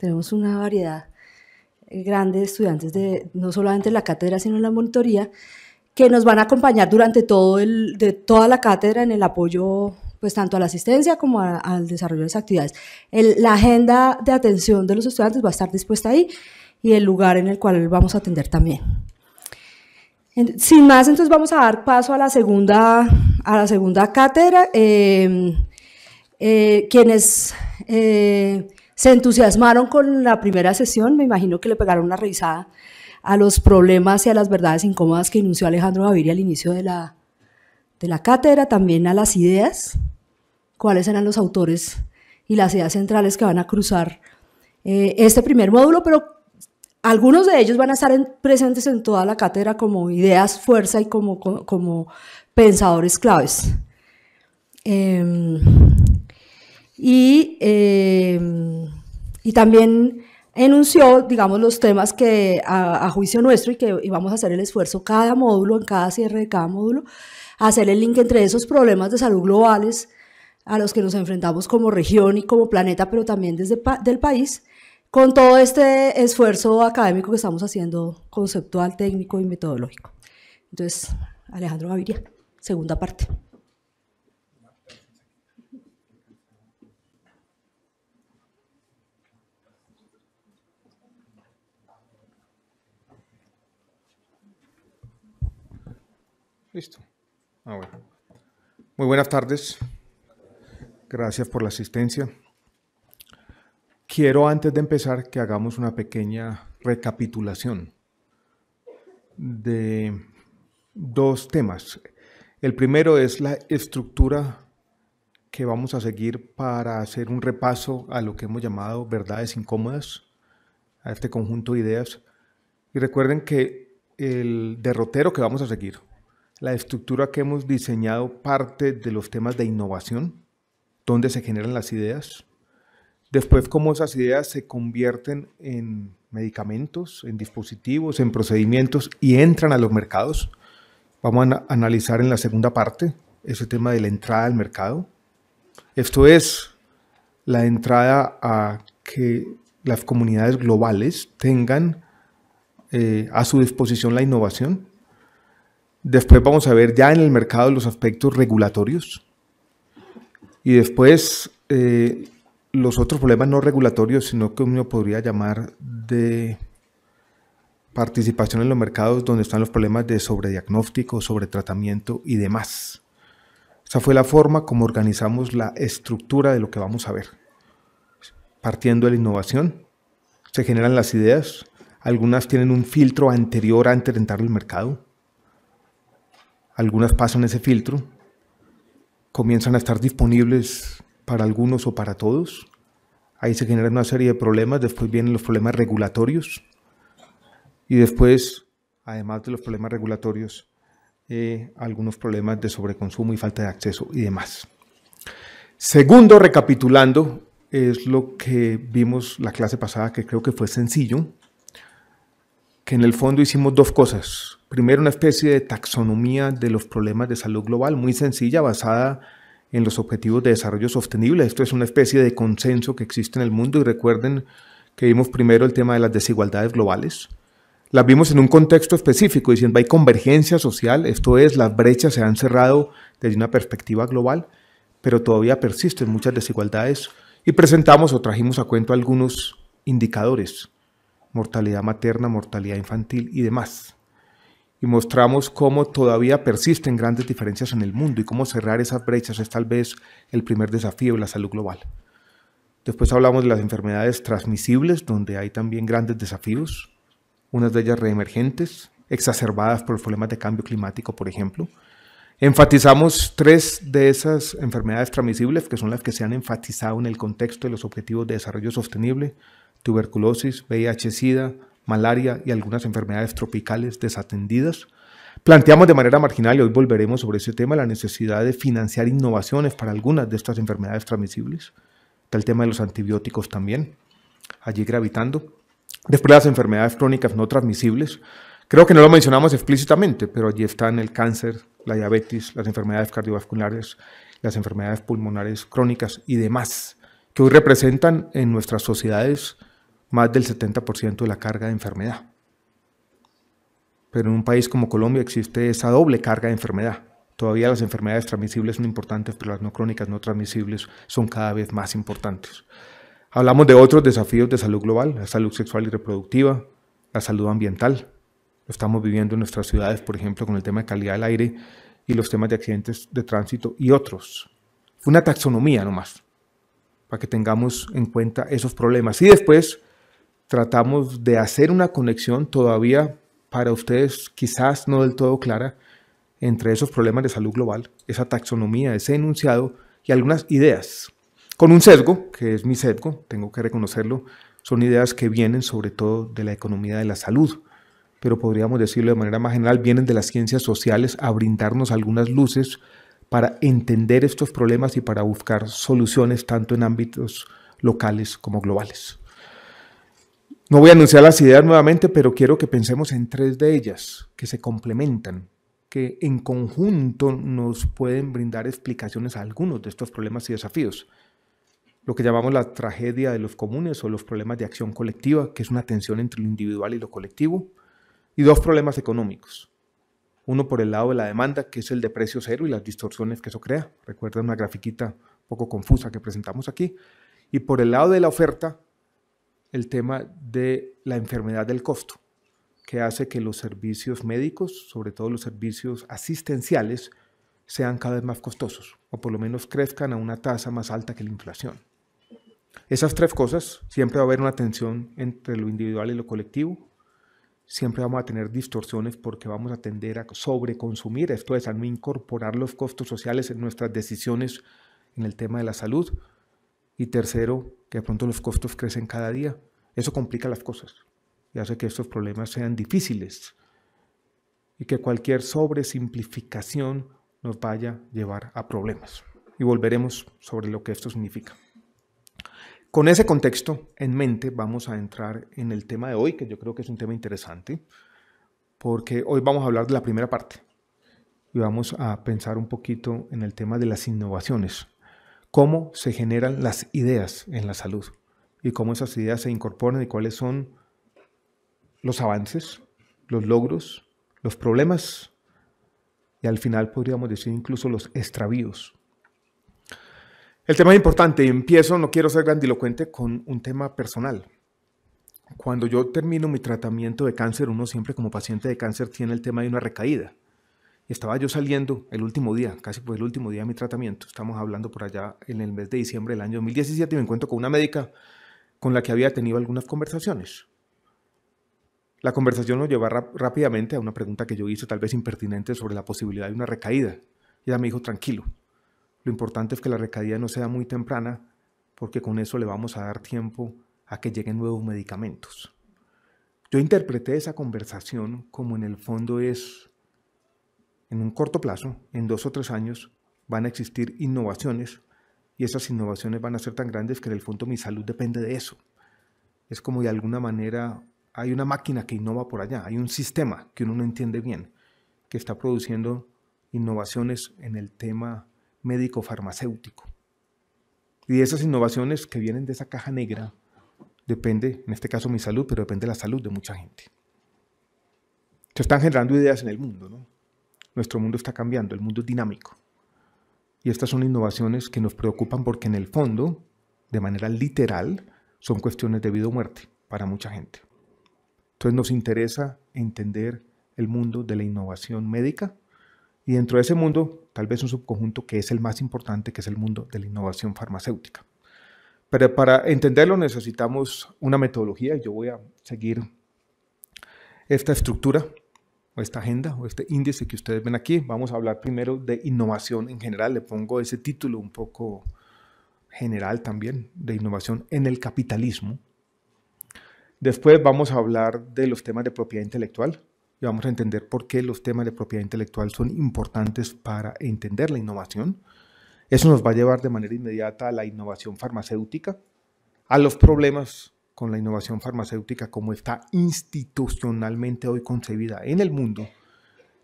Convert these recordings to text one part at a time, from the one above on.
Tenemos una variedad grande de estudiantes de no solamente la cátedra, sino en la monitoría, que nos van a acompañar durante todo el, de toda la cátedra en el apoyo pues tanto a la asistencia como al desarrollo de las actividades. la agenda de atención de los estudiantes va a estar dispuesta ahí y el lugar en el cual vamos a atender también. sin más, entonces vamos a dar paso a la segunda, a la segunda cátedra. Eh, eh, quienes eh, se entusiasmaron con la primera sesión, me imagino que le pegaron una revisada a los problemas y a las verdades incómodas que enunció Alejandro Gaviria al inicio de la, de la cátedra, también a las ideas, cuáles eran los autores y las ideas centrales que van a cruzar eh, este primer módulo, pero algunos de ellos van a estar presentes en toda la cátedra como ideas, fuerza y como, como, pensadores claves. Em, y, em, y también enunció, digamos, los temas que a, juicio nuestro y que íbamos a hacer el esfuerzo cada módulo, en cada cierre de cada módulo, hacer el link entre esos problemas de salud globales a los que nos enfrentamos como región y como planeta, pero también desde el del país, con todo este esfuerzo académico que estamos haciendo, conceptual, técnico y metodológico. Entonces, Alejandro Gaviria, segunda parte. Listo. Ah, Muy buenas tardes. Gracias por la asistencia. Quiero antes de empezar que hagamos una pequeña recapitulación de dos temas. El primero es la estructura que vamos a seguir para hacer un repaso a lo que hemos llamado verdades incómodas, a este conjunto de ideas. Y recuerden que el derrotero que vamos a seguir la estructura que hemos diseñado parte de los temas de innovación, donde se generan las ideas, después cómo esas ideas se convierten en medicamentos, en dispositivos, en procedimientos y entran a los mercados. Vamos a analizar en la segunda parte ese tema de la entrada al mercado. Esto es la entrada a que las comunidades globales tengan eh, a su disposición la innovación Después vamos a ver ya en el mercado los aspectos regulatorios. Y después eh, los otros problemas no regulatorios, sino que uno podría llamar de participación en los mercados donde están los problemas de sobrediagnóstico, sobretratamiento y demás. Esa fue la forma como organizamos la estructura de lo que vamos a ver. Partiendo de la innovación, se generan las ideas, algunas tienen un filtro anterior a entrar el mercado, algunas pasan ese filtro, comienzan a estar disponibles para algunos o para todos. Ahí se generan una serie de problemas, después vienen los problemas regulatorios y después, además de los problemas regulatorios, eh, algunos problemas de sobreconsumo y falta de acceso y demás. Segundo, recapitulando, es lo que vimos la clase pasada, que creo que fue sencillo, que en el fondo hicimos dos cosas. Primero, una especie de taxonomía de los problemas de salud global, muy sencilla, basada en los objetivos de desarrollo sostenible. Esto es una especie de consenso que existe en el mundo y recuerden que vimos primero el tema de las desigualdades globales. Las vimos en un contexto específico, diciendo hay convergencia social, esto es, las brechas se han cerrado desde una perspectiva global, pero todavía persisten muchas desigualdades y presentamos o trajimos a cuento algunos indicadores, mortalidad materna, mortalidad infantil y demás y mostramos cómo todavía persisten grandes diferencias en el mundo y cómo cerrar esas brechas es tal vez el primer desafío de la salud global. Después hablamos de las enfermedades transmisibles, donde hay también grandes desafíos, unas de ellas reemergentes, exacerbadas por problemas de cambio climático, por ejemplo. Enfatizamos tres de esas enfermedades transmisibles, que son las que se han enfatizado en el contexto de los objetivos de desarrollo sostenible, tuberculosis, VIH-Sida, malaria y algunas enfermedades tropicales desatendidas. Planteamos de manera marginal, y hoy volveremos sobre ese tema, la necesidad de financiar innovaciones para algunas de estas enfermedades transmisibles. Está el tema de los antibióticos también, allí gravitando. Después las enfermedades crónicas no transmisibles. Creo que no lo mencionamos explícitamente, pero allí están el cáncer, la diabetes, las enfermedades cardiovasculares, las enfermedades pulmonares crónicas y demás, que hoy representan en nuestras sociedades más del 70% de la carga de enfermedad. Pero en un país como Colombia existe esa doble carga de enfermedad. Todavía las enfermedades transmisibles son importantes, pero las no crónicas no transmisibles son cada vez más importantes. Hablamos de otros desafíos de salud global, la salud sexual y reproductiva, la salud ambiental. Lo estamos viviendo en nuestras ciudades, por ejemplo, con el tema de calidad del aire y los temas de accidentes de tránsito y otros. Una taxonomía nomás, para que tengamos en cuenta esos problemas. Y después tratamos de hacer una conexión todavía para ustedes quizás no del todo clara entre esos problemas de salud global, esa taxonomía, ese enunciado y algunas ideas. Con un sesgo, que es mi sesgo, tengo que reconocerlo, son ideas que vienen sobre todo de la economía de la salud, pero podríamos decirlo de manera más general, vienen de las ciencias sociales a brindarnos algunas luces para entender estos problemas y para buscar soluciones tanto en ámbitos locales como globales. No voy a anunciar las ideas nuevamente, pero quiero que pensemos en tres de ellas que se complementan, que en conjunto nos pueden brindar explicaciones a algunos de estos problemas y desafíos. Lo que llamamos la tragedia de los comunes o los problemas de acción colectiva, que es una tensión entre lo individual y lo colectivo, y dos problemas económicos. Uno por el lado de la demanda, que es el de precio cero y las distorsiones que eso crea. Recuerda una grafiquita poco confusa que presentamos aquí. Y por el lado de la oferta, el tema de la enfermedad del costo, que hace que los servicios médicos, sobre todo los servicios asistenciales, sean cada vez más costosos, o por lo menos crezcan a una tasa más alta que la inflación. Esas tres cosas, siempre va a haber una tensión entre lo individual y lo colectivo, siempre vamos a tener distorsiones porque vamos a tender a sobreconsumir, esto es, a no incorporar los costos sociales en nuestras decisiones en el tema de la salud. Y tercero, que de pronto los costos crecen cada día. Eso complica las cosas y hace que estos problemas sean difíciles y que cualquier sobresimplificación nos vaya a llevar a problemas. Y volveremos sobre lo que esto significa. Con ese contexto en mente vamos a entrar en el tema de hoy, que yo creo que es un tema interesante, porque hoy vamos a hablar de la primera parte y vamos a pensar un poquito en el tema de las innovaciones cómo se generan las ideas en la salud y cómo esas ideas se incorporan y cuáles son los avances, los logros, los problemas y al final podríamos decir incluso los extravíos. El tema es importante y empiezo, no quiero ser grandilocuente, con un tema personal. Cuando yo termino mi tratamiento de cáncer, uno siempre como paciente de cáncer tiene el tema de una recaída estaba yo saliendo el último día, casi por pues el último día de mi tratamiento, estamos hablando por allá en el mes de diciembre del año 2017 y me encuentro con una médica con la que había tenido algunas conversaciones. La conversación nos lleva rápidamente a una pregunta que yo hice, tal vez impertinente, sobre la posibilidad de una recaída. Y ella me dijo, tranquilo, lo importante es que la recaída no sea muy temprana, porque con eso le vamos a dar tiempo a que lleguen nuevos medicamentos. Yo interpreté esa conversación como en el fondo es en un corto plazo, en dos o tres años, van a existir innovaciones y esas innovaciones van a ser tan grandes que en el fondo mi salud depende de eso. Es como de alguna manera hay una máquina que innova por allá, hay un sistema que uno no entiende bien, que está produciendo innovaciones en el tema médico-farmacéutico. Y esas innovaciones que vienen de esa caja negra, depende, en este caso mi salud, pero depende la salud de mucha gente. Se están generando ideas en el mundo, ¿no? Nuestro mundo está cambiando, el mundo es dinámico. Y estas son innovaciones que nos preocupan porque en el fondo, de manera literal, son cuestiones de vida o muerte para mucha gente. Entonces nos interesa entender el mundo de la innovación médica y dentro de ese mundo tal vez un subconjunto que es el más importante, que es el mundo de la innovación farmacéutica. Pero para entenderlo necesitamos una metodología y yo voy a seguir esta estructura o esta agenda o este índice que ustedes ven aquí. Vamos a hablar primero de innovación en general. Le pongo ese título un poco general también, de innovación en el capitalismo. Después vamos a hablar de los temas de propiedad intelectual y vamos a entender por qué los temas de propiedad intelectual son importantes para entender la innovación. Eso nos va a llevar de manera inmediata a la innovación farmacéutica, a los problemas con la innovación farmacéutica como está institucionalmente hoy concebida en el mundo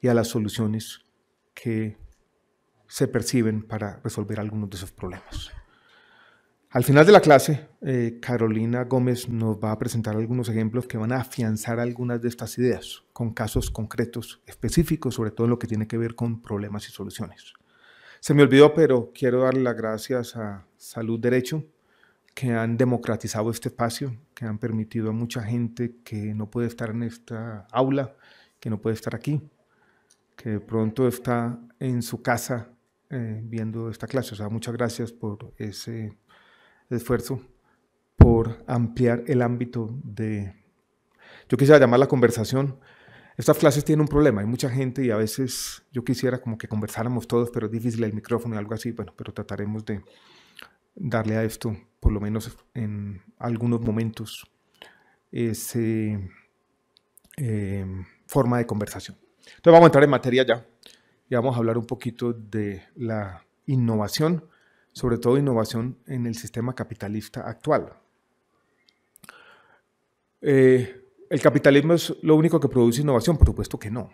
y a las soluciones que se perciben para resolver algunos de esos problemas. Al final de la clase, eh, Carolina Gómez nos va a presentar algunos ejemplos que van a afianzar algunas de estas ideas, con casos concretos, específicos, sobre todo en lo que tiene que ver con problemas y soluciones. Se me olvidó, pero quiero dar las gracias a Salud Derecho, que han democratizado este espacio, que han permitido a mucha gente que no puede estar en esta aula, que no puede estar aquí, que de pronto está en su casa eh, viendo esta clase. O sea, muchas gracias por ese esfuerzo, por ampliar el ámbito de... Yo quisiera llamar la conversación. Estas clases tienen un problema, hay mucha gente y a veces yo quisiera como que conversáramos todos, pero es difícil el micrófono y algo así, bueno, pero trataremos de darle a esto, por lo menos en algunos momentos, esa em, forma de conversación. Entonces vamos a entrar en materia ya y vamos a hablar un poquito de la innovación, sobre todo innovación en el sistema capitalista actual. Eh, ¿El capitalismo es lo único que produce innovación? Por supuesto que no.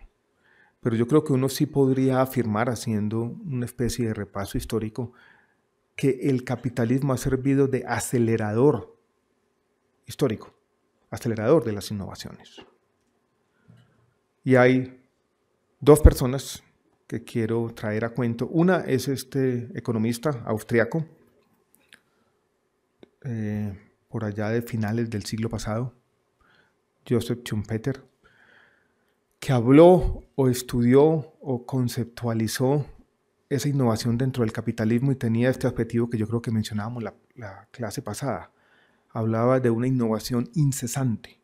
Pero yo creo que uno sí podría afirmar, haciendo una especie de repaso histórico, que el capitalismo ha servido de acelerador histórico, acelerador de las innovaciones. Y hay dos personas que quiero traer a cuento. Una es este economista austriaco, eh, por allá de finales del siglo pasado, Joseph Schumpeter, que habló o estudió o conceptualizó esa innovación dentro del capitalismo y tenía este aspecto que yo creo que mencionábamos la, la clase pasada. Hablaba de una innovación incesante,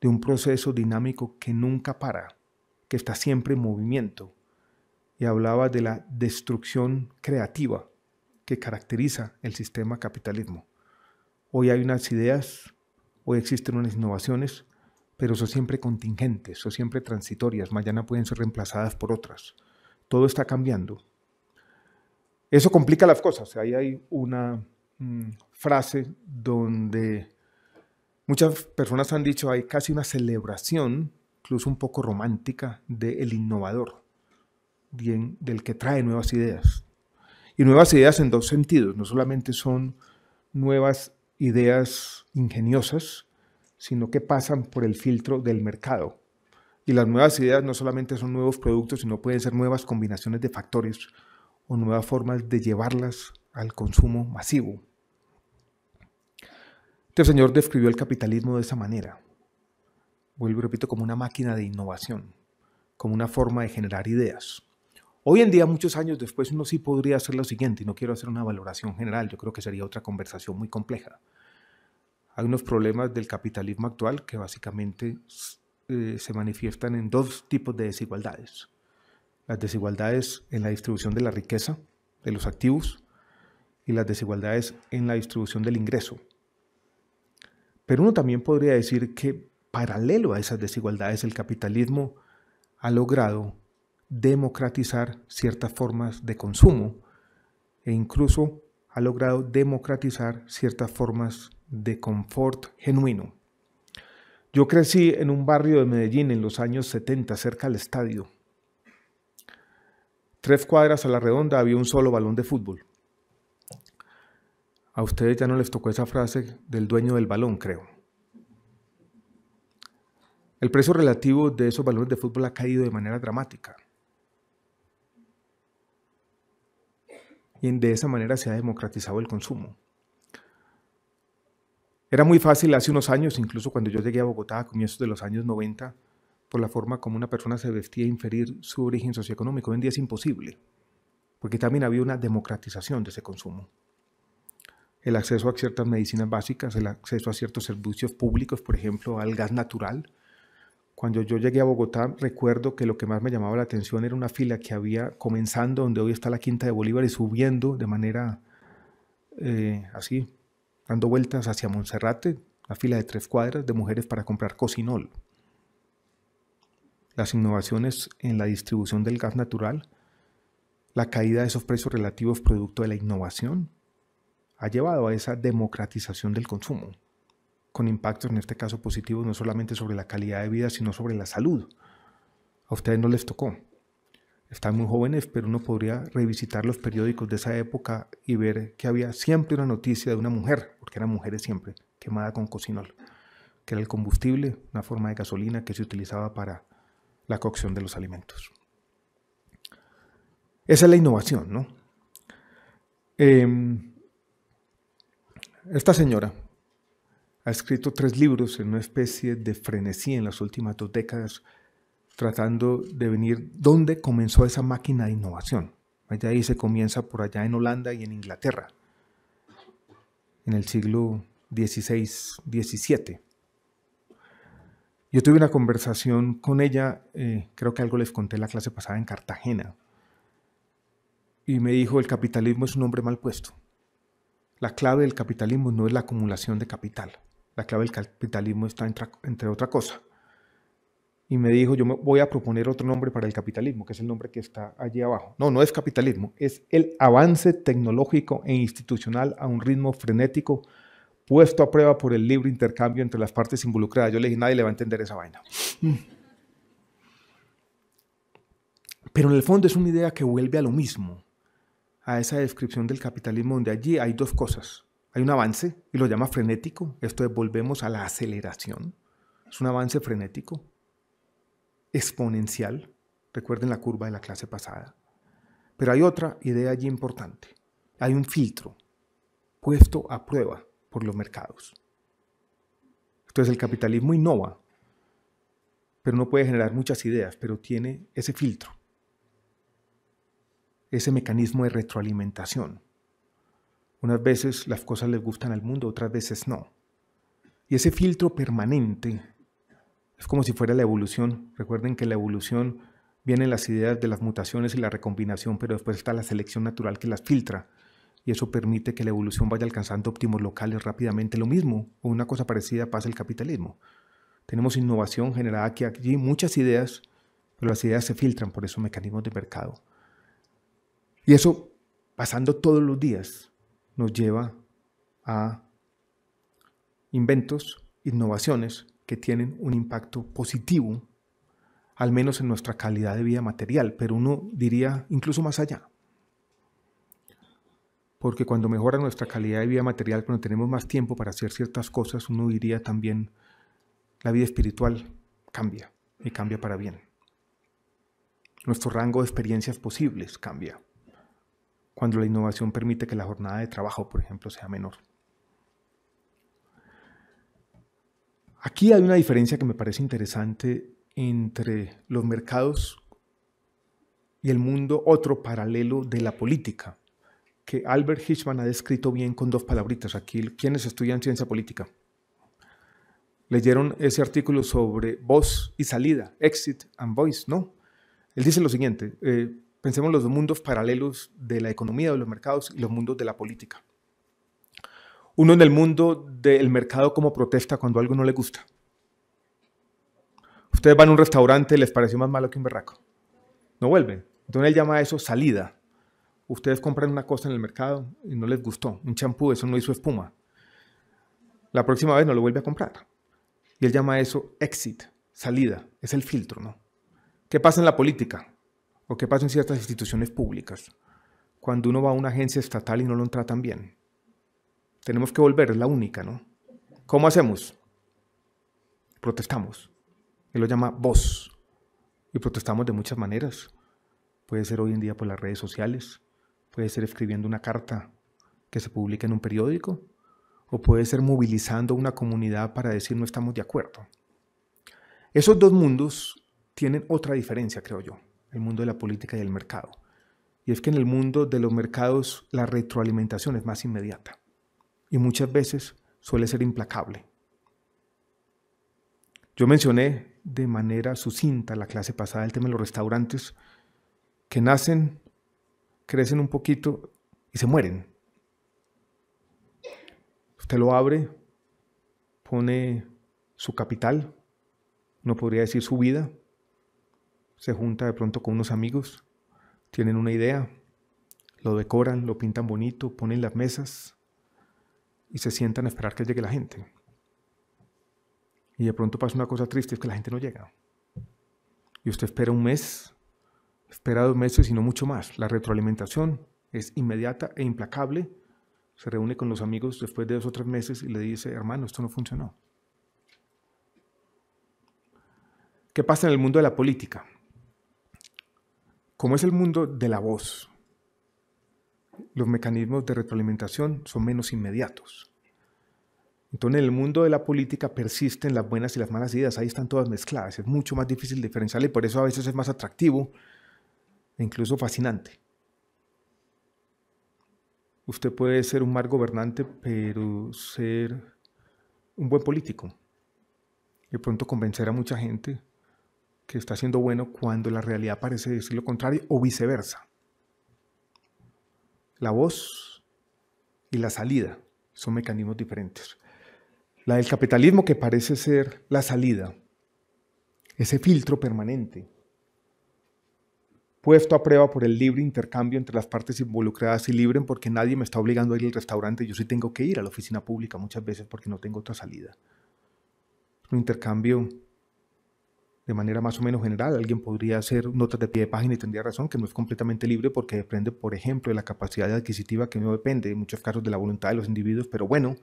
de un proceso dinámico que nunca para, que está siempre en movimiento. Y hablaba de la destrucción creativa que caracteriza el sistema capitalismo. Hoy hay unas ideas, hoy existen unas innovaciones, pero son siempre contingentes, son siempre transitorias, mañana pueden ser reemplazadas por otras. Todo está cambiando eso complica las cosas. Ahí hay una mm, frase donde muchas personas han dicho, hay casi una celebración, incluso un poco romántica, del el innovador, del que trae nuevas ideas. Y nuevas ideas en dos sentidos, no solamente son nuevas ideas ingeniosas, sino que pasan por el filtro del mercado. Y las nuevas ideas no solamente son nuevos productos, sino pueden ser nuevas combinaciones de factores o nuevas formas de llevarlas al consumo masivo. Este señor describió el capitalismo de esa manera. Vuelvo y repito, como una máquina de innovación, como una forma de generar ideas. Hoy en día, muchos años después, uno sí podría hacer lo siguiente, y no quiero hacer una valoración general, yo creo que sería otra conversación muy compleja. Hay unos problemas del capitalismo actual que básicamente eh, se manifiestan en dos tipos de desigualdades las desigualdades en la distribución de la riqueza, de los activos, y las desigualdades en la distribución del ingreso. Pero uno también podría decir que paralelo a esas desigualdades el capitalismo ha logrado democratizar ciertas formas de consumo e incluso ha logrado democratizar ciertas formas de confort genuino. Yo crecí en un barrio de Medellín en los años 70 cerca al estadio tres cuadras a la redonda había un solo balón de fútbol. A ustedes ya no les tocó esa frase del dueño del balón, creo. El precio relativo de esos balones de fútbol ha caído de manera dramática. Y de esa manera se ha democratizado el consumo. Era muy fácil hace unos años, incluso cuando yo llegué a Bogotá a comienzos de los años 90, por la forma como una persona se vestía inferir su origen socioeconómico. Hoy en día es imposible, porque también había una democratización de ese consumo. El acceso a ciertas medicinas básicas, el acceso a ciertos servicios públicos, por ejemplo, al gas natural. Cuando yo llegué a Bogotá, recuerdo que lo que más me llamaba la atención era una fila que había comenzando donde hoy está la Quinta de Bolívar y subiendo de manera eh, así, dando vueltas hacia Monserrate, la fila de tres cuadras de mujeres para comprar cocinol las innovaciones en la distribución del gas natural, la caída de esos precios relativos producto de la innovación, ha llevado a esa democratización del consumo, con impactos en este caso positivos no solamente sobre la calidad de vida, sino sobre la salud. A ustedes no les tocó. Están muy jóvenes, pero uno podría revisitar los periódicos de esa época y ver que había siempre una noticia de una mujer, porque eran mujeres siempre, quemada con cocinol, que era el combustible, una forma de gasolina que se utilizaba para la cocción de los alimentos. Esa es la innovación, ¿no? Em, esta señora ha escrito tres libros en una especie de frenesí en las últimas dos décadas, tratando de venir dónde comenzó esa máquina de innovación. ahí se comienza por allá en Holanda y en Inglaterra, en el siglo XVI, XVII. Yo tuve una conversación con ella, eh, creo que algo les conté la clase pasada en Cartagena, y me dijo, el capitalismo es un nombre mal puesto. La clave del capitalismo no es la acumulación de capital, la clave del capitalismo está entre, otra cosa. Y me dijo, yo me voy a proponer otro nombre para el capitalismo, que es el nombre que está allí abajo. No, no es capitalismo, es el avance tecnológico e institucional a un ritmo frenético puesto a prueba por el libre intercambio entre las partes involucradas. Yo le dije, nadie le va a entender esa vaina. Mm. Pero en el fondo es una idea que vuelve a lo mismo, a esa descripción del capitalismo donde allí hay dos cosas. Hay un avance, y lo llama frenético, esto es volvemos a la aceleración. Es un avance frenético, exponencial. Recuerden la curva de la clase pasada. Pero hay otra idea allí importante. Hay un filtro puesto a prueba por los mercados. Entonces el capitalismo innova, pero no puede generar muchas ideas, pero tiene ese filtro, ese mecanismo de retroalimentación. Unas veces las cosas les gustan al mundo, otras veces no. Y ese filtro permanente es como si fuera la evolución. Recuerden que la evolución vienen las ideas de las mutaciones y la recombinación, pero después está la selección natural que las filtra y eso permite que la evolución vaya alcanzando óptimos locales rápidamente. Lo mismo o una cosa parecida pasa el capitalismo. Tenemos innovación generada aquí, aquí muchas ideas, pero las ideas se filtran por esos mecanismos de mercado. Y eso, pasando todos los días, nos lleva a inventos, innovaciones que tienen un impacto positivo, al menos en nuestra calidad de vida material, pero uno diría incluso más allá porque cuando mejora nuestra calidad de vida material, cuando tenemos más tiempo para hacer ciertas cosas, uno diría también, la vida espiritual cambia y cambia para bien. Nuestro rango de experiencias posibles cambia cuando la innovación permite que la jornada de trabajo, por ejemplo, sea menor. Aquí hay una diferencia que me parece interesante entre los mercados y el mundo otro paralelo de la política que Albert Hitchman ha descrito bien con dos palabritas. Aquí, quienes estudian ciencia política leyeron ese artículo sobre voz y salida, exit and voice, ¿no? Él dice lo siguiente, eh, pensemos los dos mundos paralelos de la economía, de los mercados y los mundos de la política. Uno en el mundo del mercado como protesta cuando algo no le gusta. Ustedes van a un restaurante, y les pareció más malo que un berraco. No vuelven. Entonces él llama a eso salida ustedes compran una cosa en el mercado y no les gustó, un champú, eso no hizo espuma. La próxima vez no lo vuelve a comprar. Y él llama a eso exit, salida, es el filtro, ¿no? ¿Qué pasa en la política? ¿O qué pasa en ciertas instituciones públicas? Cuando uno va a una agencia estatal y no lo tratan bien. Tenemos que volver, es la única, ¿no? ¿Cómo hacemos? Protestamos. Él lo llama voz. Y protestamos de muchas maneras. Puede ser hoy en día por las redes sociales, Puede ser escribiendo una carta que se publica en un periódico o puede ser movilizando una comunidad para decir no estamos de acuerdo. Esos dos mundos tienen otra diferencia, creo yo, el mundo de la política y el mercado. Y es que en el mundo de los mercados la retroalimentación es más inmediata y muchas veces suele ser implacable. Yo mencioné de manera sucinta la clase pasada el tema de los restaurantes que nacen crecen un poquito y se mueren. Usted lo abre, pone su capital, no podría decir su vida, se junta de pronto con unos amigos, tienen una idea, lo decoran, lo pintan bonito, ponen las mesas y se sientan a esperar que llegue la gente. Y de pronto pasa una cosa triste, es que la gente no llega. Y usted espera un mes, espera dos meses y no mucho más. La retroalimentación es inmediata e implacable. Se reúne con los amigos después de dos o tres meses y le dice, hermano, esto no funcionó. ¿Qué pasa en el mundo de la política? Como es el mundo de la voz, los mecanismos de retroalimentación son menos inmediatos. Entonces, en el mundo de la política persisten las buenas y las malas ideas, ahí están todas mezcladas, es mucho más difícil diferenciar y por eso a veces es más atractivo e incluso fascinante. Usted puede ser un mal gobernante, pero ser un buen político. Y pronto convencer a mucha gente que está siendo bueno cuando la realidad parece decir lo contrario o viceversa. La voz y la salida son mecanismos diferentes. La del capitalismo que parece ser la salida, ese filtro permanente puesto a prueba por el libre intercambio entre las partes involucradas y libre porque nadie me está obligando a ir al restaurante, yo sí tengo que ir a la oficina pública muchas veces porque no tengo otra salida. Un intercambio de manera más o menos general, alguien podría hacer notas de pie de página y tendría razón que no es completamente libre porque depende, por ejemplo, de la capacidad adquisitiva que no depende, en muchos casos, de la voluntad de los individuos, pero bueno,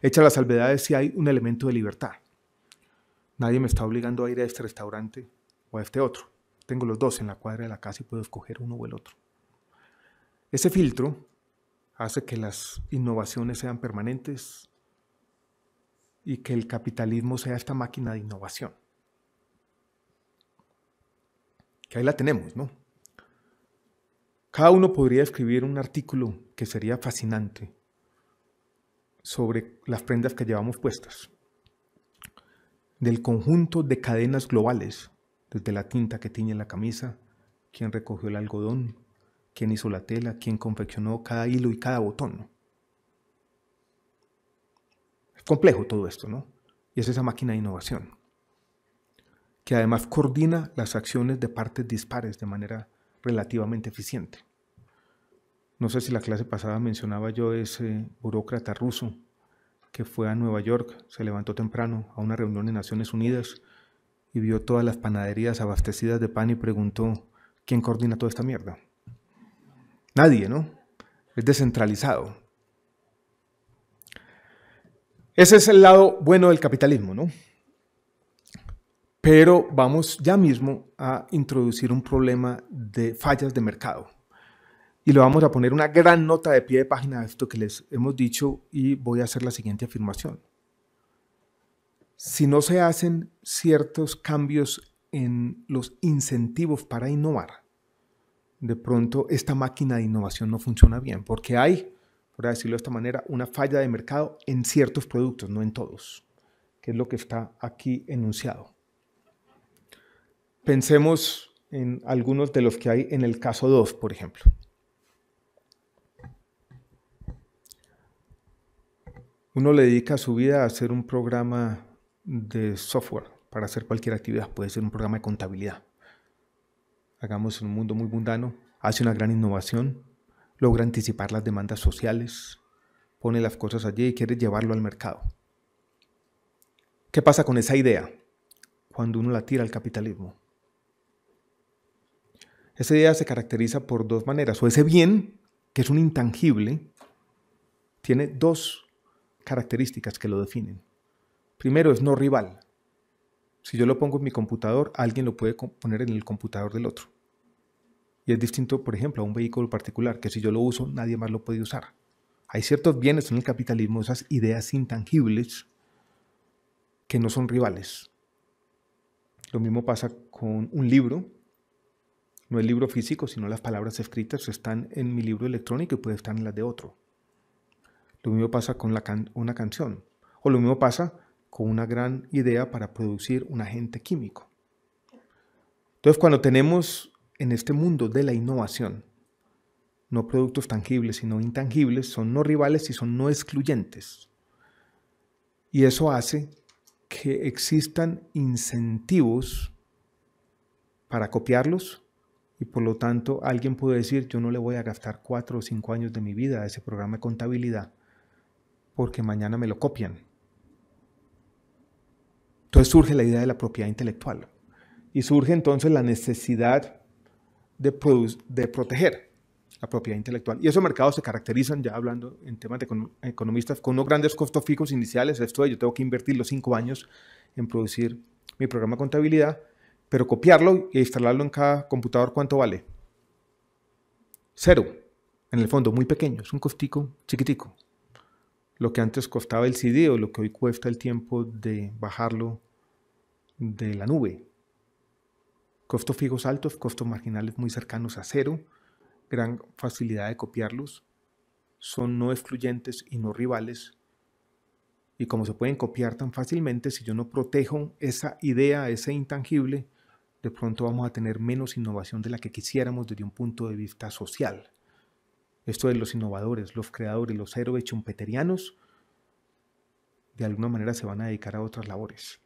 hecha las salvedades si hay un elemento de libertad. Nadie me está obligando a ir a este restaurante o a este otro. Tengo los dos en la cuadra de la casa y puedo escoger uno o el otro. Ese filtro hace que las innovaciones sean permanentes y que el capitalismo sea esta máquina de innovación. Que ahí la tenemos, ¿no? Cada uno podría escribir un artículo que sería fascinante sobre las prendas que llevamos puestas, del conjunto de cadenas globales desde la tinta que tiñe la camisa, quién recogió el algodón, quién hizo la tela, quién confeccionó cada hilo y cada botón. Es complejo todo esto, ¿no? Y es esa máquina de innovación, que además coordina las acciones de partes dispares de manera relativamente eficiente. No sé si la clase pasada mencionaba yo ese burócrata ruso que fue a Nueva York, se levantó temprano a una reunión de Naciones Unidas y vio todas las panaderías abastecidas de pan y preguntó, ¿quién coordina toda esta mierda? Nadie, ¿no? Es descentralizado. Ese es el lado bueno del capitalismo, ¿no? Pero vamos ya mismo a introducir un problema de fallas de mercado. Y le vamos a poner una gran nota de pie de página a esto que les hemos dicho y voy a hacer la siguiente afirmación si no se hacen ciertos cambios en los incentivos para innovar, de pronto esta máquina de innovación no funciona bien, porque hay, por decirlo de esta manera, una falla de mercado en ciertos productos, no en todos, que es lo que está aquí enunciado. Pensemos en algunos de los que hay en el caso 2, por ejemplo. Uno le dedica su vida a hacer un programa de software para hacer cualquier actividad. Puede ser un programa de contabilidad. Hagamos un mundo muy mundano, hace una gran innovación, logra anticipar las demandas sociales, pone las cosas allí y quiere llevarlo al mercado. ¿Qué pasa con esa idea cuando uno la tira al capitalismo? Esa idea se caracteriza por dos maneras. O ese bien, que es un intangible, tiene dos características que lo definen. Primero es no rival. Si yo lo pongo en mi computador, alguien lo puede poner en el computador del otro. Y es distinto, por ejemplo, a un vehículo particular, que si yo lo uso, nadie más lo puede usar. Hay ciertos bienes en el capitalismo, esas ideas intangibles, que no son rivales. Lo mismo pasa con un libro. No el libro físico, sino las palabras escritas están en mi libro electrónico y pueden estar en las de otro. Lo mismo pasa con una canción. O lo mismo pasa con una gran idea para producir un agente químico. Entonces, cuando tenemos en este mundo de la innovación, no productos tangibles, sino intangibles, son no rivales y son no excluyentes. Y eso hace que existan incentivos para copiarlos y por lo tanto alguien puede decir, yo no le voy a gastar cuatro o cinco años de mi vida a ese programa de contabilidad porque mañana me lo copian. Entonces surge la idea de la propiedad intelectual y surge entonces la necesidad de, de proteger la propiedad intelectual. Y esos mercados se caracterizan, ya hablando en temas de economistas, con unos grandes costos fijos iniciales. Esto yo tengo que invertir los cinco años en producir mi programa de contabilidad, pero copiarlo e instalarlo en cada computador, ¿cuánto vale? Cero. En el fondo, muy pequeño. Es un costico chiquitico lo que antes costaba el CD o lo que hoy cuesta el tiempo de bajarlo de la nube. Costos fijos altos, costos marginales muy cercanos a cero, gran facilidad de copiarlos, son no excluyentes y no rivales. Y como se pueden copiar tan fácilmente, si yo no protejo esa idea, ese intangible, de pronto vamos a tener menos innovación de la que quisiéramos desde un punto de vista social esto de los innovadores, los creadores, los héroes chumpeterianos, de alguna manera se van a dedicar a otras labores.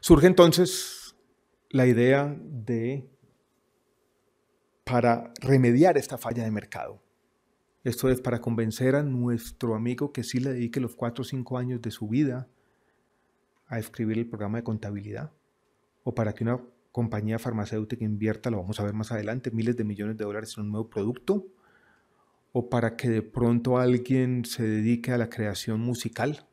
Surge entonces la idea de, para remediar esta falla de mercado, esto es para convencer a nuestro amigo que sí le dedique los cuatro o cinco años de su vida a escribir el programa de contabilidad, o para que una compañía farmacéutica invierta, lo vamos a ver más adelante, miles de millones de dólares en un nuevo producto, o para que de pronto alguien se dedique a la creación musical.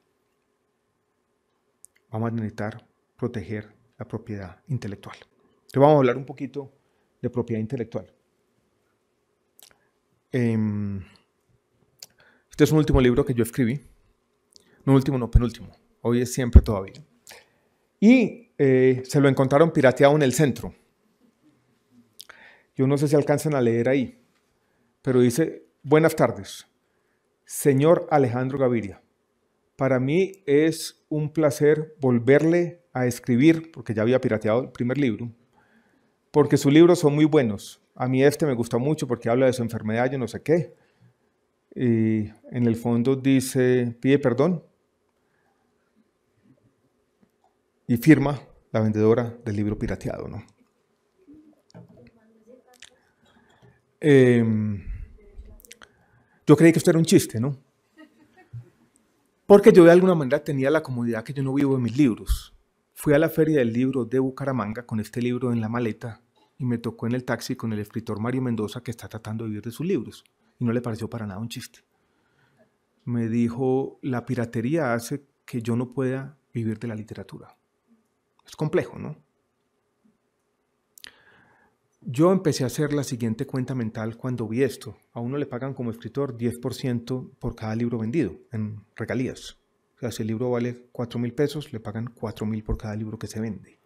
Vamos a necesitar proteger la propiedad intelectual. Entonces vamos a hablar un poquito de propiedad intelectual. Em, este es un último libro que yo escribí. No último, no penúltimo. Hoy es siempre todavía. Y eh, se lo encontraron pirateado en el centro. Yo no sé si alcanzan a leer ahí, pero dice Buenas tardes. Señor Alejandro Gaviria, para mí es un placer volverle a escribir, porque ya había pirateado el primer libro, porque sus libros son muy buenos. A mí este me gusta mucho porque habla de su enfermedad, yo no sé qué. Y en el fondo dice, pide perdón y firma la vendedora del libro pirateado, ¿no? Eh, yo creí que esto era un chiste, ¿no? Porque yo de alguna manera tenía la comodidad que yo no vivo en mis libros. Fui a la feria del libro de Bucaramanga con este libro en la maleta y me tocó en el taxi con el escritor Mario Mendoza que está tratando de vivir de sus libros. Y no le pareció para nada un chiste. Me dijo, la piratería hace que yo no pueda vivir de la literatura. Es complejo, ¿no? Yo empecé a hacer la siguiente cuenta mental cuando vi esto. A uno le pagan como escritor 10% por cada libro vendido en regalías. O sea, si el libro vale 4 mil pesos, le pagan 4 mil por cada libro que se vende.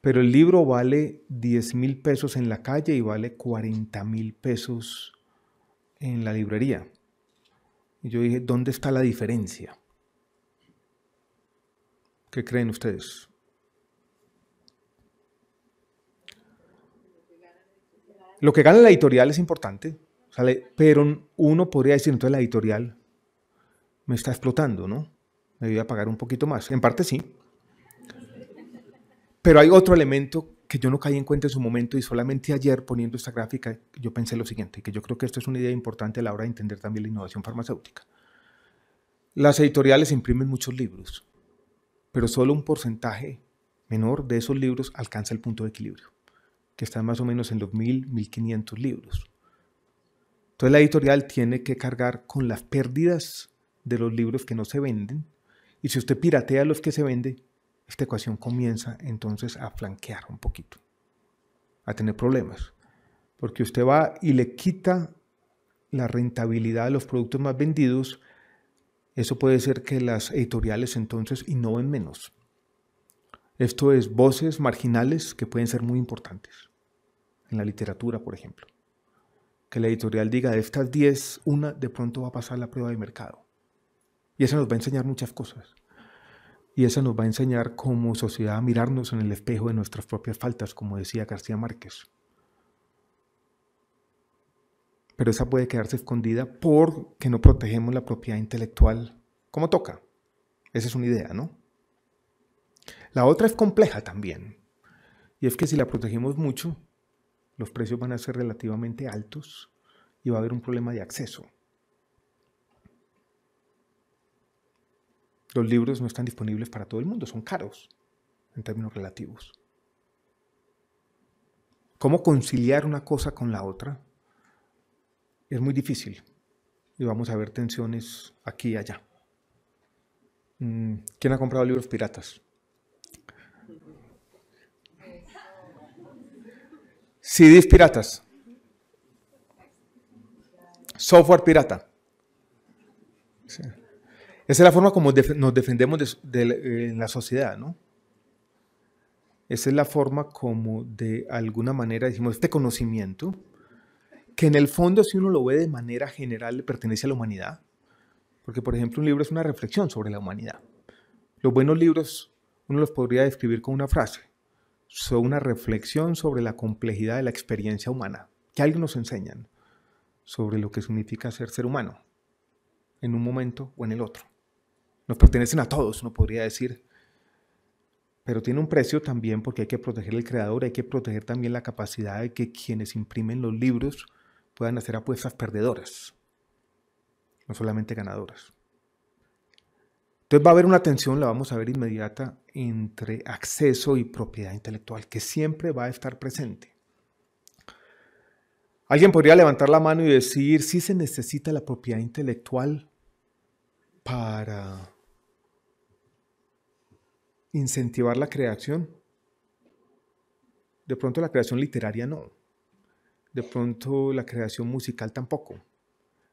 Pero el libro vale 10 mil pesos en la calle y vale 40 mil pesos en la librería. Y yo dije, ¿dónde está la diferencia? ¿Qué creen ustedes? Lo que gana la editorial es importante, pero uno podría decir, entonces la editorial me está explotando, ¿no? Me voy a pagar un poquito más. En parte sí. Pero hay otro elemento que yo no caí en cuenta en su momento y solamente ayer poniendo esta gráfica yo pensé lo siguiente, que yo creo que esto es una idea importante a la hora de entender también la innovación farmacéutica. Las editoriales imprimen muchos libros, pero solo un porcentaje menor de esos libros alcanza el punto de equilibrio que están más o menos en los 1.000, 1.500 libros. Entonces la editorial tiene que cargar con las pérdidas de los libros que no se venden y si usted piratea los que se venden, esta ecuación comienza entonces a flanquear un poquito, a tener problemas, porque usted va y le quita la rentabilidad de los productos más vendidos, eso puede ser que las editoriales entonces innoven menos. Esto es voces marginales que pueden ser muy importantes en la literatura, por ejemplo. Que la editorial diga, de estas 10, una de pronto va a pasar la prueba de mercado. Y eso nos va a enseñar muchas cosas. Y eso nos va a enseñar como sociedad a mirarnos en el espejo de nuestras propias faltas, como decía García Márquez. Pero esa puede quedarse escondida porque no protegemos la propiedad intelectual como toca. Esa es una idea, ¿no? La otra es compleja también. Y es que si la protegemos mucho, los precios van a ser relativamente altos y va a haber un problema de acceso. Los libros no están disponibles para todo el mundo, son caros en términos relativos. ¿Cómo conciliar una cosa con la otra? Es muy difícil y vamos a ver tensiones aquí y allá. Mm, ¿Quién ha comprado libros piratas? CDs piratas. Software pirata. Esa es la forma como nos defendemos de, eh, en la sociedad, ¿no? Esa es la forma como de alguna manera decimos, este conocimiento, que en el fondo si uno lo ve de manera general pertenece a la humanidad, porque por ejemplo un libro es una reflexión sobre la humanidad. Los buenos libros uno los podría describir con una frase, una reflexión sobre la complejidad de la experiencia humana, que alguien nos enseñan sobre lo que significa ser ser humano, en un momento o en el otro. Nos pertenecen a todos, no podría decir, pero tiene un precio también porque hay que proteger al creador, hay que proteger también la capacidad de que quienes imprimen los libros puedan hacer apuestas perdedoras, no solamente ganadoras. Entonces va a haber una tensión, la vamos a ver inmediata, entre acceso y propiedad intelectual, que siempre va a estar presente. Alguien podría levantar la mano y decir si se necesita la propiedad intelectual para incentivar la creación. De pronto la creación literaria no. De pronto la creación musical tampoco.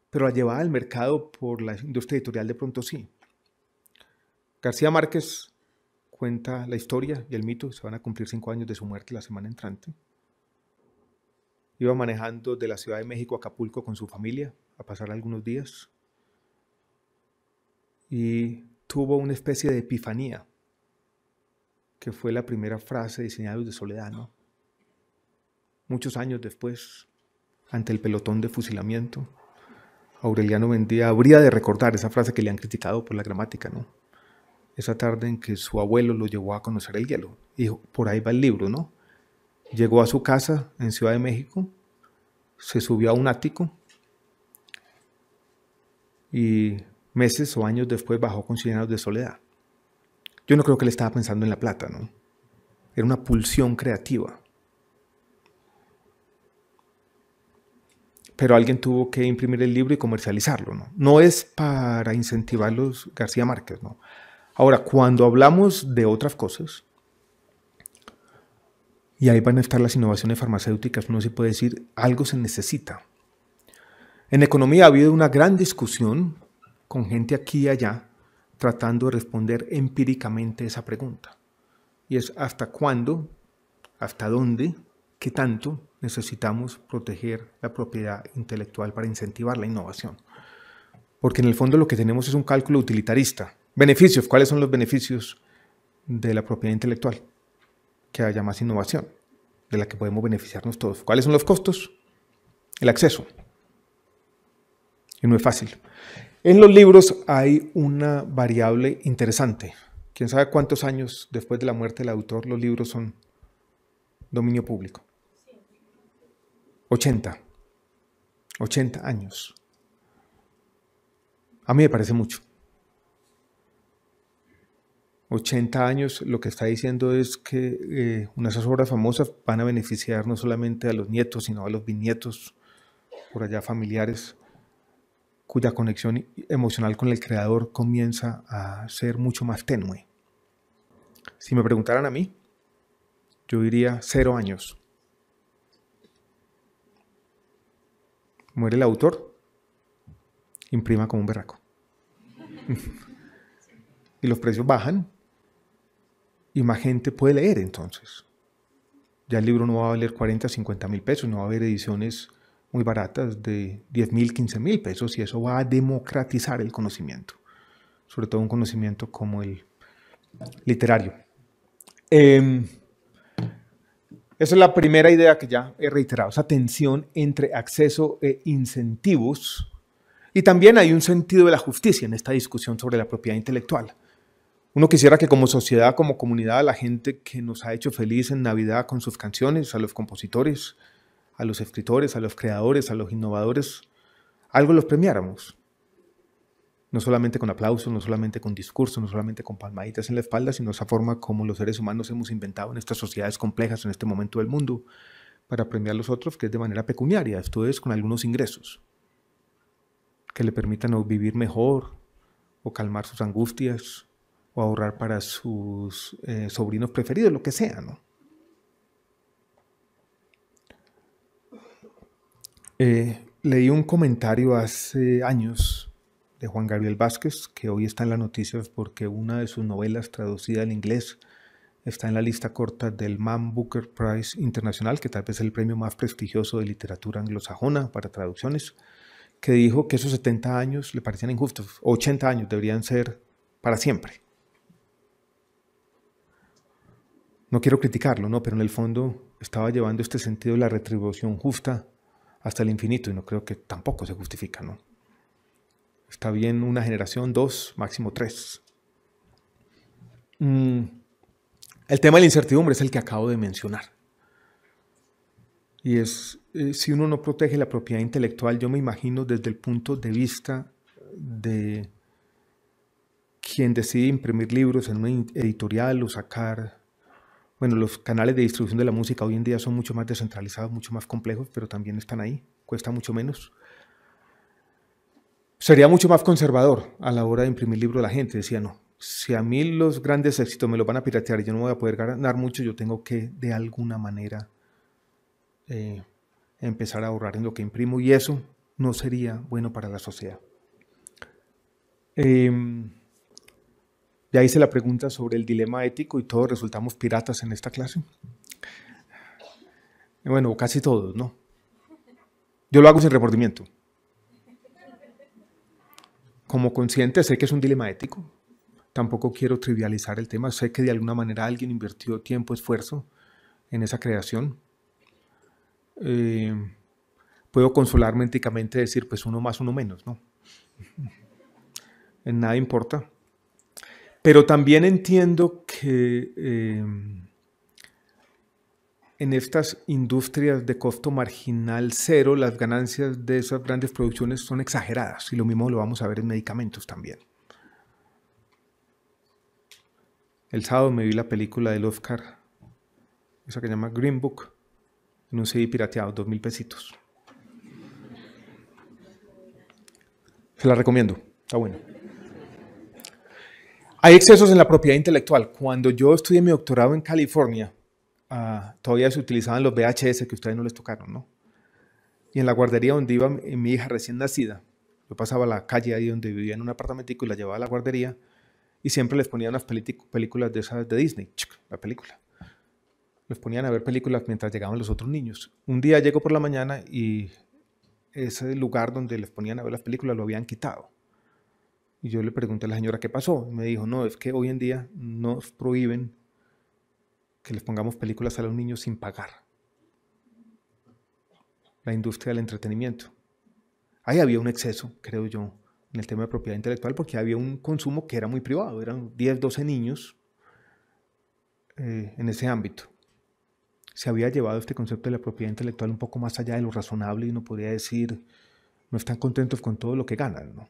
Pero la llevada al mercado por la industria editorial de pronto sí. García Márquez cuenta la historia y el mito, se van a cumplir cinco años de su muerte la semana entrante. Iba manejando de la Ciudad de México a Acapulco con su familia a pasar algunos días y tuvo una especie de epifanía, que fue la primera frase de Señales de Soledad, ¿no? Muchos años después, ante el pelotón de fusilamiento, Aureliano Vendía habría de recordar esa frase que le han criticado por la gramática, ¿no? esa tarde en que su abuelo lo llevó a conocer el hielo. Y dijo, por ahí va el libro, ¿no? Llegó a su casa en Ciudad de México, se subió a un ático y meses o años después bajó con 100 de soledad. Yo no creo que le estaba pensando en la plata, ¿no? Era una pulsión creativa. Pero alguien tuvo que imprimir el libro y comercializarlo, ¿no? No es para incentivar los García Márquez, ¿no? Ahora, cuando hablamos de otras cosas, y ahí van a estar las innovaciones farmacéuticas, uno se puede decir, algo se necesita. En economía ha habido una gran discusión con gente aquí y allá tratando de responder empíricamente esa pregunta. Y es hasta cuándo, hasta dónde, qué tanto necesitamos proteger la propiedad intelectual para incentivar la innovación. Porque en el fondo lo que tenemos es un cálculo utilitarista. Beneficios. ¿Cuáles son los beneficios de la propiedad intelectual? Que haya más innovación, de la que podemos beneficiarnos todos. ¿Cuáles son los costos? El acceso. Y no es fácil. En los libros hay una variable interesante. Quién sabe cuántos años después de la muerte del autor los libros son dominio público. 80. 80 años. A mí me parece mucho. 80 años, lo que está diciendo es que eh, unas obras famosas van a beneficiar no solamente a los nietos, sino a los bisnietos, por allá familiares, cuya conexión emocional con el creador comienza a ser mucho más tenue. Si me preguntaran a mí, yo diría cero años. Muere el autor, imprima como un berraco. y los precios bajan y más gente puede leer entonces. Ya el libro no va a valer 40, 50 mil pesos, no va a haber ediciones muy baratas de 10 mil, 15 mil pesos y eso va a democratizar el conocimiento, sobre todo un conocimiento como el literario. Em, esa es la primera idea que ya he reiterado, esa tensión entre acceso e incentivos. Y también hay un sentido de la justicia en esta discusión sobre la propiedad intelectual. Uno quisiera que como sociedad, como comunidad, la gente que nos ha hecho feliz en Navidad con sus canciones, a los compositores, a los escritores, a los creadores, a los innovadores, algo los premiáramos. No solamente con aplausos, no solamente con discursos, no solamente con palmaditas en la espalda, sino esa forma como los seres humanos hemos inventado en estas sociedades complejas en este momento del mundo para premiar a los otros, que es de manera pecuniaria, esto es con algunos ingresos que le permitan vivir mejor o calmar sus angustias o ahorrar para sus eh, sobrinos preferidos, lo que sea, ¿no? Eh, leí un comentario hace años de Juan Gabriel Vázquez, que hoy está en las noticias porque una de sus novelas traducida al inglés está en la lista corta del Man Booker Prize Internacional, que tal vez es el premio más prestigioso de literatura anglosajona para traducciones, que dijo que esos 70 años le parecían injustos, 80 años deberían ser para siempre. no quiero criticarlo, no, pero en el fondo estaba llevando este sentido de la retribución justa hasta el infinito y no creo que tampoco se justifica, ¿no? Está bien una generación, dos, máximo tres. Mm, el tema de la incertidumbre es el que acabo de mencionar. Y es, eh, si uno no protege la propiedad intelectual, yo me imagino desde el punto de vista de quien decide imprimir libros en una editorial o sacar bueno, los canales de distribución de la música hoy en día son mucho más descentralizados, mucho más complejos, pero también están ahí, cuesta mucho menos. Sería mucho más conservador a la hora de imprimir libros la gente, decía, no, si a mí los grandes éxitos me lo van a piratear y yo no voy a poder ganar mucho, yo tengo que de alguna manera eh, empezar a ahorrar en lo que imprimo y eso no sería bueno para la sociedad. Em, ya hice la pregunta sobre el dilema ético y todos resultamos piratas en esta clase. Bueno, casi todos, ¿no? Yo lo hago sin remordimiento. Como consciente sé que es un dilema ético. Tampoco quiero trivializar el tema. Sé que de alguna manera alguien invirtió tiempo, esfuerzo en esa creación. Eh, puedo consolarme éticamente decir, pues uno más, uno menos, ¿no? En Nada importa. Pero también entiendo que em, en estas industrias de costo marginal cero, las ganancias de esas grandes producciones son exageradas y lo mismo lo vamos a ver en medicamentos también. El sábado me vi la película del Oscar, esa que se llama Green Book, en un CD pirateado, dos mil pesitos. Se la recomiendo, está bueno. Hay excesos en la propiedad intelectual. Cuando yo estudié mi doctorado en California, ah, todavía se utilizaban los VHS que ustedes no les tocaron, ¿no? Y en la guardería donde iba mi hija recién nacida, yo pasaba la calle ahí donde vivía en un apartamentico y la llevaba a la guardería y siempre les ponían las películas de esas de Disney, la película. Les ponían a ver películas mientras llegaban los otros niños. Un día llego por la mañana y ese lugar donde les ponían a ver las películas lo habían quitado. Y yo le pregunté a la señora qué pasó. me dijo, no, es que hoy en día nos prohíben que les pongamos películas a los niños sin pagar. La industria del entretenimiento. Ahí había un exceso, creo yo, en el tema de propiedad intelectual, porque había un consumo que era muy privado. Eran 10, 12 niños eh, en ese ámbito. Se había llevado este concepto de la propiedad intelectual un poco más allá de lo razonable y uno podría decir, no están contentos con todo lo que ganan, ¿no?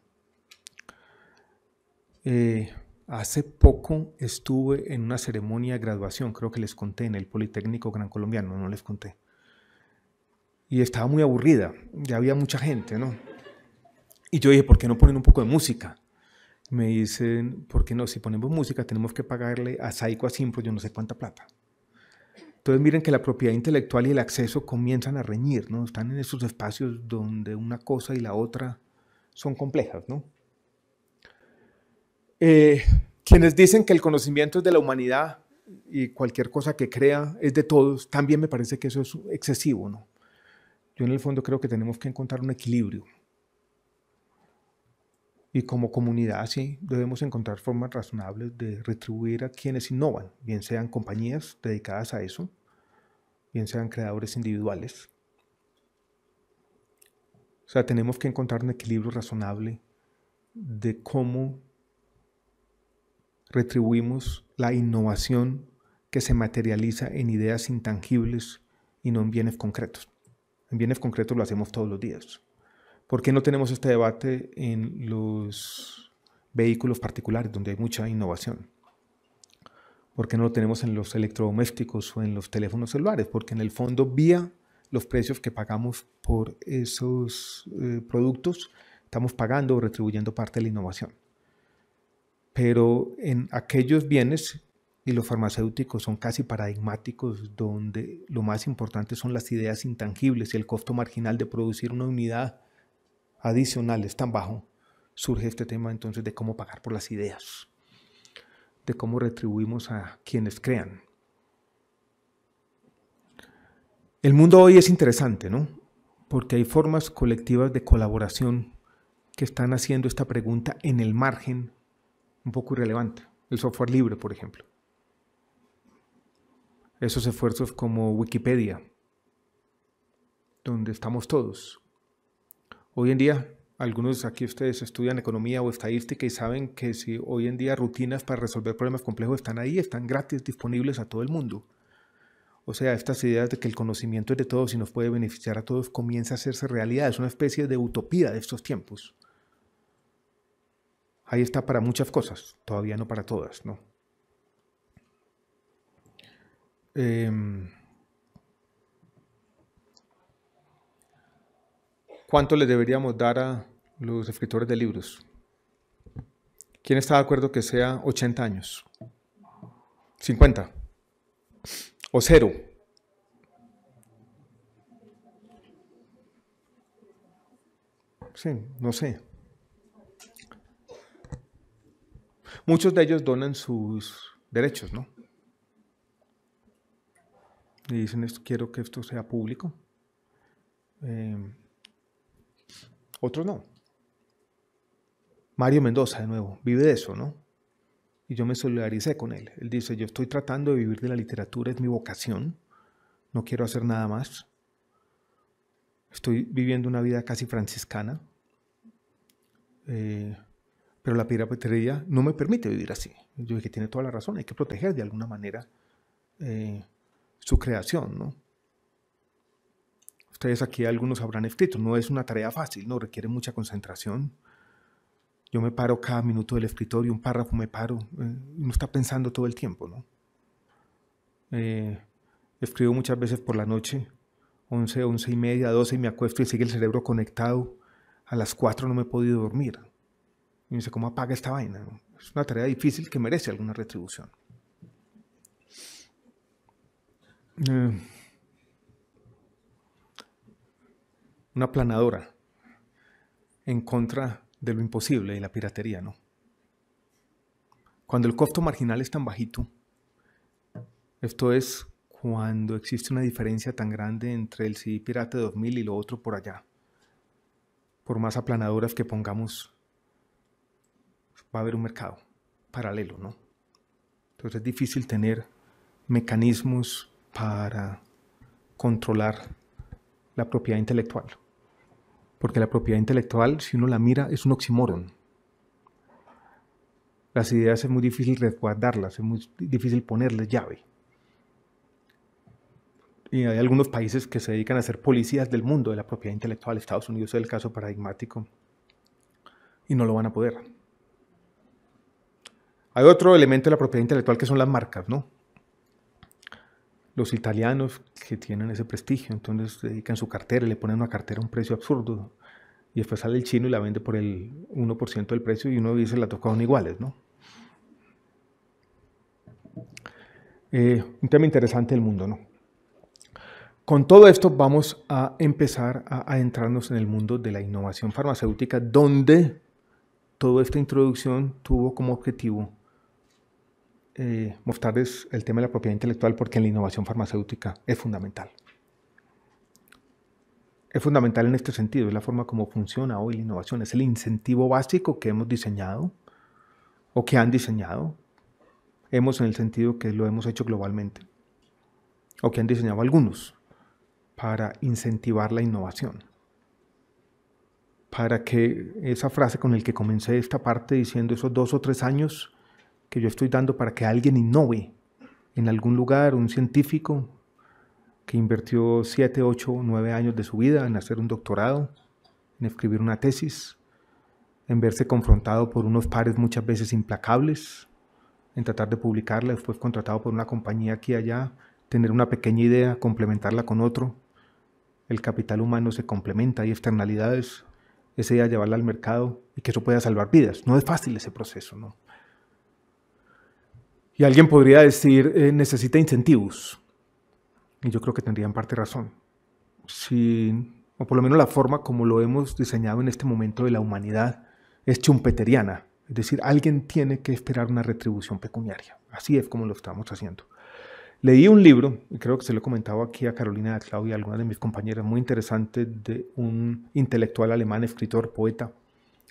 Eh, hace poco estuve en una ceremonia de graduación, creo que les conté, en el Politécnico Gran Colombiano, no les conté. Y estaba muy aburrida, ya había mucha gente, ¿no? Y yo dije, ¿por qué no ponen un poco de música? Me dicen, ¿por qué no? Si ponemos música tenemos que pagarle a Saico, a Simpro, yo no sé cuánta plata. Entonces miren que la propiedad intelectual y el acceso comienzan a reñir, ¿no? Están en esos espacios donde una cosa y la otra son complejas, ¿no? Eh, quienes dicen que el conocimiento es de la humanidad y cualquier cosa que crea es de todos, también me parece que eso es excesivo, ¿no? Yo en el fondo creo que tenemos que encontrar un equilibrio. Y como comunidad, sí, debemos encontrar formas razonables de retribuir a quienes innovan, bien sean compañías dedicadas a eso, bien sean creadores individuales. O sea, tenemos que encontrar un equilibrio razonable de cómo retribuimos la innovación que se materializa en ideas intangibles y no en bienes concretos. En bienes concretos lo hacemos todos los días. ¿Por qué no tenemos este debate en los vehículos particulares, donde hay mucha innovación? ¿Por qué no lo tenemos en los electrodomésticos o en los teléfonos celulares? Porque en el fondo, vía los precios que pagamos por esos eh, productos, estamos pagando o retribuyendo parte de la innovación pero en aquellos bienes, y los farmacéuticos son casi paradigmáticos, donde lo más importante son las ideas intangibles y el costo marginal de producir una unidad adicional es tan bajo, surge este tema entonces de cómo pagar por las ideas, de cómo retribuimos a quienes crean. El mundo hoy es interesante, ¿no? Porque hay formas colectivas de colaboración que están haciendo esta pregunta en el margen un poco irrelevante. El software libre, por ejemplo. Esos esfuerzos como Wikipedia, donde estamos todos. Hoy en día, algunos aquí ustedes estudian economía o estadística y saben que si hoy en día rutinas para resolver problemas complejos están ahí, están gratis, disponibles a todo el mundo. O sea, estas ideas de que el conocimiento es de todos y nos puede beneficiar a todos comienza a hacerse realidad. Es una especie de utopía de estos tiempos ahí está para muchas cosas, todavía no para todas, ¿no? Em, ¿Cuánto le deberíamos dar a los escritores de libros? ¿Quién está de acuerdo que sea 80 años? 50. O cero. Sí, no sé. Muchos de ellos donan sus derechos, ¿no? Y dicen, quiero que esto sea público. Em, otros no. Mario Mendoza, de nuevo, vive de eso, ¿no? Y yo me solidaricé con él. Él dice, yo estoy tratando de vivir de la literatura, es mi vocación, no quiero hacer nada más. Estoy viviendo una vida casi franciscana. Eh, pero la piratería no me permite vivir así. Yo dije, tiene toda la razón, hay que proteger de alguna manera eh, su creación, ¿no? Ustedes aquí algunos habrán escrito, no es una tarea fácil, no requiere mucha concentración. Yo me paro cada minuto del escritorio, un párrafo me paro, no eh, uno está pensando todo el tiempo, ¿no? Eh, escribo muchas veces por la noche, 11, 11 y media, 12 y me acuesto y sigue el cerebro conectado. A las 4 no me he podido dormir. Y me dice, ¿cómo apaga esta vaina? Es una tarea difícil que merece alguna retribución. Eh, una aplanadora en contra de lo imposible y la piratería, ¿no? Cuando el costo marginal es tan bajito, esto es cuando existe una diferencia tan grande entre el CD Pirate 2000 y lo otro por allá, por más aplanadoras que pongamos va a haber un mercado paralelo, ¿no? Entonces es difícil tener mecanismos para controlar la propiedad intelectual. Porque la propiedad intelectual, si uno la mira, es un oxímoron. Las ideas es muy difícil resguardarlas, es muy difícil ponerles llave. Y hay algunos países que se dedican a ser policías del mundo de la propiedad intelectual. Estados Unidos es el caso paradigmático. Y no lo van a poder. Hay otro elemento de la propiedad intelectual que son las marcas, ¿no? Los italianos que tienen ese prestigio, entonces dedican su cartera y le ponen una cartera a un precio absurdo. Y después sale el chino y la vende por el 1% del precio y uno dice, la tocaron iguales, ¿no? Eh, un tema interesante del mundo, ¿no? Con todo esto vamos a empezar a entrarnos en el mundo de la innovación farmacéutica, donde toda esta introducción tuvo como objetivo eh, mostrarles el tema de la propiedad intelectual porque la innovación farmacéutica es fundamental. Es fundamental en este sentido, es la forma como funciona hoy la innovación, es el incentivo básico que hemos diseñado o que han diseñado. Hemos en el sentido que lo hemos hecho globalmente o que han diseñado algunos para incentivar la innovación. Para que esa frase con la que comencé esta parte diciendo esos dos o tres años que yo estoy dando para que alguien innove en algún lugar, un científico que invirtió 7, 8, 9 años de su vida en hacer un doctorado, en escribir una tesis, en verse confrontado por unos pares muchas veces implacables, en tratar de publicarla, después contratado por una compañía aquí y allá, tener una pequeña idea, complementarla con otro. El capital humano se complementa, hay externalidades, ese día llevarla al mercado y que eso pueda salvar vidas. No es fácil ese proceso, ¿no? Y alguien podría decir, eh, necesita incentivos. Y yo creo que tendrían parte razón. Si, o por lo menos la forma como lo hemos diseñado en este momento de la humanidad es chumpeteriana. Es decir, alguien tiene que esperar una retribución pecuniaria. Así es como lo estamos haciendo. Leí un libro, y creo que se lo he comentado aquí a Carolina de Claudia y a algunas de mis compañeras, muy interesante, de un intelectual alemán, escritor, poeta,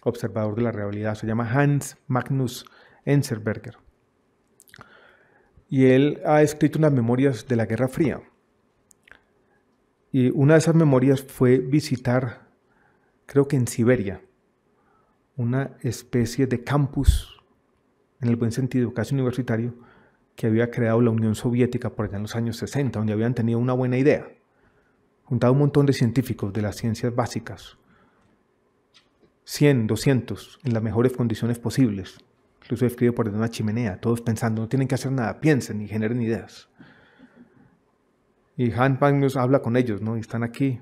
observador de la realidad. Se llama Hans Magnus Enzerberger y él ha escrito unas memorias de la Guerra Fría. Y una de esas memorias fue visitar, creo que en Siberia, una especie de campus, en el buen sentido, casi universitario, que había creado la Unión Soviética por allá en los años 60, donde habían tenido una buena idea. Juntado un montón de científicos de las ciencias básicas, 100, 200, en las mejores condiciones posibles, Incluso escrito por una chimenea, todos pensando, no tienen que hacer nada, piensen y generen ideas. Y Han Magnus habla con ellos, ¿no? Y están aquí.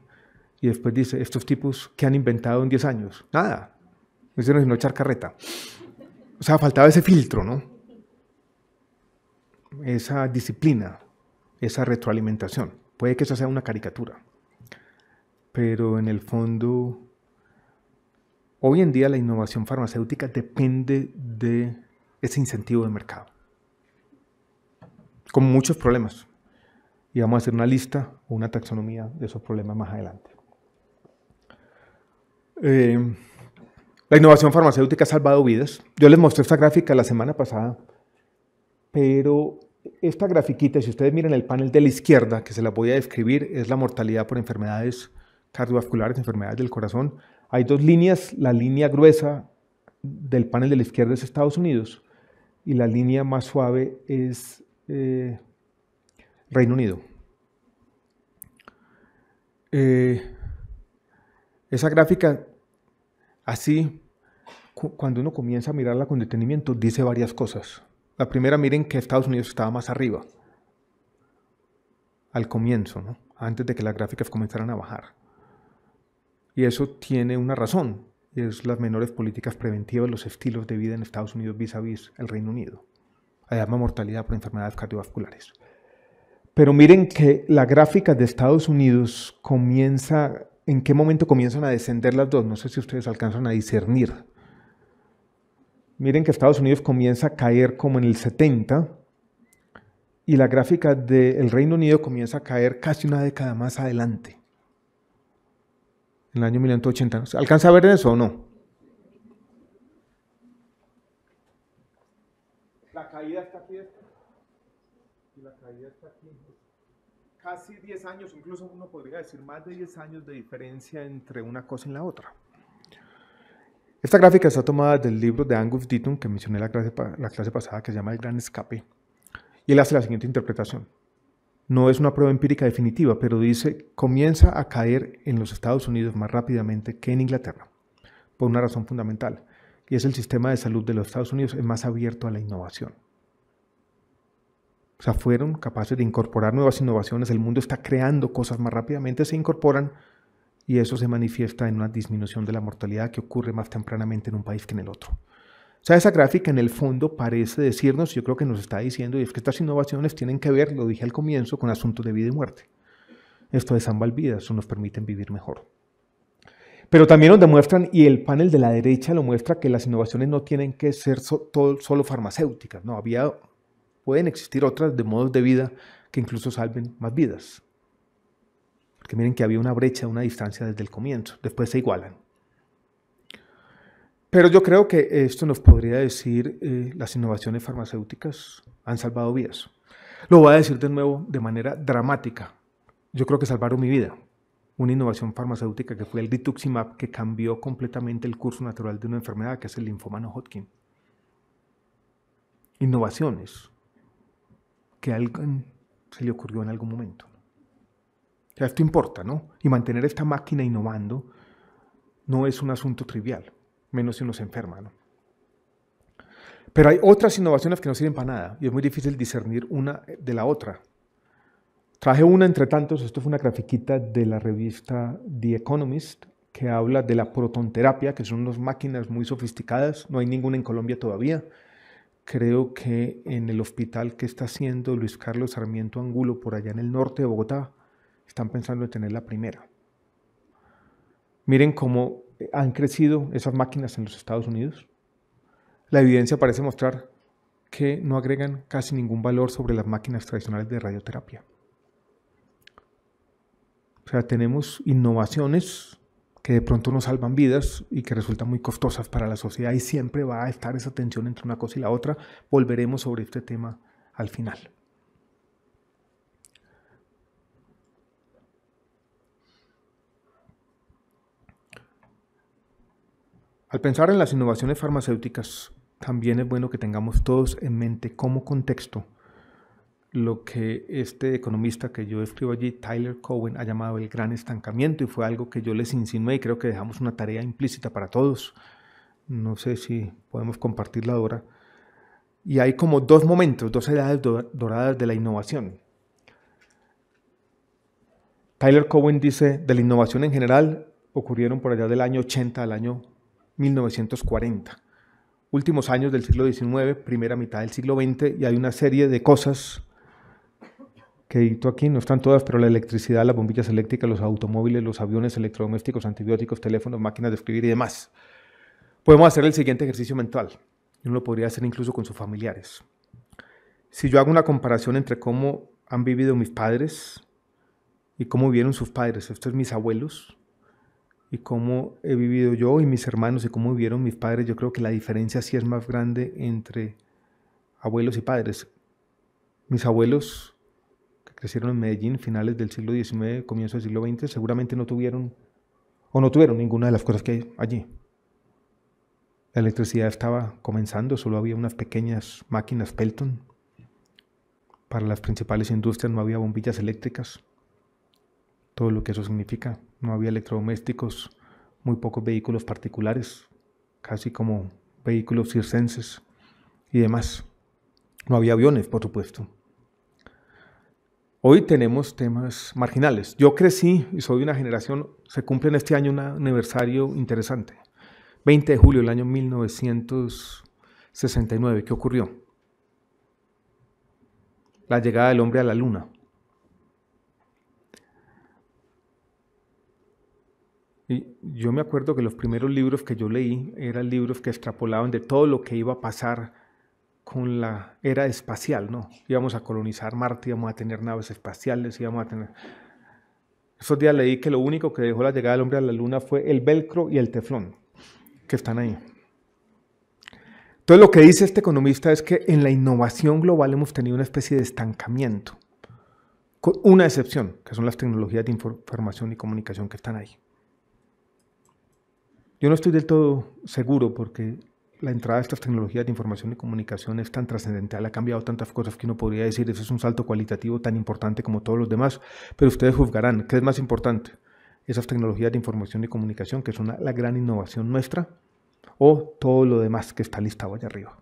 Y después dice, estos tipos, ¿qué han inventado en 10 años? Nada. No hicieron sino echar carreta. O sea, faltaba ese filtro, ¿no? Esa disciplina, esa retroalimentación. Puede que eso sea una caricatura. Pero en el fondo Hoy en día la innovación farmacéutica depende de ese incentivo de mercado, con muchos problemas. Y vamos a hacer una lista o una taxonomía de esos problemas más adelante. Eh, la innovación farmacéutica ha salvado vidas. Yo les mostré esta gráfica la semana pasada, pero esta grafiquita, si ustedes miran el panel de la izquierda, que se la voy a describir, es la mortalidad por enfermedades cardiovasculares, enfermedades del corazón, hay dos líneas, la línea gruesa del panel de la izquierda es Estados Unidos y la línea más suave es eh, Reino Unido. Eh, esa gráfica, así, cuando uno comienza a mirarla con detenimiento, dice varias cosas. La primera, miren que Estados Unidos estaba más arriba, al comienzo, antes de que las gráficas comenzaran a bajar. Y eso tiene una razón, es las menores políticas preventivas, los estilos de vida en Estados Unidos vis a vis el Reino Unido. Además, más mortalidad por enfermedades cardiovasculares. Pero miren que la gráfica de Estados Unidos comienza, en qué momento comienzan a descender las dos, no sé si ustedes alcanzan a discernir. Miren que Estados Unidos comienza a caer como en el 70 y la gráfica del Reino Unido comienza a caer casi una década más adelante en el año 1980. ¿Alcanza a ver eso o no? La caída está aquí y la caída está aquí. Casi 10 años, incluso uno podría decir más de 10 años de diferencia entre una cosa y la otra. Esta gráfica está tomada del libro de Angus Deaton que mencioné la la clase pasada que se llama El Gran Escape. Y él hace la siguiente interpretación no es una prueba empírica definitiva, pero dice, comienza a caer en los Estados Unidos más rápidamente que en Inglaterra, por una razón fundamental, y es el sistema de salud de los Estados Unidos es más abierto a la innovación. O sea, fueron capaces de incorporar nuevas innovaciones, el mundo está creando cosas más rápidamente, se incorporan, y eso se manifiesta en una disminución de la mortalidad que ocurre más tempranamente en un país que en el otro. O sea, esa gráfica en el fondo parece decirnos, yo creo que nos está diciendo, y es que estas innovaciones tienen que ver, lo dije al comienzo, con asuntos de vida y muerte. Esto es ambas vidas, nos permiten vivir mejor. Pero también nos demuestran, y el panel de la derecha lo muestra, que las innovaciones no tienen que ser todo, solo farmacéuticas, no, había, pueden existir otras de modos de vida que incluso salven más vidas. Porque miren que había una brecha, una distancia desde el comienzo, después se igualan. Pero yo creo que esto nos podría decir eh, las innovaciones farmacéuticas han salvado vidas. Lo voy a decir de nuevo de manera dramática. Yo creo que salvaron mi vida. Una innovación farmacéutica que fue el rituximab que cambió completamente el curso natural de una enfermedad que es el linfoma no Hodgkin. Innovaciones que alguien se le ocurrió en algún momento. esto importa, ¿no? Y mantener esta máquina innovando no es un asunto trivial menos si uno se enferma. Pero hay otras innovaciones que no sirven para nada y es muy difícil discernir una de la otra. Traje una entre tantos, esto fue una grafiquita de la revista The Economist que habla de la protonterapia, que son unas máquinas muy sofisticadas, no hay ninguna en Colombia todavía. Creo que en el hospital que está haciendo Luis Carlos Sarmiento Angulo por allá en el norte de Bogotá, están pensando en tener la primera. Miren cómo eh, han crecido esas máquinas en los Estados Unidos. La evidencia parece mostrar que no agregan casi ningún valor sobre las máquinas tradicionales de radioterapia. O sea, tenemos innovaciones que de pronto nos salvan vidas y que resultan muy costosas para la sociedad y siempre va a estar esa tensión entre una cosa y la otra. Volveremos sobre este tema al final. Al pensar en las innovaciones farmacéuticas, también es bueno que tengamos todos en mente como contexto lo que este economista que yo escribo allí, Tyler Cowen, ha llamado el gran estancamiento y fue algo que yo les insinué y creo que dejamos una tarea implícita para todos. No sé si podemos compartirla ahora. Y hay como dos momentos, dos edades doradas de la innovación. Tyler Cowen dice, de la innovación en general ocurrieron por allá del año 80 al año 1940. Últimos años del siglo XIX, primera mitad del siglo XX, y hay una serie de cosas que edito aquí, no están todas, pero la electricidad, las bombillas eléctricas, los automóviles, los aviones, electrodomésticos, antibióticos, teléfonos, máquinas de escribir y demás. Podemos hacer el siguiente ejercicio mental. Uno lo podría hacer incluso con sus familiares. Si yo hago una comparación entre cómo han vivido mis padres y cómo vivieron sus padres, estos mis abuelos, y cómo he vivido yo y mis hermanos y cómo vivieron mis padres, yo creo que la diferencia sí es más grande entre abuelos y padres. Mis abuelos, que crecieron en Medellín, finales del siglo XIX, comienzos del siglo XX, seguramente no tuvieron o no tuvieron ninguna de las cosas que hay allí. La electricidad estaba comenzando, solo había unas pequeñas máquinas Pelton. Para las principales industrias no había bombillas eléctricas todo lo que eso significa. No había electrodomésticos, muy pocos vehículos particulares, casi como vehículos circenses y demás. No había aviones, por supuesto. Hoy tenemos temas marginales. Yo crecí y soy de una generación, se cumple en este año un aniversario interesante. 20 de julio del año 1969, ¿qué ocurrió? La llegada del hombre a la luna. yo me acuerdo que los primeros libros que yo leí eran libros que extrapolaban de todo lo que iba a pasar con la era espacial, ¿no? Íbamos a colonizar Marte, íbamos a tener naves espaciales, íbamos a tener... Esos días leí que lo único que dejó la llegada del hombre a la luna fue el velcro y el teflón, que están ahí. Entonces lo que dice este economista es que en la innovación global hemos tenido una especie de estancamiento, con una excepción, que son las tecnologías de información y comunicación que están ahí. Yo no estoy del todo seguro porque la entrada de estas tecnologías de información y comunicación es tan trascendental, ha cambiado tantas cosas que uno podría decir, eso es un salto cualitativo tan importante como todos los demás, pero ustedes juzgarán qué es más importante, esas tecnologías de información y comunicación, que son la gran innovación nuestra, o todo lo demás que está listado allá arriba.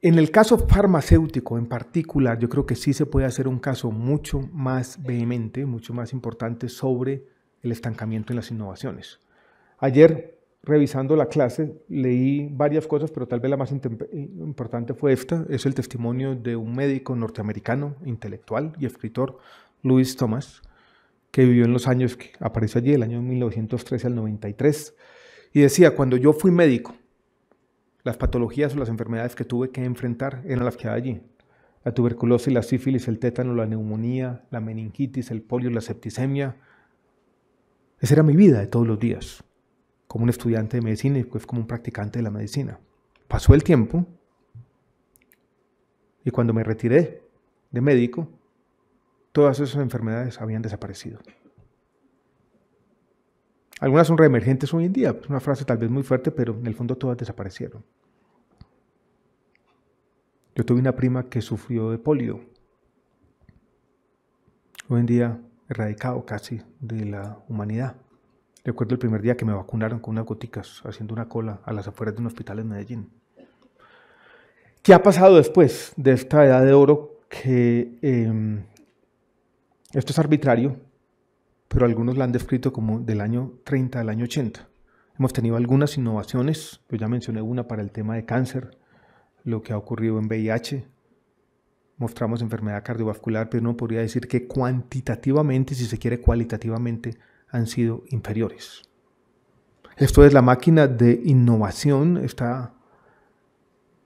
En el caso farmacéutico en particular, yo creo que sí se puede hacer un caso mucho más vehemente, mucho más importante sobre el estancamiento en las innovaciones. Ayer, revisando la clase, leí varias cosas, pero tal vez la más importante fue esta, es el testimonio de un médico norteamericano, intelectual y escritor, Luis Thomas, que vivió en los años que aparece allí, el año 1913 al 93, y decía, cuando yo fui médico, las patologías o las enfermedades que tuve que enfrentar eran las que hay allí. La tuberculosis, la sífilis, el tétano, la neumonía, la meningitis, el polio, la septicemia, esa era mi vida de todos los días, como un estudiante de medicina y pues como un practicante de la medicina. Pasó el tiempo y cuando me retiré de médico, todas esas enfermedades habían desaparecido. Algunas son reemergentes hoy en día, es una frase tal vez muy fuerte, pero en el fondo todas desaparecieron. Yo tuve una prima que sufrió de polio. Hoy en día erradicado casi de la humanidad. Recuerdo el primer día que me vacunaron con unas goticas haciendo una cola a las afueras de un hospital en Medellín. ¿Qué ha pasado después de esta edad de oro? Que em, esto es arbitrario, pero algunos la han descrito como del año 30 al año 80. Hemos tenido algunas innovaciones, yo ya mencioné una para el tema de cáncer, lo que ha ocurrido en VIH, mostramos enfermedad cardiovascular, pero no podría decir que cuantitativamente, si se quiere cualitativamente, han sido inferiores. Esto es, la máquina de innovación está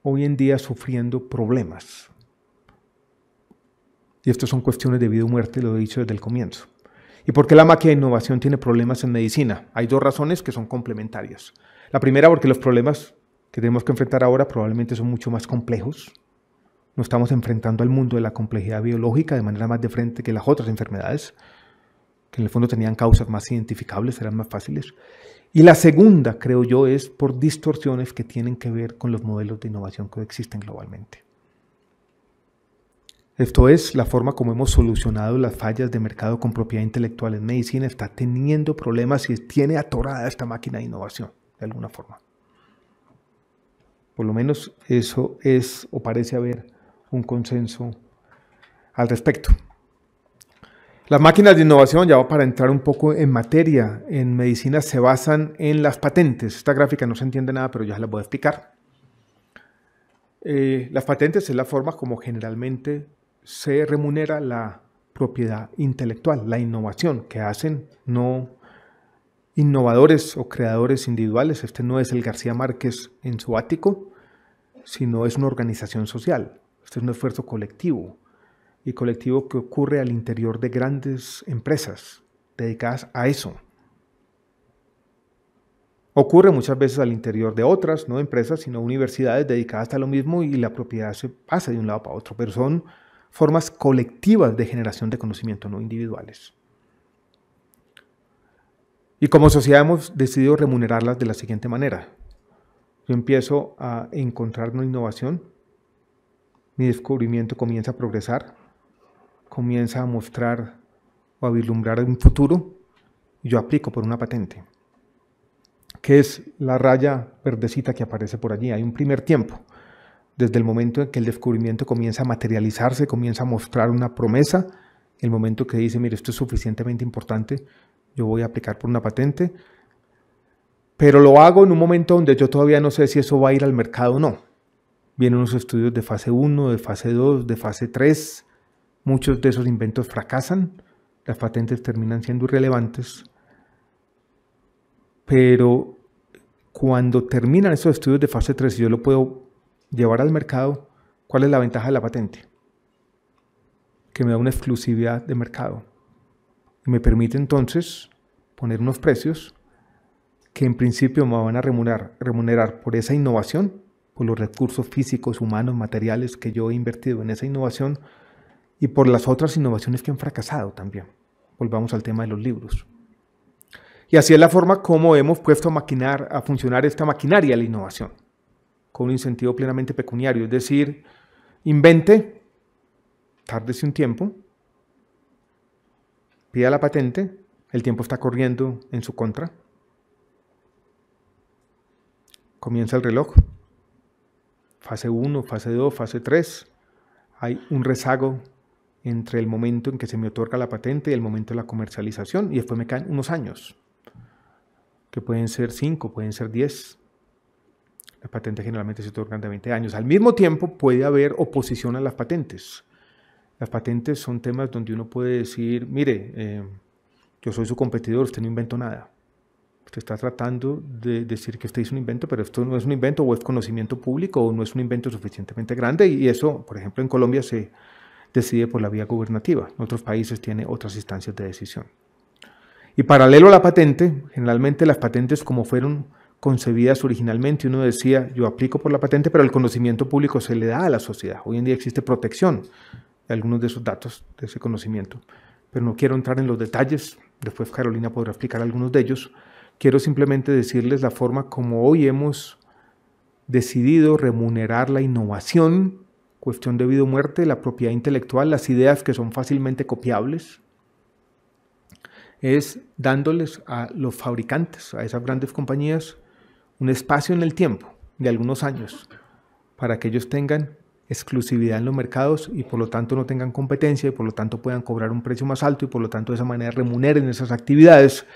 hoy en día sufriendo problemas. Y esto son cuestiones de vida o muerte, lo he dicho desde el comienzo. ¿Y por qué la máquina de innovación tiene problemas en medicina? Hay dos razones que son complementarias. La primera, porque los problemas que tenemos que enfrentar ahora probablemente son mucho más complejos, nos estamos enfrentando al mundo de la complejidad biológica de manera más de frente que las otras enfermedades, que en el fondo tenían causas más identificables, eran más fáciles. Y la segunda, creo yo, es por distorsiones que tienen que ver con los modelos de innovación que existen globalmente. Esto es, la forma como hemos solucionado las fallas de mercado con propiedad intelectual en medicina está teniendo problemas y tiene atorada esta máquina de innovación, de alguna forma. Por lo menos eso es o parece haber un consenso al respecto. Las máquinas de innovación, ya para entrar un poco en materia, en medicina se basan en las patentes. Esta gráfica no se entiende nada, pero ya la voy a explicar. Eh, las patentes es la forma como generalmente se remunera la propiedad intelectual, la innovación que hacen no innovadores o creadores individuales. Este no es el García Márquez en su ático, sino es una organización social. Este es un esfuerzo colectivo y colectivo que ocurre al interior de grandes empresas dedicadas a eso. Ocurre muchas veces al interior de otras, no empresas, sino universidades dedicadas a lo mismo y la propiedad se pasa de un lado para otro, pero son formas colectivas de generación de conocimiento, no individuales. Y como sociedad hemos decidido remunerarlas de la siguiente manera. Yo empiezo a encontrar una innovación mi descubrimiento comienza a progresar, comienza a mostrar o a vislumbrar un futuro, y yo aplico por una patente, que es la raya verdecita que aparece por allí. Hay un primer tiempo, desde el momento en que el descubrimiento comienza a materializarse, comienza a mostrar una promesa, el momento que dice, mire, esto es suficientemente importante, yo voy a aplicar por una patente, pero lo hago en un momento donde yo todavía no sé si eso va a ir al mercado o no. Vienen los estudios de fase 1, de fase 2, de fase 3. Muchos de esos inventos fracasan, las patentes terminan siendo irrelevantes. Pero cuando terminan esos estudios de fase 3 y yo lo puedo llevar al mercado, ¿cuál es la ventaja de la patente? Que me da una exclusividad de mercado. Y me permite entonces poner unos precios que en principio me van a remunerar por esa innovación por los recursos físicos, humanos, materiales que yo he invertido en esa innovación y por las otras innovaciones que han fracasado también. Volvamos al tema de los libros. Y así es la forma como hemos puesto a maquinar, a funcionar esta maquinaria de la innovación, con un incentivo plenamente pecuniario, es decir, invente, tárdese un tiempo, pida la patente, el tiempo está corriendo en su contra, comienza el reloj, fase 1, fase 2, fase 3, hay un rezago entre el momento en que se me otorga la patente y el momento de la comercialización, y después me caen unos años, que pueden ser 5, pueden ser 10. Las patentes generalmente se otorgan de 20 años. Al mismo tiempo puede haber oposición a las patentes. Las patentes son temas donde uno puede decir, mire, eh, yo soy su competidor, usted no inventó nada. Usted está tratando de decir que usted es un invento, pero esto no es un invento o es conocimiento público o no es un invento suficientemente grande y eso, por ejemplo, en Colombia se decide por la vía gubernativa. En otros países tiene otras instancias de decisión. Y paralelo a la patente, generalmente las patentes como fueron concebidas originalmente, uno decía, yo aplico por la patente, pero el conocimiento público se le da a la sociedad. Hoy en día existe protección de algunos de esos datos, de ese conocimiento. Pero no quiero entrar en los detalles, después Carolina podrá explicar algunos de ellos. Quiero simplemente decirles la forma como hoy hemos decidido remunerar la innovación, cuestión de vida o muerte, la propiedad intelectual, las ideas que son fácilmente copiables, es dándoles a los fabricantes, a esas grandes compañías, un espacio en el tiempo de algunos años para que ellos tengan exclusividad en los mercados y por lo tanto no tengan competencia y por lo tanto puedan cobrar un precio más alto y por lo tanto de esa manera remuneren esas actividades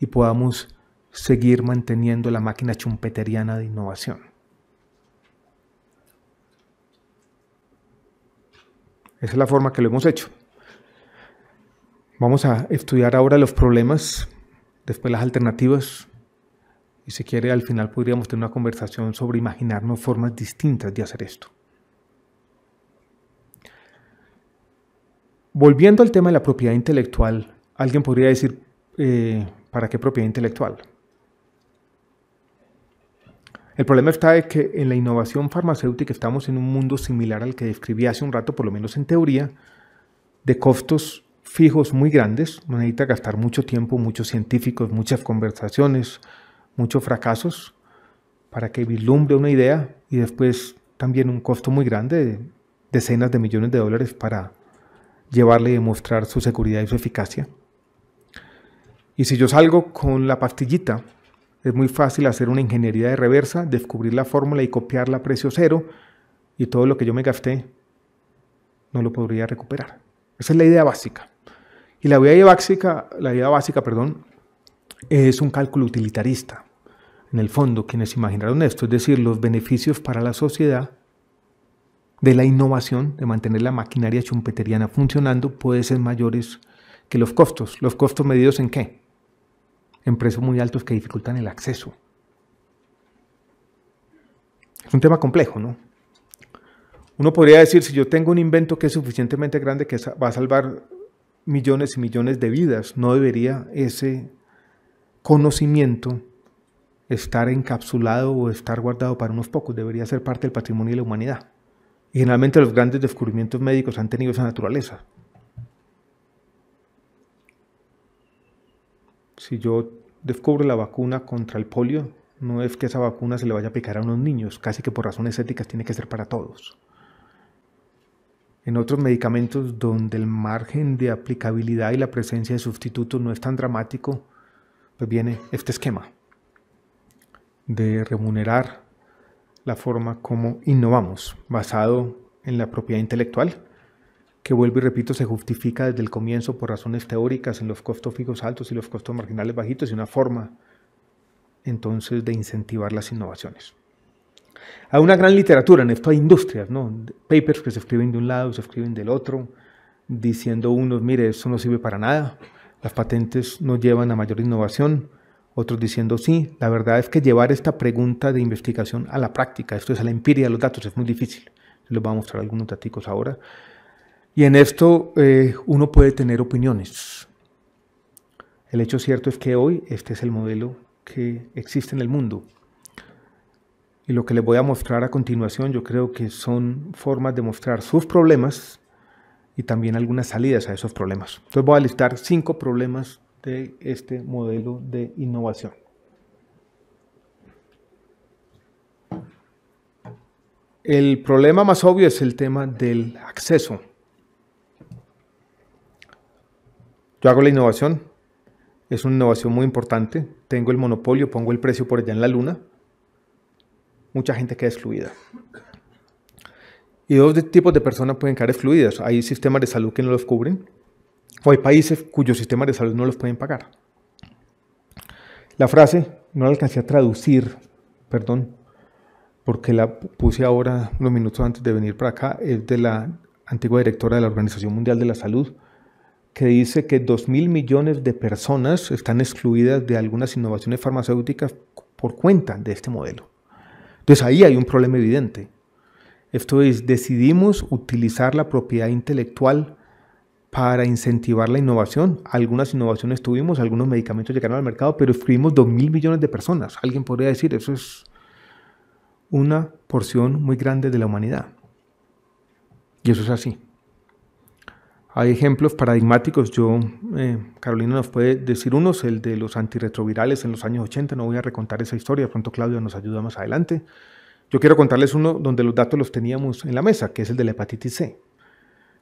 y podamos seguir manteniendo la máquina chumpeteriana de innovación. Esa es la forma que lo hemos hecho. Vamos a estudiar ahora los problemas, después las alternativas, y si quiere al final podríamos tener una conversación sobre imaginarnos formas distintas de hacer esto. Volviendo al tema de la propiedad intelectual, alguien podría decir, eh, ¿para qué propiedad intelectual? El problema está es que en la innovación farmacéutica estamos en un mundo similar al que describí hace un rato, por lo menos en teoría, de costos fijos muy grandes. necesita gastar mucho tiempo, muchos científicos, muchas conversaciones, muchos fracasos para que vislumbre una idea y después también un costo muy grande decenas de millones de dólares para llevarle y demostrar su seguridad y su eficacia. Y si yo salgo con la pastillita es muy fácil hacer una ingeniería de reversa, descubrir la fórmula y copiarla a precio cero y todo lo que yo me gasté no lo podría recuperar. Esa es la idea básica. Y la idea básica, la idea básica, perdón, es un cálculo utilitarista. En el fondo, quienes imaginaron esto, es decir, los beneficios para la sociedad de la innovación, de mantener la maquinaria chumpeteriana funcionando, puede ser mayores que los costos. ¿Los costos medidos en qué? en precios muy altos que dificultan el acceso. Es un tema complejo, ¿no? Uno podría decir, si yo tengo un invento que es suficientemente grande que va a salvar millones y millones de vidas, no debería ese conocimiento estar encapsulado o estar guardado para unos pocos, debería ser parte del patrimonio de la humanidad. Y generalmente los grandes descubrimientos médicos han tenido esa naturaleza. Si yo descubre la vacuna contra el polio, no es que esa vacuna se le vaya a aplicar a unos niños, casi que por razones éticas tiene que ser para todos. En otros medicamentos donde el margen de aplicabilidad y la presencia de sustitutos no es tan dramático, pues viene este esquema de remunerar la forma como innovamos, basado en la propiedad intelectual, que vuelvo y repito, se justifica desde el comienzo por razones teóricas en los costos fijos altos y los costos marginales bajitos y una forma entonces de incentivar las innovaciones. Hay una gran literatura, en esto hay industrias, ¿no? papers que se escriben de un lado, se escriben del otro, diciendo unos, mire, eso no sirve para nada, las patentes no llevan a mayor innovación, otros diciendo, sí, la verdad es que llevar esta pregunta de investigación a la práctica, esto es a la empiria de los datos, es muy difícil. Les voy a mostrar algunos datos ahora. Y en esto eh, uno puede tener opiniones. El hecho cierto es que hoy este es el modelo que existe en el mundo. Y lo que les voy a mostrar a continuación yo creo que son formas de mostrar sus problemas y también algunas salidas a esos problemas. Entonces voy a listar cinco problemas de este modelo de innovación. El problema más obvio es el tema del acceso. Yo hago la innovación, es una innovación muy importante, tengo el monopolio, pongo el precio por allá en la luna, mucha gente queda excluida. Y dos tipos de personas pueden quedar excluidas. Hay sistemas de salud que no los cubren o hay países cuyos sistemas de salud no los pueden pagar. La frase no la alcancé a traducir, perdón, porque la puse ahora unos minutos antes de venir para acá, es de la antigua directora de la Organización Mundial de la Salud, que dice que 2.000 millones de personas están excluidas de algunas innovaciones farmacéuticas por cuenta de este modelo. Entonces ahí hay un problema evidente. Esto es, decidimos utilizar la propiedad intelectual para incentivar la innovación. Algunas innovaciones tuvimos, algunos medicamentos llegaron al mercado, pero excluimos 2.000 millones de personas. Alguien podría decir, eso es una porción muy grande de la humanidad. Y eso es así. Hay ejemplos paradigmáticos, yo, eh, Carolina nos puede decir unos, el de los antirretrovirales en los años 80, no voy a recontar esa historia, pronto Claudia nos ayuda más adelante. Yo quiero contarles uno donde los datos los teníamos en la mesa, que es el de la hepatitis C,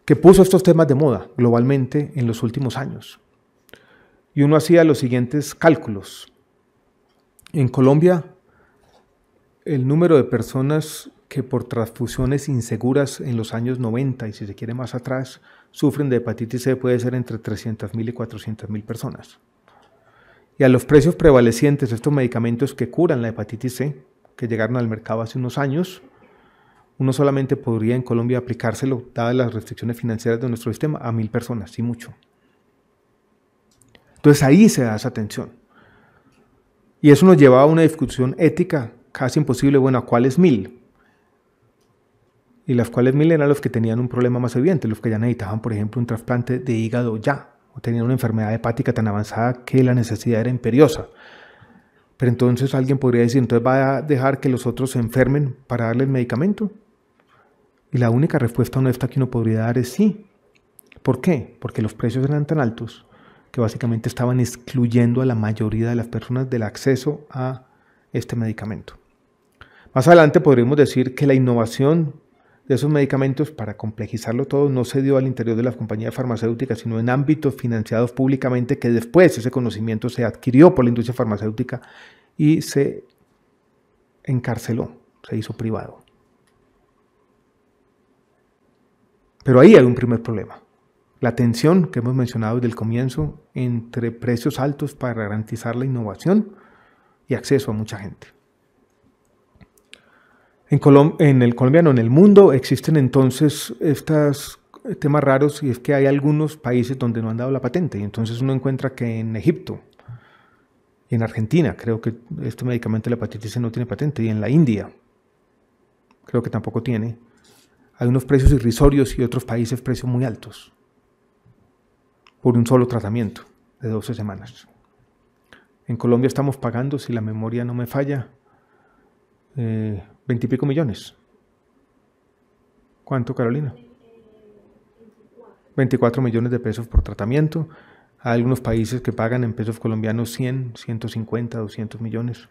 que puso estos temas de moda globalmente en los últimos años. Y uno hacía los siguientes cálculos. En Colombia, el número de personas que por transfusiones inseguras en los años 90 y si se quiere más atrás, sufren de hepatitis C puede ser entre 300.000 y 400.000 personas. Y a los precios prevalecientes de estos medicamentos que curan la hepatitis C, que llegaron al mercado hace unos años, uno solamente podría en Colombia aplicárselo, dadas las restricciones financieras de nuestro sistema, a mil personas, y mucho. Entonces ahí se da esa tensión. Y eso nos lleva a una discusión ética casi imposible, bueno, cuál es mil? y las cuales mil eran los que tenían un problema más evidente, los que ya necesitaban, por ejemplo, un trasplante de hígado ya, o tenían una enfermedad hepática tan avanzada que la necesidad era imperiosa. Pero entonces alguien podría decir, entonces va a dejar que los otros se enfermen para darle el medicamento. Y la única respuesta honesta que uno podría dar es sí. ¿Por qué? Porque los precios eran tan altos que básicamente estaban excluyendo a la mayoría de las personas del acceso a este medicamento. Más adelante podríamos decir que la innovación de esos medicamentos, para complejizarlo todo, no se dio al interior de las compañías farmacéuticas, sino en ámbitos financiados públicamente, que después ese conocimiento se adquirió por la industria farmacéutica y se encarceló, se hizo privado. Pero ahí hay un primer problema. La tensión que hemos mencionado desde el comienzo entre precios altos para garantizar la innovación y acceso a mucha gente. En, en el colombiano, en el mundo, existen entonces estos temas raros y es que hay algunos países donde no han dado la patente. Y entonces uno encuentra que en Egipto y en Argentina, creo que este medicamento de la hepatitis C no tiene patente, y en la India, creo que tampoco tiene. Hay unos precios irrisorios y otros países precios muy altos por un solo tratamiento de 12 semanas. En Colombia estamos pagando, si la memoria no me falla, eh, ¿Veintipico millones? ¿Cuánto, Carolina? 24 millones de pesos por tratamiento. Hay algunos países que pagan en pesos colombianos 100, 150, 200 millones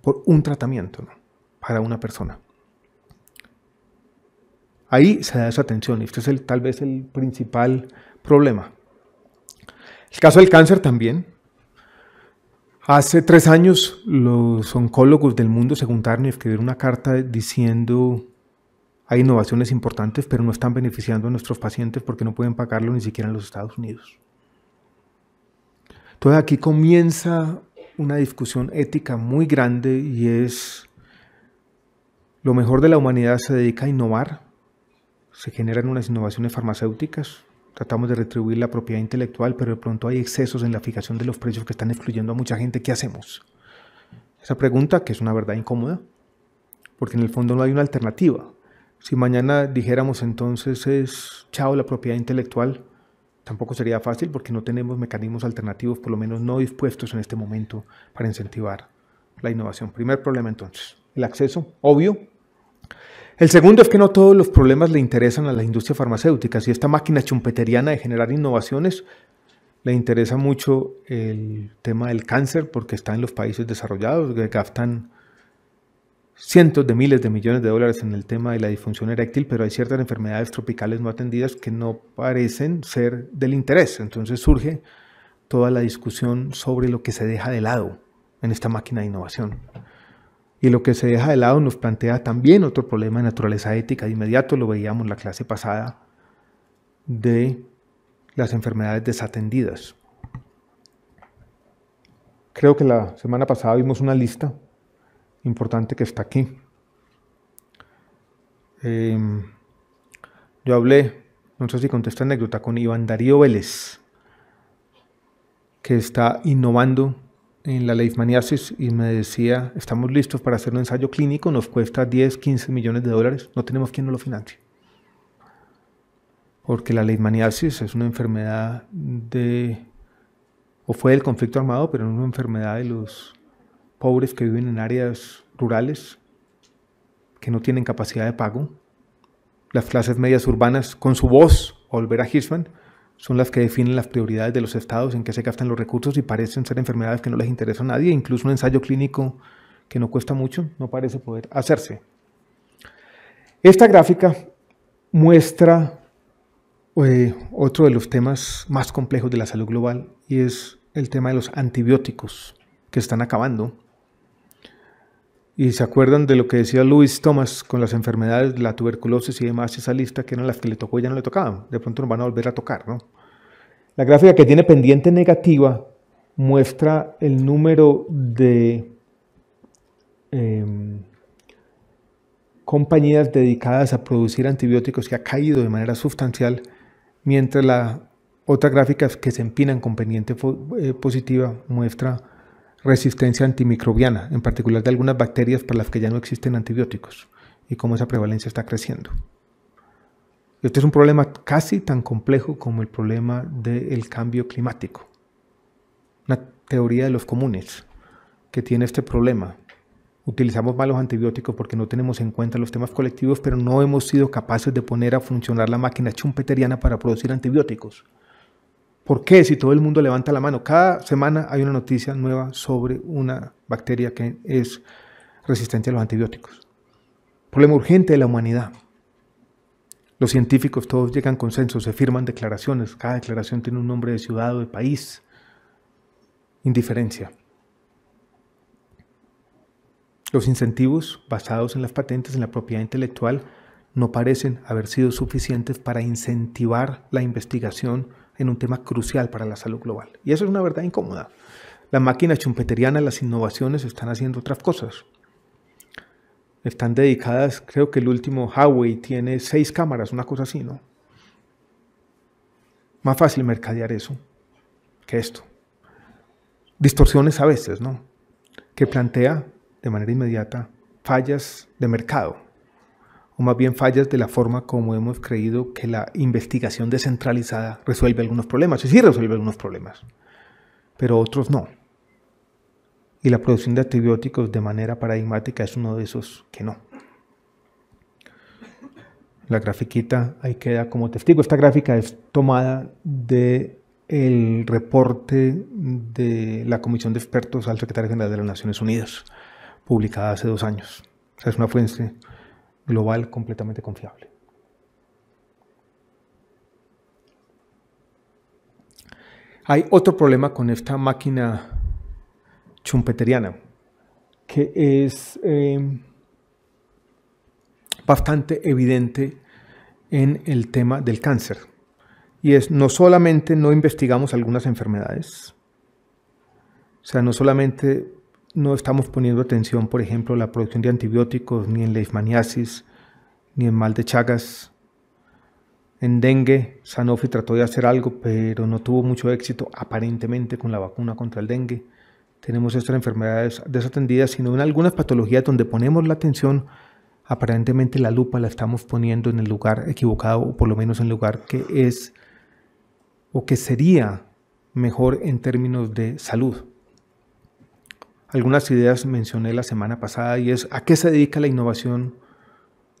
por un tratamiento ¿no? para una persona. Ahí se da esa atención y este es el, tal vez el principal problema. El caso del cáncer también, Hace tres años los oncólogos del mundo se juntaron y escribieron una carta diciendo hay innovaciones importantes, pero no están beneficiando a nuestros pacientes porque no pueden pagarlo ni siquiera en los Estados Unidos. Entonces aquí comienza una discusión ética muy grande y es lo mejor de la humanidad se dedica a innovar, se generan unas innovaciones farmacéuticas, tratamos de retribuir la propiedad intelectual, pero de pronto hay excesos en la fijación de los precios que están excluyendo a mucha gente. ¿Qué hacemos? Esa pregunta, que es una verdad incómoda, porque en el fondo no hay una alternativa. Si mañana dijéramos entonces es chao la propiedad intelectual, tampoco sería fácil porque no tenemos mecanismos alternativos, por lo menos no dispuestos en este momento para incentivar la innovación. Primer problema entonces, el acceso, obvio, el segundo es que no todos los problemas le interesan a la industria farmacéutica. Si esta máquina chumpeteriana de generar innovaciones le interesa mucho el tema del cáncer porque está en los países desarrollados que gastan cientos de miles de millones de dólares en el tema de la disfunción eréctil, pero hay ciertas enfermedades tropicales no atendidas que no parecen ser del interés. Entonces surge toda la discusión sobre lo que se deja de lado en esta máquina de innovación. Y lo que se deja de lado nos plantea también otro problema de naturaleza ética. De inmediato lo veíamos la clase pasada de las enfermedades desatendidas. Creo que la semana pasada vimos una lista importante que está aquí. Em, yo hablé, no sé si contesta anécdota, con Iván Darío Vélez, que está innovando en la Leishmaniasis y me decía, estamos listos para hacer un ensayo clínico, nos cuesta 10, 15 millones de dólares, no tenemos quien nos lo financie. Porque la leishmaniasis es una enfermedad de, o fue del conflicto armado, pero es una enfermedad de los pobres que viven en áreas rurales, que no tienen capacidad de pago. Las clases medias urbanas, con su voz, volver a Hirschman, son las que definen las prioridades de los estados en que se gastan los recursos y parecen ser enfermedades que no les interesa a nadie. Incluso un ensayo clínico que no cuesta mucho no parece poder hacerse. Esta gráfica muestra eh, otro de los temas más complejos de la salud global y es el tema de los antibióticos que están acabando y se acuerdan de lo que decía Luis Thomas con las enfermedades, la tuberculosis y demás, esa lista que eran las que le tocó y ya no le tocaban. De pronto nos van a volver a tocar, ¿no? La gráfica que tiene pendiente negativa muestra el número de em, compañías dedicadas a producir antibióticos que ha caído de manera sustancial, mientras la otra gráfica que se empinan con pendiente eh, positiva muestra resistencia antimicrobiana, en particular de algunas bacterias para las que ya no existen antibióticos, y cómo esa prevalencia está creciendo. Este es un problema casi tan complejo como el problema del cambio climático. Una teoría de los comunes que tiene este problema. Utilizamos malos antibióticos porque no tenemos en cuenta los temas colectivos, pero no hemos sido capaces de poner a funcionar la máquina chumpeteriana para producir antibióticos. ¿Por qué si todo el mundo levanta la mano? Cada semana hay una noticia nueva sobre una bacteria que es resistente a los antibióticos. Problema urgente de la humanidad. Los científicos todos llegan a consensos, se firman declaraciones, cada declaración tiene un nombre de ciudad o de país. Indiferencia. Los incentivos basados en las patentes, en la propiedad intelectual, no parecen haber sido suficientes para incentivar la investigación en un tema crucial para la salud global. Y eso es una verdad incómoda. Las máquinas chumpeterianas, las innovaciones están haciendo otras cosas. Están dedicadas, creo que el último Huawei tiene seis cámaras, una cosa así, ¿no? Más fácil mercadear eso que esto. Distorsiones a veces, ¿no? Que plantea de manera inmediata fallas de mercado o más bien fallas de la forma como hemos creído que la investigación descentralizada resuelve algunos problemas. Y sí resuelve algunos problemas, pero otros no. Y la producción de antibióticos de manera paradigmática es uno de esos que no. La grafiquita ahí queda como testigo. Esta gráfica es tomada de el reporte de la Comisión de Expertos al Secretario General de las Naciones Unidas, publicada hace dos años. O sea, es una fuente global completamente confiable. Hay otro problema con esta máquina chumpeteriana, que es em, bastante evidente en el tema del cáncer. Y es, no solamente no investigamos algunas enfermedades, o sea, no solamente no estamos poniendo atención, por ejemplo, a la producción de antibióticos, ni en leishmaniasis, ni en mal de Chagas. En dengue, Sanofi trató de hacer algo, pero no tuvo mucho éxito aparentemente con la vacuna contra el dengue. Tenemos estas enfermedades desatendidas, sino en algunas patologías donde ponemos la atención, aparentemente la lupa la estamos poniendo en el lugar equivocado, o por lo menos en el lugar que es o que sería mejor en términos de salud algunas ideas mencioné la semana pasada y es a qué se dedica la innovación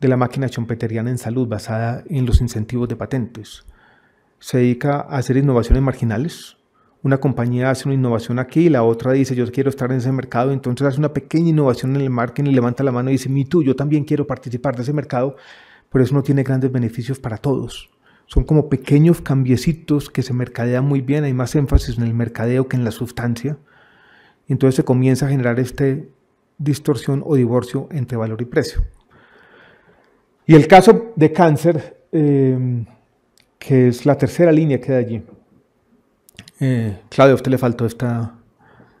de la máquina chompeteriana en salud basada en los incentivos de patentes. Se dedica a hacer innovaciones marginales. Una compañía hace una innovación aquí y la otra dice yo quiero estar en ese mercado, entonces hace una pequeña innovación en el marketing y levanta la mano y dice, mi tú, yo también quiero participar de ese mercado, pero eso no tiene grandes beneficios para todos. Son como pequeños cambiecitos que se mercadean muy bien, hay más énfasis en el mercadeo que en la sustancia entonces se comienza a generar esta distorsión o divorcio entre valor y precio. Y el caso de cáncer, eh, que es la tercera línea que da allí. Eh, Claudio, a usted le faltó esta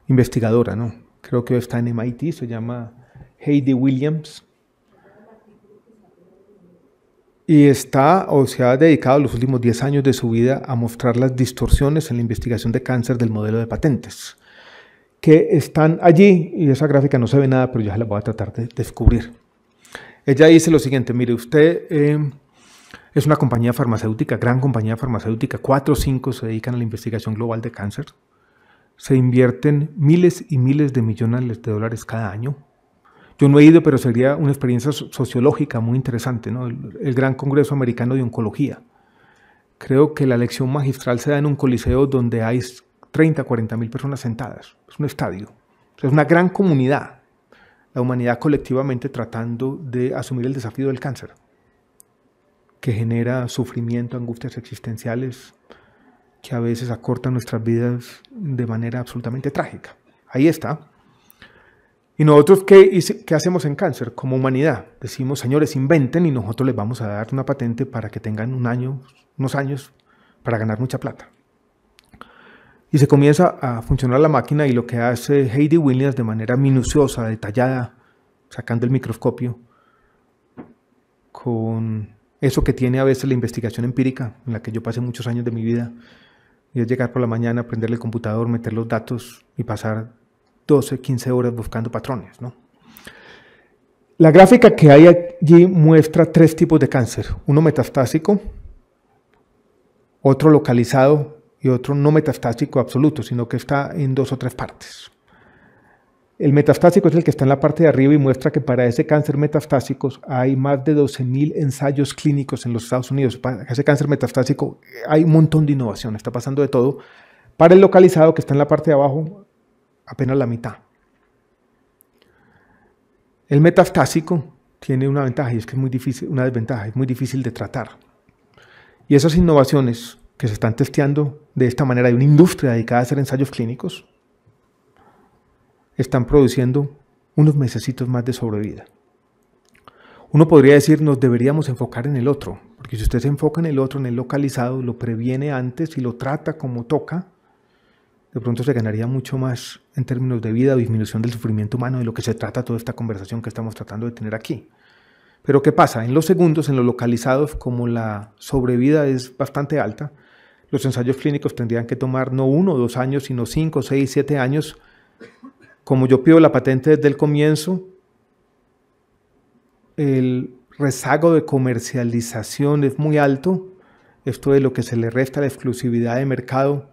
investigadora, ¿no? Creo que está en MIT, se llama Heidi Williams. Y está o se ha dedicado los últimos 10 años de su vida a mostrar las distorsiones en la investigación de cáncer del modelo de patentes que están allí, y esa gráfica no se ve nada, pero ya la voy a tratar de descubrir. Ella dice lo siguiente, mire, usted eh, es una compañía farmacéutica, gran compañía farmacéutica, cuatro o cinco se dedican a la investigación global de cáncer, se invierten miles y miles de millones de dólares cada año. Yo no he ido, pero sería una experiencia sociológica muy interesante, ¿no? el, Gran Congreso Americano de Oncología. Creo que la lección magistral se da en un coliseo donde hay 30, 40 mil personas sentadas. Es un estadio. es una gran comunidad. La humanidad colectivamente tratando de asumir el desafío del cáncer, que genera sufrimiento, angustias existenciales, que a veces acortan nuestras vidas de manera absolutamente trágica. Ahí está. ¿Y nosotros qué, qué hacemos en cáncer como humanidad? Decimos, señores, inventen y nosotros les vamos a dar una patente para que tengan un año, unos años para ganar mucha plata. Y se comienza a funcionar la máquina y lo que hace Heidi Williams de manera minuciosa, detallada, sacando el microscopio, con eso que tiene a veces la investigación empírica, en la que yo pasé muchos años de mi vida, y es llegar por la mañana, prender el computador, meter los datos y pasar 12, 15 horas buscando patrones. ¿no? La gráfica que hay allí muestra tres tipos de cáncer, uno metastásico, otro localizado y otro no metastásico absoluto, sino que está en dos o tres partes. El metastásico es el que está en la parte de arriba y muestra que para ese cáncer metastásico hay más de 12.000 ensayos clínicos en los Estados Unidos. Para ese cáncer metastásico hay un montón de innovación, está pasando de todo. Para el localizado que está en la parte de abajo, apenas la mitad. El metastásico tiene una ventaja y es que es muy difícil, una desventaja, es muy difícil de tratar. Y esas innovaciones que se están testeando de esta manera, hay una industria dedicada a hacer ensayos clínicos, están produciendo unos mesecitos más de sobrevida. Uno podría decir, nos deberíamos enfocar en el otro, porque si usted se enfoca en el otro, en el localizado, lo previene antes y lo trata como toca, de pronto se ganaría mucho más en términos de vida, disminución del sufrimiento humano, de lo que se trata toda esta conversación que estamos tratando de tener aquí. Pero ¿qué pasa? En los segundos, en los localizados, como la sobrevida es bastante alta, los ensayos clínicos tendrían que tomar no uno o dos años, sino cinco, seis, siete años. Como yo pido la patente desde el comienzo, el rezago de comercialización es muy alto. Esto es lo que se le resta a la exclusividad de mercado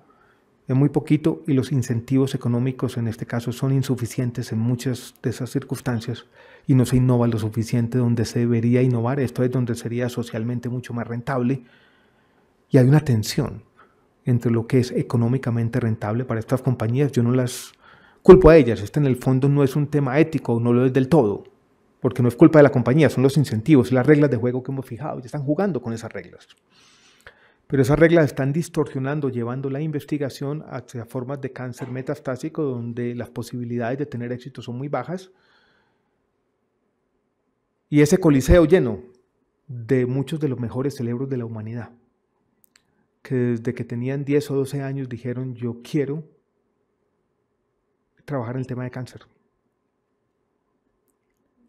es muy poquito y los incentivos económicos en este caso son insuficientes en muchas de esas circunstancias y no se innova lo suficiente donde se debería innovar. Esto es donde sería socialmente mucho más rentable. Y hay una tensión entre lo que es económicamente rentable para estas compañías. Yo no las culpo a ellas, este en el fondo no es un tema ético, no lo es del todo, porque no es culpa de la compañía, son los incentivos, las reglas de juego que hemos fijado, y están jugando con esas reglas. Pero esas reglas están distorsionando, llevando la investigación hacia formas de cáncer metastásico donde las posibilidades de tener éxito son muy bajas. Y ese coliseo lleno de muchos de los mejores cerebros de la humanidad que desde que tenían 10 o 12 años dijeron yo quiero trabajar en el tema de cáncer.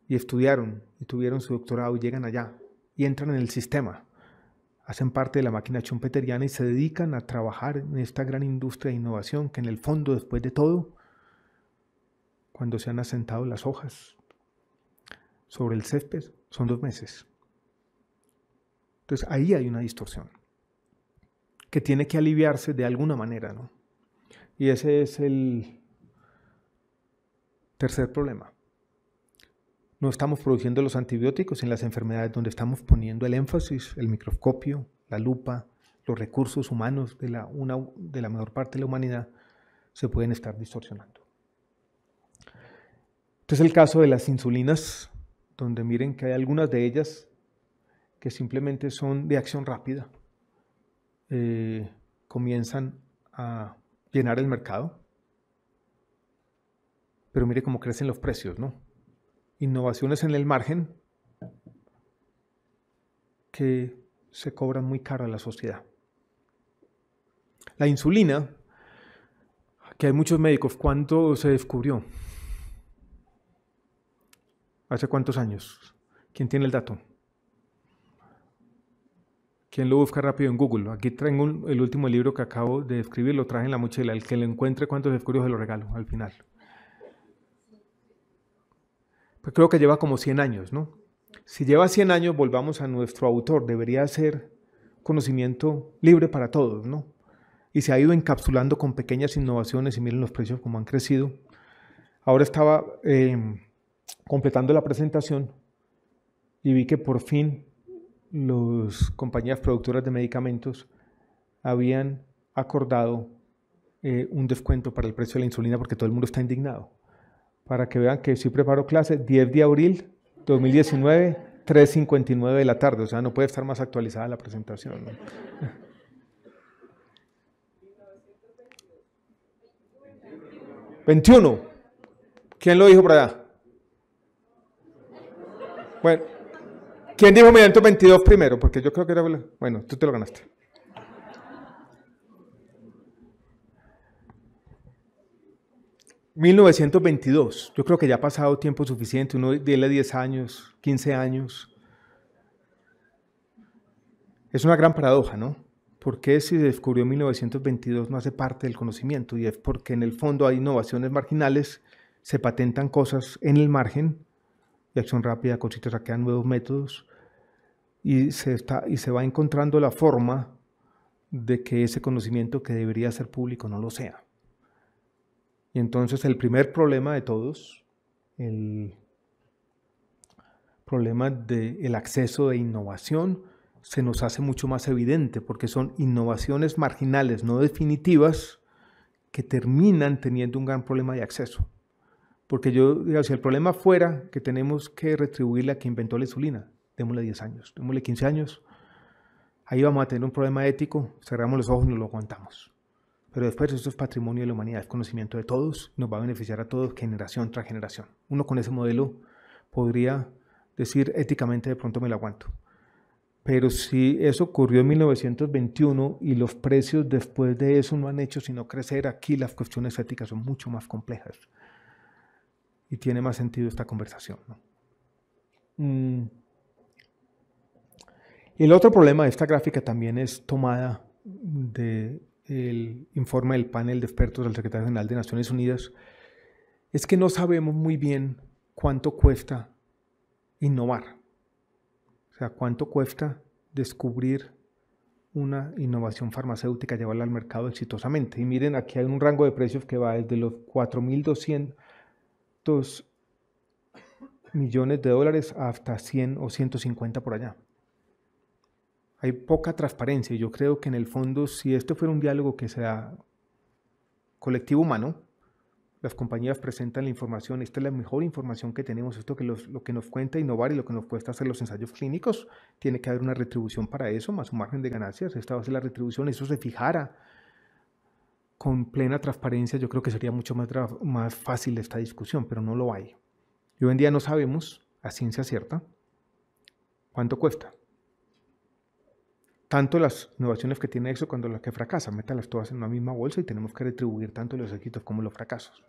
Y estudiaron y tuvieron su doctorado y llegan allá y entran en el sistema. Hacen parte de la máquina chumpeteriana y se dedican a trabajar en esta gran industria de innovación que en el fondo, después de todo, cuando se han asentado las hojas sobre el césped, son dos meses. Entonces ahí hay una distorsión que tiene que aliviarse de alguna manera, ¿no? Y ese es el tercer problema. No estamos produciendo los antibióticos en las enfermedades donde estamos poniendo el énfasis, el microscopio, la lupa, los recursos humanos de la, de la mayor parte de la humanidad se pueden estar distorsionando. Este es el caso de las insulinas, donde miren que hay algunas de ellas que simplemente son de acción rápida. Eh, comienzan a llenar el mercado. Pero mire cómo crecen los precios, ¿no? Innovaciones en el margen que se cobran muy caro a la sociedad. La insulina, que hay muchos médicos, ¿cuánto se descubrió? ¿Hace cuántos años? ¿Quién tiene el dato? quien lo busca rápido en Google. Aquí traigo el último libro que acabo de escribir, lo traje en la mochila. El que lo encuentre cuántos se se lo regalo al final. Pues creo que lleva como 100 años, ¿no? Si lleva 100 años, volvamos a nuestro autor. Debería ser conocimiento libre para todos, ¿no? Y se ha ido encapsulando con pequeñas innovaciones y miren los precios como han crecido. Ahora estaba eh, completando la presentación y vi que por fin las compañías productoras de medicamentos habían acordado eh, un descuento para el precio de la insulina porque todo el mundo está indignado. Para que vean que si preparo clase, 10 de abril 2019, 3.59 de la tarde, o sea, no puede estar más actualizada la presentación. ¿21? ¿Quién lo dijo para allá? Bueno. ¿Quién dijo 1922 primero? Porque yo creo que era... Bueno, tú te lo ganaste. ¿1922? Yo creo que ya ha pasado tiempo suficiente, uno dile 10 años, 15 años. Es una gran paradoja, ¿no? Porque si se descubrió en 1922 no hace parte del conocimiento? Y es porque en el fondo hay innovaciones marginales, se patentan cosas en el margen acción rápida cositas, en nuevos métodos y se, está, y se va encontrando la forma de que ese conocimiento que debería ser público no lo sea. Y entonces el primer problema de todos, el problema del acceso de innovación, se nos hace mucho más evidente porque son innovaciones marginales, no definitivas, que terminan teniendo un gran problema de acceso. Porque yo digo, si el problema fuera que tenemos que retribuir a quien inventó la insulina, démosle 10 años, démosle 15 años, ahí vamos a tener un problema ético, cerramos los ojos y no lo aguantamos. Pero después eso es patrimonio de la humanidad, es conocimiento de todos, nos va a beneficiar a todos generación tras generación. Uno con ese modelo podría decir éticamente de pronto me lo aguanto. Pero si eso ocurrió en 1921 y los precios después de eso no han hecho sino crecer, aquí las cuestiones éticas son mucho más complejas y tiene más sentido esta conversación. Mm. el otro problema de esta gráfica también es tomada del informe del panel de expertos del secretario general de Naciones Unidas, es que no sabemos muy bien cuánto cuesta innovar. O sea, cuánto cuesta descubrir una innovación farmacéutica, llevarla al mercado exitosamente. Y miren, aquí hay un rango de precios que va desde los 4.200 millones de dólares hasta 100 o 150 por allá. Hay poca transparencia yo creo que en el fondo, si esto fuera un diálogo que sea colectivo humano, las compañías presentan la información, esta es la mejor información que tenemos, esto que lo que nos cuenta innovar y lo que nos cuesta hacer los ensayos clínicos, tiene que haber una retribución para eso, más un margen de ganancias, esta va a ser la retribución, eso se fijara con plena transparencia, yo creo que sería mucho más, más fácil esta discusión, pero no lo hay. Y hoy en día no sabemos, a ciencia cierta, cuánto cuesta. Tanto las innovaciones que tiene eso, cuando las que fracasan, métalas todas en una misma bolsa y tenemos que retribuir tanto los éxitos como los fracasos.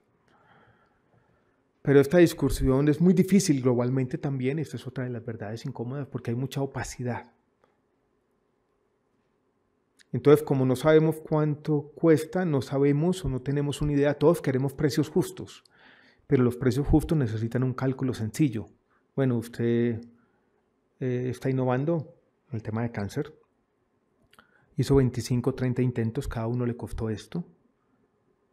Pero esta discusión es muy difícil globalmente también, esta es otra de las verdades incómodas, porque hay mucha opacidad entonces, como no sabemos cuánto cuesta, no sabemos o no tenemos una idea, todos queremos precios justos, pero los precios justos necesitan un cálculo sencillo. Bueno, usted eh, está innovando en el tema de cáncer, hizo 25 30 intentos, cada uno le costó esto.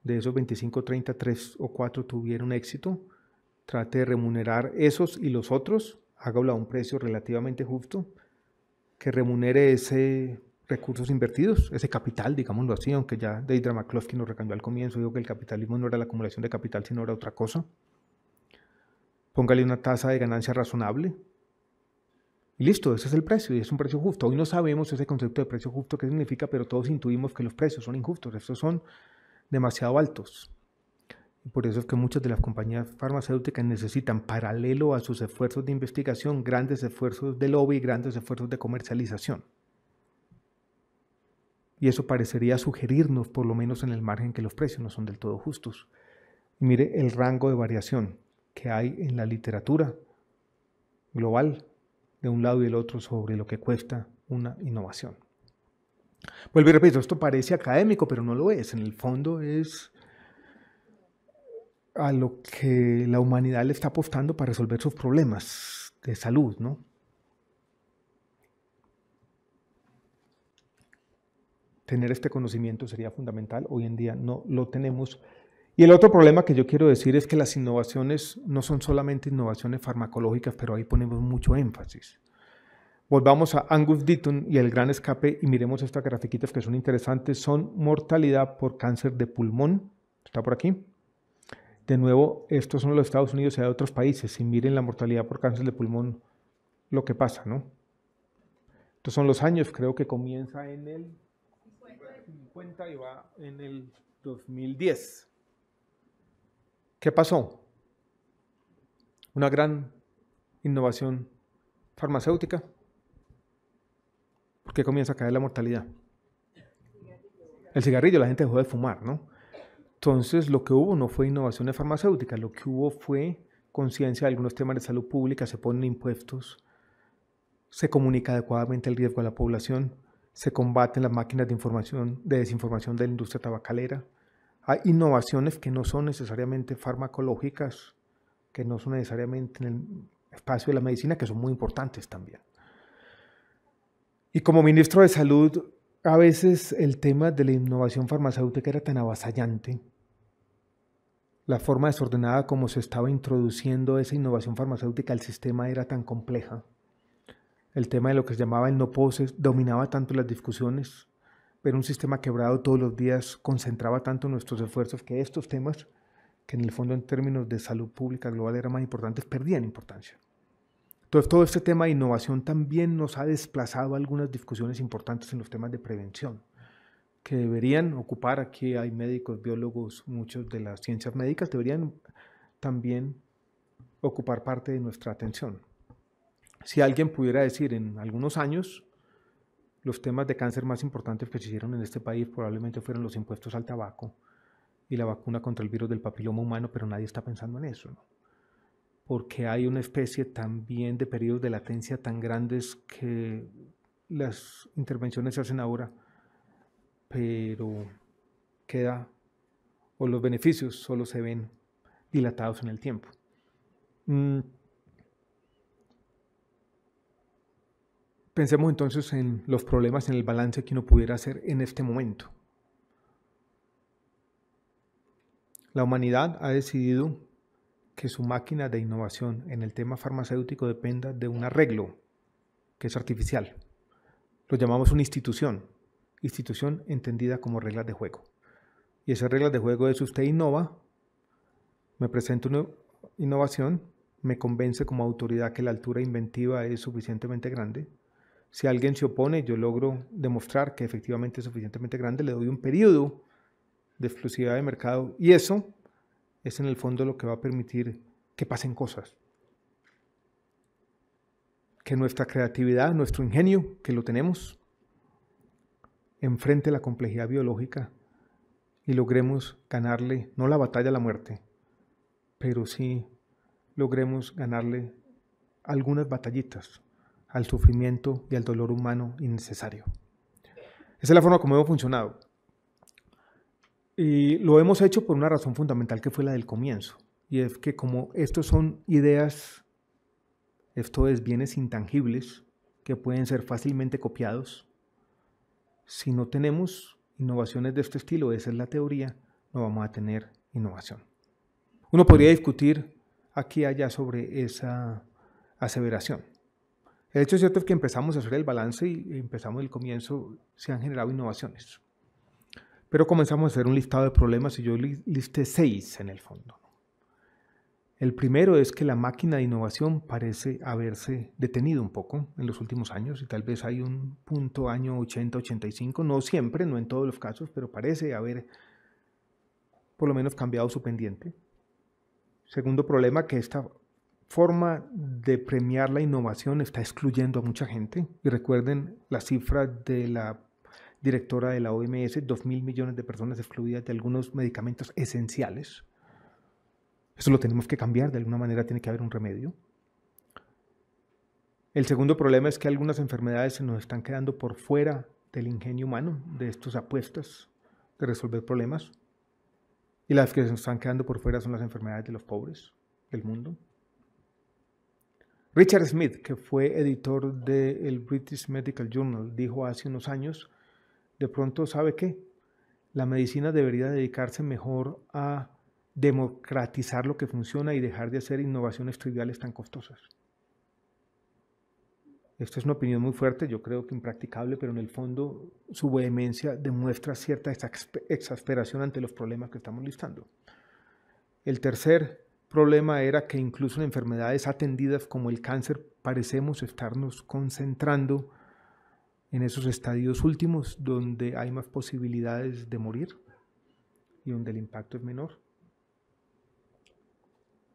De esos 25 30, 3 o 4 tuvieron éxito. Trate de remunerar esos y los otros, hágalo a un precio relativamente justo, que remunere ese recursos invertidos, ese capital, digámoslo así, aunque ya Deidre McCloskey nos recambió al comienzo, dijo que el capitalismo no era la acumulación de capital, sino era otra cosa. Póngale una tasa de ganancia razonable. Y listo, ese es el precio, y es un precio justo. Hoy no sabemos ese concepto de precio justo qué significa, pero todos intuimos que los precios son injustos, estos son demasiado altos. Y por eso es que muchas de las compañías farmacéuticas necesitan, paralelo a sus esfuerzos de investigación, grandes esfuerzos de lobby, y grandes esfuerzos de comercialización. Y eso parecería sugerirnos, por lo menos en el margen, que los precios no son del todo justos. mire el rango de variación que hay en la literatura global de un lado y del otro sobre lo que cuesta una innovación. Vuelvo y repito, esto parece académico, pero no lo es. En el fondo es a lo que la humanidad le está apostando para resolver sus problemas de salud, ¿no? tener este conocimiento sería fundamental. Hoy en día no lo tenemos. Y el otro problema que yo quiero decir es que las innovaciones no son solamente innovaciones farmacológicas, pero ahí ponemos mucho énfasis. Volvamos a Angus Deaton y el gran escape y miremos estas grafiquitas que son interesantes. Son mortalidad por cáncer de pulmón. Está por aquí. De nuevo, estos son los Estados Unidos y otros países. Si miren la mortalidad por cáncer de pulmón, lo que pasa, ¿no? Estos son los años, creo que comienza en el 50 y va en el 2010. ¿Qué pasó? Una gran innovación farmacéutica. ¿Por qué comienza a caer la mortalidad? El cigarrillo, la gente dejó de fumar, ¿no? Entonces, lo que hubo no fue innovaciones farmacéuticas, lo que hubo fue conciencia de algunos temas de salud pública, se ponen impuestos, se comunica adecuadamente el riesgo a la población, se combaten las máquinas de, información, de desinformación de la industria tabacalera. Hay innovaciones que no son necesariamente farmacológicas, que no son necesariamente en el espacio de la medicina, que son muy importantes también. Y como ministro de Salud, a veces el tema de la innovación farmacéutica era tan avasallante, la forma desordenada como se estaba introduciendo esa innovación farmacéutica al sistema era tan compleja el tema de lo que se llamaba el no poses, dominaba tanto las discusiones, pero un sistema quebrado todos los días concentraba tanto nuestros esfuerzos que estos temas, que en el fondo en términos de salud pública global eran más importantes, perdían importancia. Entonces todo este tema de innovación también nos ha desplazado a algunas discusiones importantes en los temas de prevención que deberían ocupar, aquí hay médicos, biólogos, muchos de las ciencias médicas, deberían también ocupar parte de nuestra atención. Si alguien pudiera decir en algunos años, los temas de cáncer más importantes que se hicieron en este país probablemente fueron los impuestos al tabaco y la vacuna contra el virus del papiloma humano, pero nadie está pensando en eso, ¿no? porque hay una especie también de periodos de latencia tan grandes que las intervenciones se hacen ahora, pero queda, o los beneficios solo se ven dilatados en el tiempo. Mm, Pensemos entonces en los problemas, en el balance que uno pudiera hacer en este momento. La humanidad ha decidido que su máquina de innovación en el tema farmacéutico dependa de un arreglo que es artificial. Lo llamamos una institución, institución entendida como reglas de juego. Y esas reglas de juego es usted innova, me presenta una innovación, me convence como autoridad que la altura inventiva es suficientemente grande, si alguien se opone, yo logro demostrar que efectivamente es suficientemente grande, le doy un periodo de exclusividad de mercado y eso es en el fondo lo que va a permitir que pasen cosas. Que nuestra creatividad, nuestro ingenio, que lo tenemos, enfrente la complejidad biológica y logremos ganarle, no la batalla a la muerte, pero sí logremos ganarle algunas batallitas al sufrimiento y al dolor humano innecesario. Esa es la forma como hemos funcionado. Y lo hemos hecho por una razón fundamental que fue la del comienzo. Y es que como estos son ideas, esto es bienes intangibles que pueden ser fácilmente copiados, si no tenemos innovaciones de este estilo, esa es la teoría, no vamos a tener innovación. Uno podría discutir aquí y allá sobre esa aseveración. El hecho cierto es que empezamos a hacer el balance y empezamos el comienzo, se han generado innovaciones. Pero comenzamos a hacer un listado de problemas y yo listé seis en el fondo. El primero es que la máquina de innovación parece haberse detenido un poco en los últimos años y tal vez hay un punto año 80-85, no siempre, no en todos los casos, pero parece haber por lo menos cambiado su pendiente. Segundo problema, que esta forma de premiar la innovación está excluyendo a mucha gente. Y recuerden la cifra de la directora de la OMS, dos mil millones de personas excluidas de algunos medicamentos esenciales. Eso lo tenemos que cambiar, de alguna manera tiene que haber un remedio. El segundo problema es que algunas enfermedades se nos están quedando por fuera del ingenio humano, de estas apuestas de resolver problemas. Y las que se nos están quedando por fuera son las enfermedades de los pobres del mundo. Richard Smith, que fue editor del British Medical Journal, dijo hace unos años, de pronto sabe que la medicina debería dedicarse mejor a democratizar lo que funciona y dejar de hacer innovaciones triviales tan costosas. Esto es una opinión muy fuerte, yo creo que impracticable, pero en el fondo su vehemencia demuestra cierta exasperación ante los problemas que estamos listando. El tercer el problema era que incluso en enfermedades atendidas como el cáncer parecemos estarnos concentrando en esos estadios últimos donde hay más posibilidades de morir y donde el impacto es menor.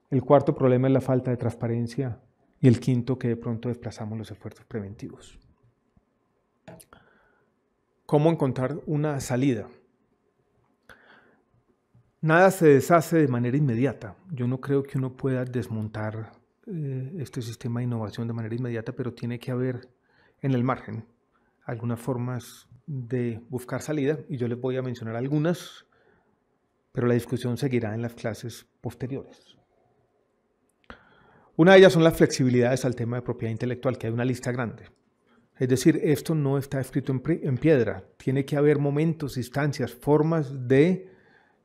El cuarto problema es la falta de transparencia y el quinto que de pronto desplazamos los esfuerzos preventivos. ¿Cómo encontrar una salida? Nada se deshace de manera inmediata. Yo no creo que uno pueda desmontar eh, este sistema de innovación de manera inmediata, pero tiene que haber en el margen algunas formas de buscar salida y yo les voy a mencionar algunas, pero la discusión seguirá en las clases posteriores. Una de ellas son las flexibilidades al tema de propiedad intelectual, que hay una lista grande. Es decir, esto no está escrito en piedra. Tiene que haber momentos, instancias, formas de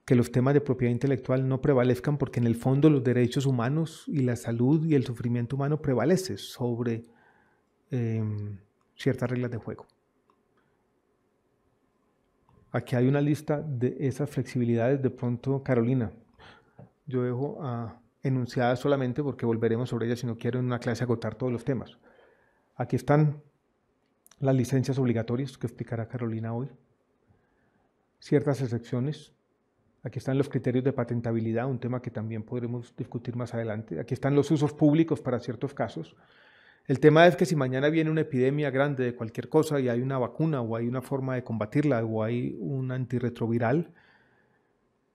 que los temas de propiedad intelectual no prevalezcan porque en el fondo los derechos humanos y la salud y el sufrimiento humano prevalece sobre em, ciertas reglas de juego. Aquí hay una lista de esas flexibilidades. De pronto, Carolina, yo dejo ah, enunciadas solamente porque volveremos sobre ellas si no quiero en una clase agotar todos los temas. Aquí están las licencias obligatorias que explicará Carolina hoy, ciertas excepciones Aquí están los criterios de patentabilidad, un tema que también podremos discutir más adelante. Aquí están los usos públicos para ciertos casos. El tema es que si mañana viene una epidemia grande de cualquier cosa y hay una vacuna o hay una forma de combatirla o hay un antirretroviral,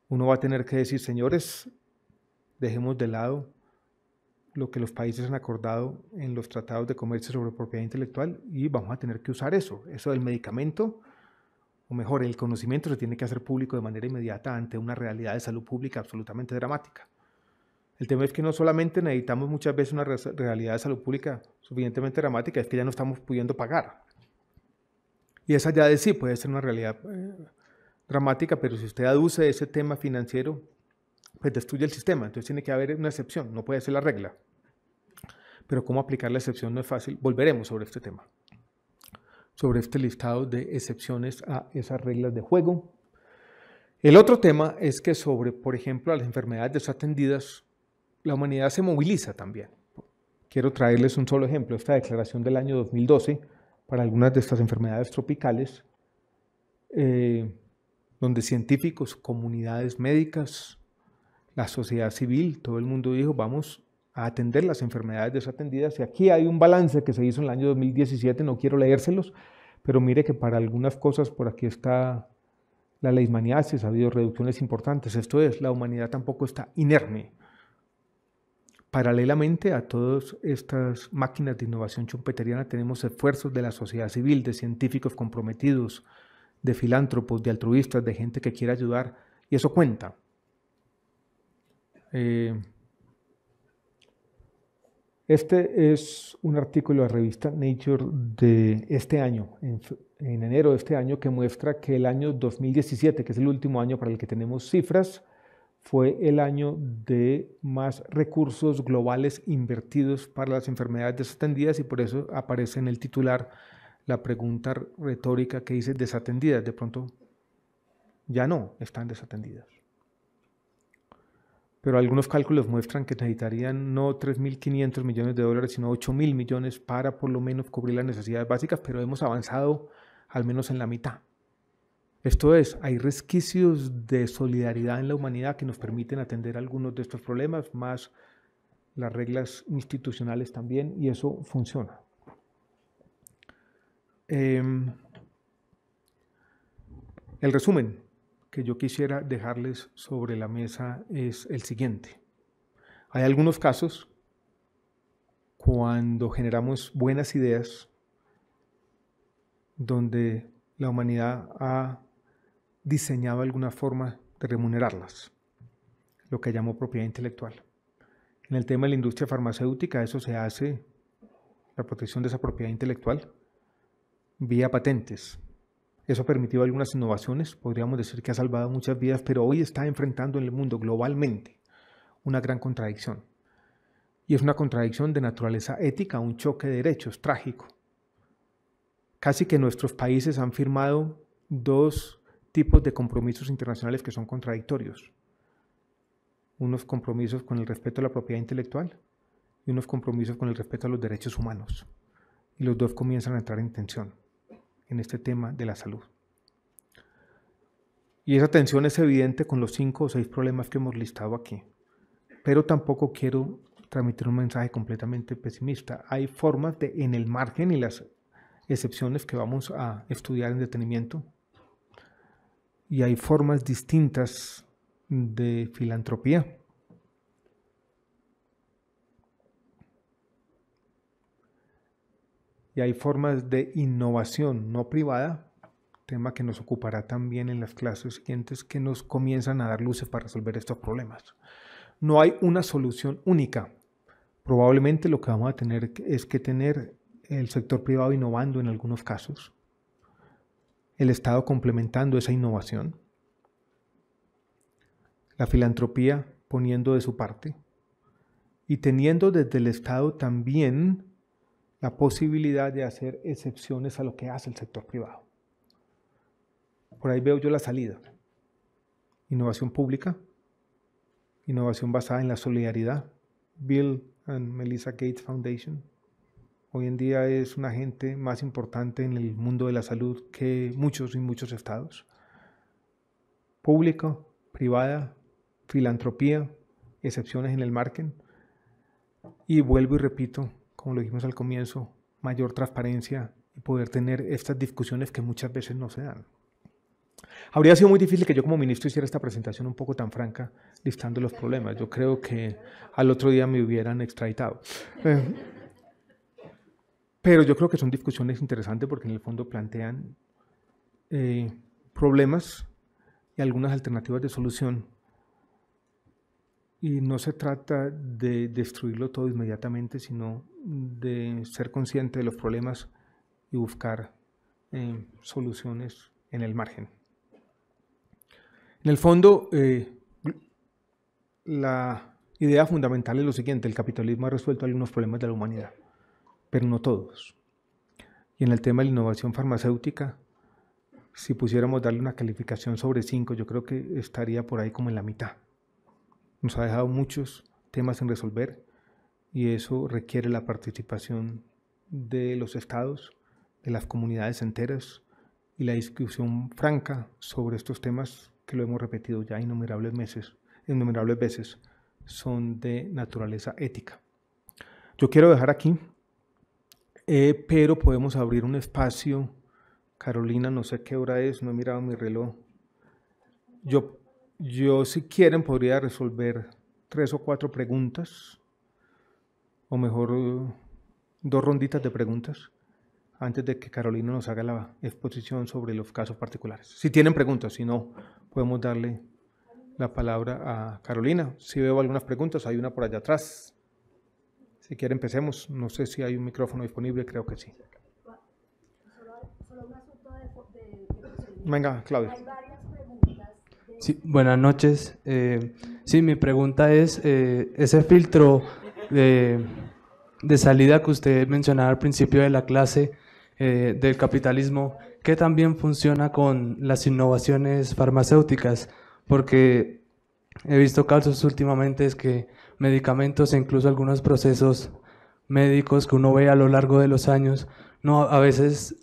uno va a tener que decir, señores, dejemos de lado lo que los países han acordado en los tratados de comercio sobre propiedad intelectual y vamos a tener que usar eso. Eso del medicamento o mejor, el conocimiento se tiene que hacer público de manera inmediata ante una realidad de salud pública absolutamente dramática. El tema es que no solamente necesitamos muchas veces una realidad de salud pública suficientemente dramática, es que ya no estamos pudiendo pagar. Y esa ya de sí puede ser una realidad eh, dramática, pero si usted aduce ese tema financiero, pues destruye el sistema. Entonces tiene que haber una excepción, no puede ser la regla. Pero cómo aplicar la excepción no es fácil. Volveremos sobre este tema sobre este listado de excepciones a esas reglas de juego. El otro tema es que sobre, por ejemplo, a las enfermedades desatendidas, la humanidad se moviliza también. Quiero traerles un solo ejemplo, esta declaración del año 2012 para algunas de estas enfermedades tropicales, eh, donde científicos, comunidades médicas, la sociedad civil, todo el mundo dijo, vamos a atender las enfermedades desatendidas. Y aquí hay un balance que se hizo en el año 2017, no quiero leérselos, pero mire que para algunas cosas por aquí está la leishmaniasis, ha habido reducciones importantes. Esto es, la humanidad tampoco está inerme. Paralelamente a todas estas máquinas de innovación chumpeteriana tenemos esfuerzos de la sociedad civil, de científicos comprometidos, de filántropos, de altruistas, de gente que quiere ayudar, y eso cuenta. Eh, este es un artículo de la revista Nature de este año, en, enero de este año, que muestra que el año 2017, que es el último año para el que tenemos cifras, fue el año de más recursos globales invertidos para las enfermedades desatendidas y por eso aparece en el titular la pregunta retórica que dice desatendidas. De pronto, ya no están desatendidas pero algunos cálculos muestran que necesitarían no 3.500 millones de dólares, sino 8.000 millones para por lo menos cubrir las necesidades básicas, pero hemos avanzado al menos en la mitad. Esto es, hay resquicios de solidaridad en la humanidad que nos permiten atender algunos de estos problemas, más las reglas institucionales también, y eso funciona. Em, el resumen, que yo quisiera dejarles sobre la mesa es el siguiente. Hay algunos casos cuando generamos buenas ideas donde la humanidad ha diseñado alguna forma de remunerarlas, lo que llamo propiedad intelectual. En el tema de la industria farmacéutica eso se hace, la protección de esa propiedad intelectual, vía patentes, eso ha permitido algunas innovaciones, podríamos decir que ha salvado muchas vidas, pero hoy está enfrentando en el mundo globalmente una gran contradicción. Y es una contradicción de naturaleza ética, un choque de derechos trágico. Casi que nuestros países han firmado dos tipos de compromisos internacionales que son contradictorios. Unos compromisos con el respeto a la propiedad intelectual y unos compromisos con el respeto a los derechos humanos. Y los dos comienzan a entrar en tensión en este tema de la salud. Y esa tensión es evidente con los cinco o seis problemas que hemos listado aquí. Pero tampoco quiero transmitir un mensaje completamente pesimista. Hay formas de, en el margen y las excepciones que vamos a estudiar en detenimiento, y hay formas distintas de filantropía y hay formas de innovación no privada, tema que nos ocupará también en las clases siguientes, que nos comienzan a dar luces para resolver estos problemas. No hay una solución única. Probablemente lo que vamos a tener es que tener el sector privado innovando en algunos casos, el Estado complementando esa innovación, la filantropía poniendo de su parte y teniendo desde el Estado también la posibilidad de hacer excepciones a lo que hace el sector privado. Por ahí veo yo la salida. Innovación pública, innovación basada en la solidaridad, Bill and Melissa Gates Foundation. Hoy en día es un agente más importante en el mundo de la salud que muchos y muchos estados. Público, privada, filantropía, excepciones en el marketing. Y vuelvo y repito, como lo dijimos al comienzo, mayor transparencia y poder tener estas discusiones que muchas veces no se dan. Habría sido muy difícil que yo como ministro hiciera esta presentación un poco tan franca, listando los problemas. Yo creo que al otro día me hubieran extraditado. Eh, pero yo creo que son discusiones interesantes porque en el fondo plantean eh, problemas y algunas alternativas de solución y no se trata de destruirlo todo inmediatamente, sino de ser consciente de los problemas y buscar eh, soluciones en el margen. En el fondo, eh, la idea fundamental es lo siguiente, el capitalismo ha resuelto algunos problemas de la humanidad, pero no todos. Y en el tema de la innovación farmacéutica, si pusiéramos darle una calificación sobre 5, yo creo que estaría por ahí como en la mitad nos ha dejado muchos temas en resolver y eso requiere la participación de los estados, de las comunidades enteras y la discusión franca sobre estos temas que lo hemos repetido ya innumerables, meses, innumerables veces, son de naturaleza ética. Yo quiero dejar aquí, eh, pero podemos abrir un espacio. Carolina, no sé qué hora es, no he mirado mi reloj. Yo yo, si quieren, podría resolver tres o cuatro preguntas, o mejor, dos ronditas de preguntas, antes de que Carolina nos haga la exposición sobre los casos particulares. Si tienen preguntas, si no, podemos darle la palabra a Carolina. Si veo algunas preguntas, hay una por allá atrás. Si quiere, empecemos. No sé si hay un micrófono disponible, creo que sí. Venga, Claudia buenas noches. Eh, sí, mi pregunta es, eh, ese filtro de, salida que usted mencionaba al principio de la clase eh, del capitalismo, que también funciona con las innovaciones farmacéuticas, porque he visto casos últimamente es que medicamentos e incluso algunos procesos médicos que uno ve a lo largo de los años, no, a veces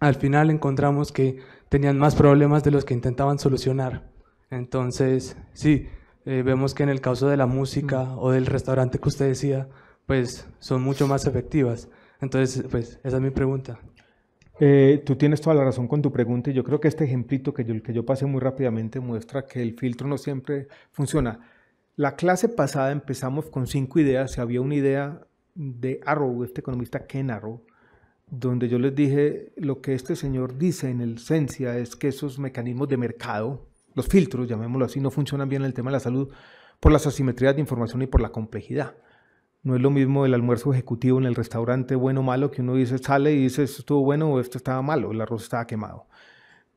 al final encontramos que tenían más problemas de los que intentaban solucionar. Entonces, sí, eh, vemos que en el caso de la música mm. o del restaurante que usted decía, pues son mucho más efectivas. Entonces, pues esa es mi pregunta. Eh, tú tienes toda la razón con tu pregunta y yo creo que este ejemplito que yo, que yo pasé muy rápidamente muestra que el filtro no siempre funciona. La clase pasada empezamos con cinco ideas y había una idea de Arrow, este economista Ken Arrow, donde yo les dije lo que este señor dice en el esencia es que esos mecanismos de mercado, los filtros, llamémoslo así, no funcionan bien en el tema de la salud por las asimetrías de información y por la complejidad. No es lo mismo el almuerzo ejecutivo en el restaurante bueno o malo que uno dice, sale y dice, esto estuvo bueno o esto estaba malo, el arroz estaba quemado.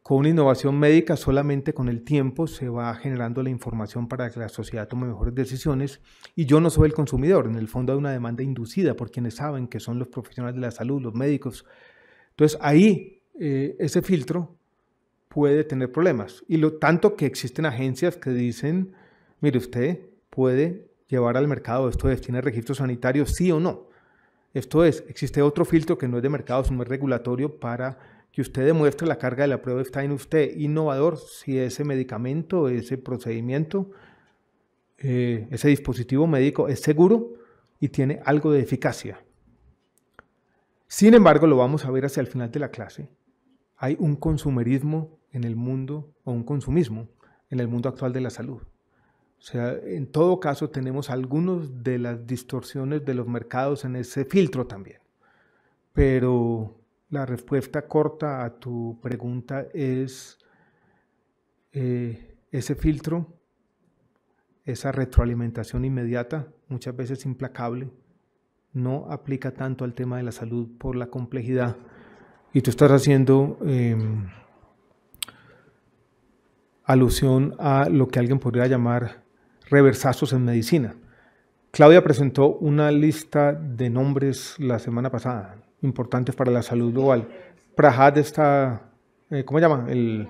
Con una innovación médica solamente con el tiempo se va generando la información para que la sociedad tome mejores decisiones y yo no soy el consumidor, en el fondo hay una demanda inducida por quienes saben que son los profesionales de la salud, los médicos. Entonces ahí eh, ese filtro puede tener problemas y lo tanto que existen agencias que dicen, mire usted puede llevar al mercado esto tiene registro sanitario sí o no. Esto es, existe otro filtro que no es de mercado, sino es regulatorio para que usted demuestre la carga de la prueba está en usted. Innovador, si ese medicamento, ese procedimiento, eh, ese dispositivo médico es seguro y tiene algo de eficacia. Sin embargo, lo vamos a ver hacia el final de la clase. Hay un consumerismo en el mundo, o un consumismo en el mundo actual de la salud. O sea, en todo caso tenemos algunas de las distorsiones de los mercados en ese filtro también. Pero la respuesta corta a tu pregunta es eh, ese filtro, esa retroalimentación inmediata, muchas veces implacable, no aplica tanto al tema de la salud por la complejidad. Y tú estás haciendo em, alusión a lo que alguien podría llamar reversazos en medicina. Claudia presentó una lista de nombres la semana pasada importantes para la salud global. Prahad está, eh, ¿cómo se llama? El,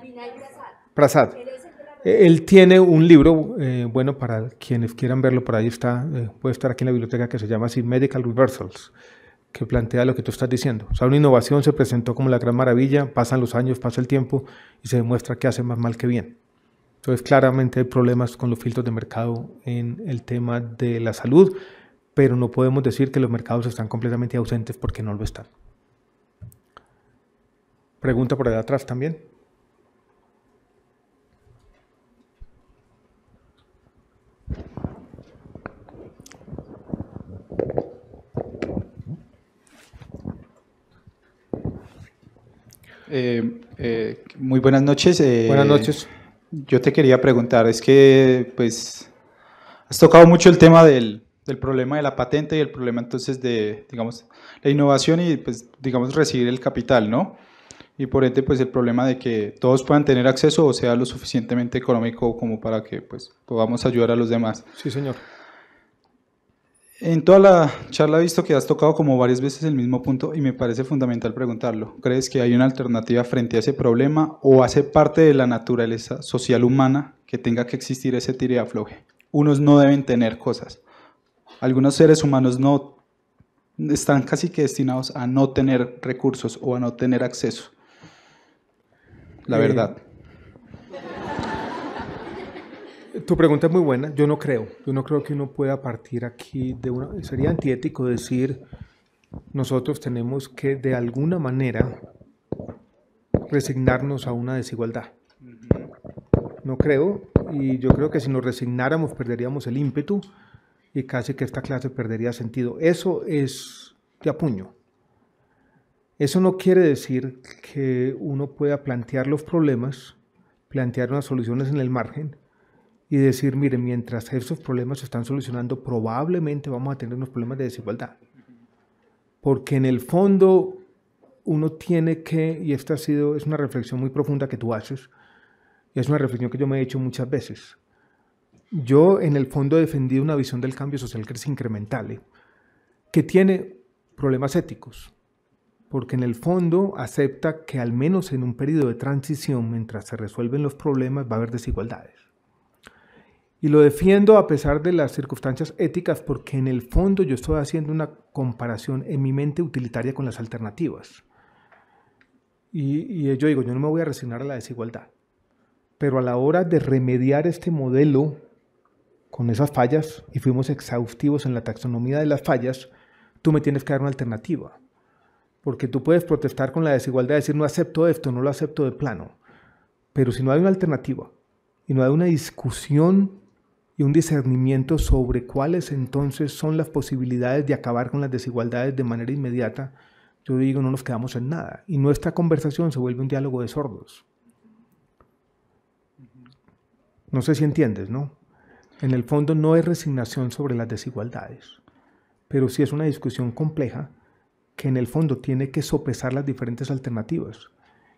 Prasad. Él tiene un libro, eh, bueno, para quienes quieran verlo, por ahí está, eh, puede estar aquí en la biblioteca, que se llama así, Medical Reversals, que plantea lo que tú estás diciendo. O sea, una innovación se presentó como la gran maravilla, pasan los años, pasa el tiempo y se demuestra que hace más mal que bien. Entonces, claramente hay problemas con los filtros de mercado en el tema de la salud pero no podemos decir que los mercados están completamente ausentes porque no lo están. Pregunta por allá atrás también. Eh, eh, muy buenas noches. Eh, buenas noches. Yo te quería preguntar, es que pues has tocado mucho el tema del, del problema de la patente y el problema entonces de, digamos, la innovación y, pues, digamos, recibir el capital, ¿no? Y por ende, pues, el problema de que todos puedan tener acceso o sea lo suficientemente económico como para que, pues, podamos ayudar a los demás. Sí, señor. En toda la charla he visto que has tocado como varias veces el mismo punto y me parece fundamental preguntarlo. ¿Crees que hay una alternativa frente a ese problema o hace parte de la naturaleza social humana que tenga que existir ese tire afloje? Unos no deben tener cosas algunos seres humanos no están casi que destinados a no tener recursos o a no tener acceso. La eh, verdad. tu pregunta es muy buena. Yo no creo. Yo no creo que uno pueda partir aquí de una. Sería antiético decir nosotros tenemos que de alguna manera resignarnos a una desigualdad. No creo. Y yo creo que si nos resignáramos perderíamos el ímpetu y casi que esta clase perdería sentido. Eso es de puño. Eso no quiere decir que uno pueda plantear los problemas, plantear unas soluciones en el margen y decir, mire, mientras esos problemas se están solucionando, probablemente vamos a tener unos problemas de desigualdad. Porque en el fondo uno tiene que, y esta ha sido, es una reflexión muy profunda que tú haces, y es una reflexión que yo me he hecho muchas veces, yo en el fondo he defendido una visión del cambio social que es incremental, ¿eh? que tiene problemas éticos, porque en el fondo acepta que al menos en un periodo de transición, mientras se resuelven los problemas, va a haber desigualdades. Y lo defiendo a pesar de las circunstancias éticas, porque en el fondo yo estoy haciendo una comparación en mi mente utilitaria con las alternativas. Y, y yo digo, yo no me voy a resignar a la desigualdad, pero a la hora de remediar este modelo con esas fallas y fuimos exhaustivos en la taxonomía de las fallas, tú me tienes que dar una alternativa. Porque tú puedes protestar con la desigualdad, decir no acepto esto, no lo acepto de plano. Pero si no hay una alternativa y no hay una discusión y un discernimiento sobre cuáles entonces son las posibilidades de acabar con las desigualdades de manera inmediata, yo digo, no nos quedamos en nada. Y nuestra conversación se vuelve un diálogo de sordos. No sé si entiendes, ¿no? En el fondo no es resignación sobre las desigualdades, pero sí es una discusión compleja que en el fondo tiene que sopesar las diferentes alternativas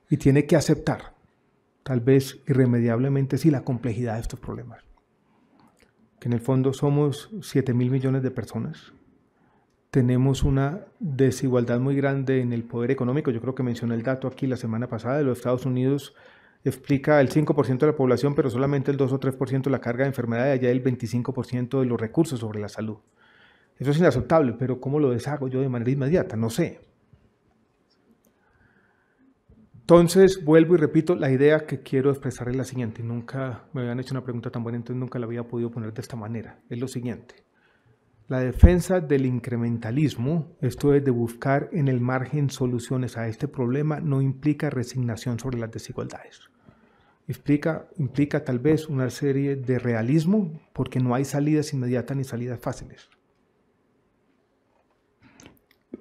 y tiene que aceptar, tal vez irremediablemente, sí, la complejidad de estos problemas. Que en el fondo somos 7 mil millones de personas, tenemos una desigualdad muy grande en el poder económico. Yo creo que mencioné el dato aquí la semana pasada de los Estados Unidos explica el 5% de la población, pero solamente el 2 o 3% de la carga de enfermedad y allá el 25% de los recursos sobre la salud. Eso es inaceptable, pero ¿cómo lo deshago yo de manera inmediata? No sé. Entonces, vuelvo y repito, la idea que quiero expresar es la siguiente. Nunca me habían hecho una pregunta tan buena, entonces nunca la había podido poner de esta manera. Es lo siguiente. La defensa del incrementalismo, esto es de buscar en el margen soluciones a este problema, no implica resignación sobre las desigualdades. implica tal vez una serie de realismo porque no hay salidas inmediatas ni salidas fáciles.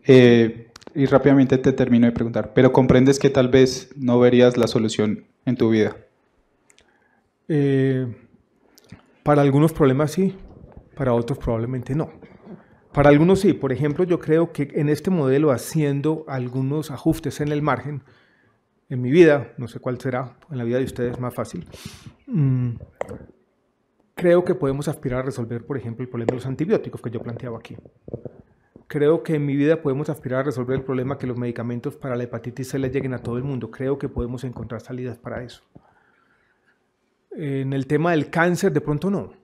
Eh, y rápidamente te termino de preguntar, pero comprendes que tal vez no verías la solución en tu vida. Eh, para algunos problemas sí, para otros probablemente no. Para algunos sí, por ejemplo, yo creo que en este modelo, haciendo algunos ajustes en el margen, en mi vida, no sé cuál será, en la vida de ustedes más fácil, mm, creo que podemos aspirar a resolver, por ejemplo, el problema de los antibióticos que yo planteaba aquí. Creo que en mi vida podemos aspirar a resolver el problema que los medicamentos para la hepatitis C le lleguen a todo el mundo. Creo que podemos encontrar salidas para eso. En el tema del cáncer, de pronto no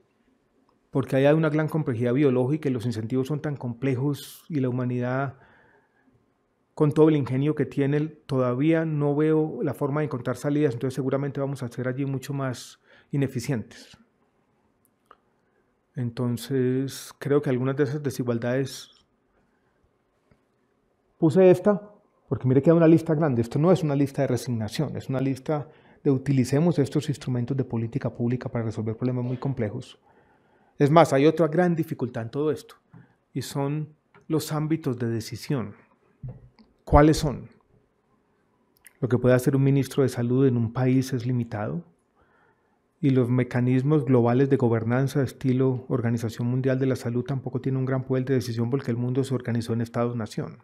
porque hay una gran complejidad biológica y los incentivos son tan complejos y la humanidad, con todo el ingenio que tiene, todavía no veo la forma de encontrar salidas, entonces seguramente vamos a ser allí mucho más ineficientes. Entonces, creo que algunas de esas desigualdades... Puse esta, porque mire que hay una lista grande. Esto no es una lista de resignación, es una lista de utilicemos estos instrumentos de política pública para resolver problemas muy complejos. Es más, hay otra gran dificultad en todo esto y son los ámbitos de decisión. ¿Cuáles son? Lo que puede hacer un ministro de salud en un país es limitado y los mecanismos globales de gobernanza estilo Organización Mundial de la Salud tampoco tienen un gran poder de decisión porque el mundo se organizó en Estados-Nación.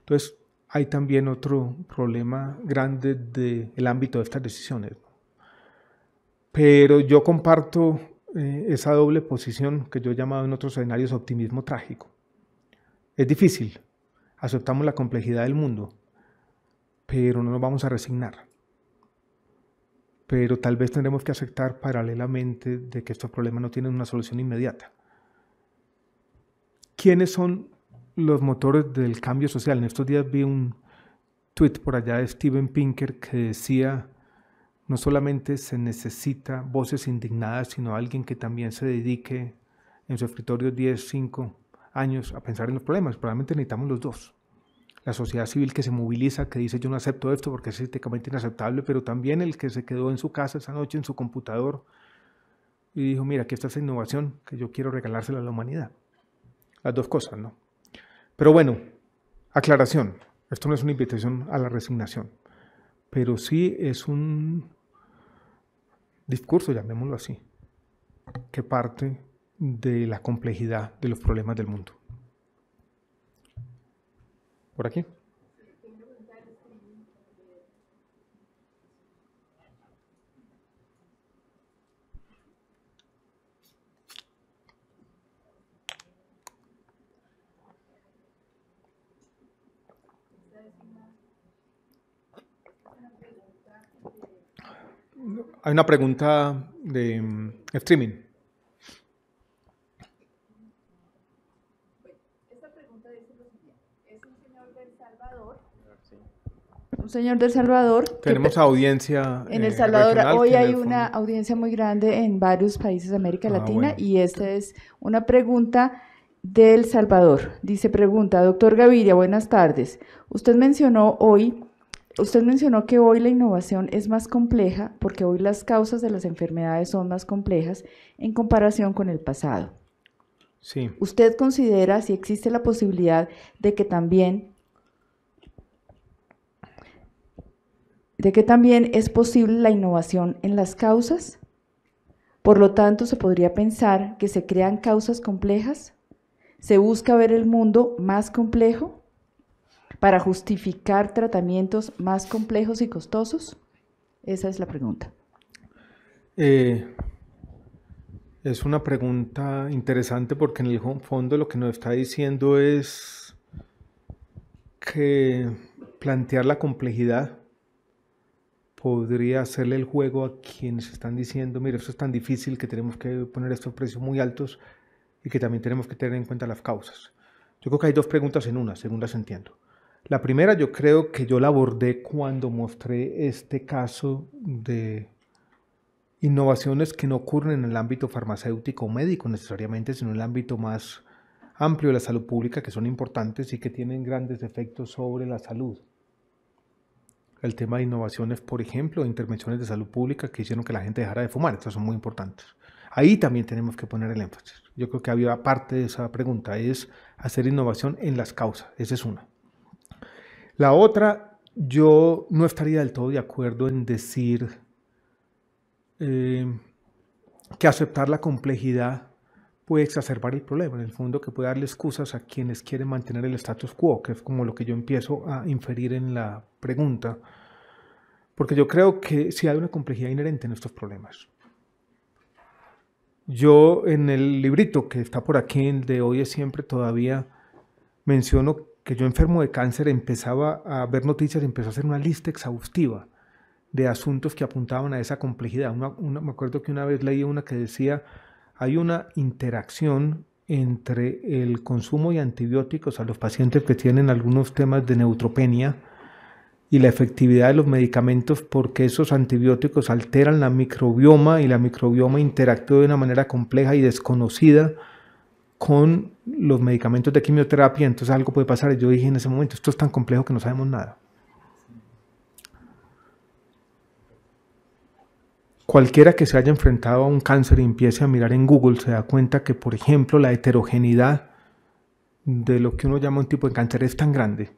Entonces, hay también otro problema grande del ámbito de estas decisiones. Pero yo comparto eh, esa doble posición que yo he llamado en otros escenarios optimismo trágico. Es difícil, aceptamos la complejidad del mundo, pero no nos vamos a resignar. Pero tal vez tendremos que aceptar paralelamente de que estos problemas no tienen una solución inmediata. ¿Quiénes son los motores del cambio social? En estos días vi un tweet por allá de Steven Pinker que decía no solamente se necesita voces indignadas, sino alguien que también se dedique en su escritorio 10, 5 años a pensar en los problemas. Probablemente necesitamos los dos. La sociedad civil que se moviliza, que dice yo no acepto esto porque es éticamente inaceptable, pero también el que se quedó en su casa esa noche en su computador y dijo, mira, aquí está esa innovación que yo quiero regalársela a la humanidad. Las dos cosas, ¿no? Pero bueno, aclaración, esto no es una invitación a la resignación pero sí es un discurso, llamémoslo así, que parte de la complejidad de los problemas del mundo. Por aquí. hay una pregunta de mm, streaming. un señor del Salvador. Un señor del Salvador. Tenemos audiencia. En eh, El Salvador hoy hay una audiencia muy grande en varios países de América ah, Latina y esta es una pregunta del Salvador. Dice, pregunta, doctor Gaviria, buenas tardes. Usted mencionó hoy Usted mencionó que hoy la innovación es más compleja porque hoy las causas de las enfermedades son más complejas en comparación con el pasado. Sí. ¿Usted considera si existe la posibilidad de que también de que también es posible la innovación en las causas? Por lo tanto, se podría pensar que se crean causas complejas, se busca ver el mundo más complejo para justificar tratamientos más complejos y costosos? Esa es la pregunta. Eh, es una pregunta interesante porque en el fondo lo que nos está diciendo es que plantear la complejidad podría hacerle el juego a quienes están diciendo, mire, esto es tan difícil que tenemos que poner estos precios muy altos y que también tenemos que tener en cuenta las causas. Yo creo que hay dos preguntas en una, según las entiendo. La primera yo creo que yo la abordé cuando mostré este caso de innovaciones que no ocurren en el ámbito farmacéutico o médico necesariamente, sino en el ámbito más amplio de la salud pública, que son importantes y que tienen grandes efectos sobre la salud. El tema de innovaciones, por ejemplo, intervenciones de salud pública que hicieron que la gente dejara de fumar, estas son muy importantes. Ahí también tenemos que poner el énfasis. Yo creo que había parte de esa pregunta, es hacer innovación en las causas, esa es una. La otra, yo no estaría del todo de acuerdo en decir eh, que aceptar la complejidad puede exacerbar el problema, en el fondo que puede darle excusas a quienes quieren mantener el status quo, que es como lo que yo empiezo a inferir en la pregunta, porque yo creo que sí hay una complejidad inherente en estos problemas. Yo en el librito que está por aquí, el de hoy es siempre, todavía menciono que yo enfermo de cáncer empezaba a ver noticias, empezó a hacer una lista exhaustiva de asuntos que apuntaban a esa complejidad. me acuerdo que una vez leí una que decía, hay una interacción entre el consumo de antibióticos a los pacientes que tienen algunos temas de neutropenia y la efectividad de los medicamentos porque esos antibióticos alteran la microbioma y la microbioma interactúa de una manera compleja y desconocida con los medicamentos de quimioterapia, entonces algo puede pasar. Y yo dije en ese momento, esto es tan complejo que no sabemos nada. Cualquiera que se haya enfrentado a un cáncer y empiece a mirar en Google se da cuenta que, por ejemplo, la heterogeneidad de lo que uno llama un tipo de cáncer es tan grande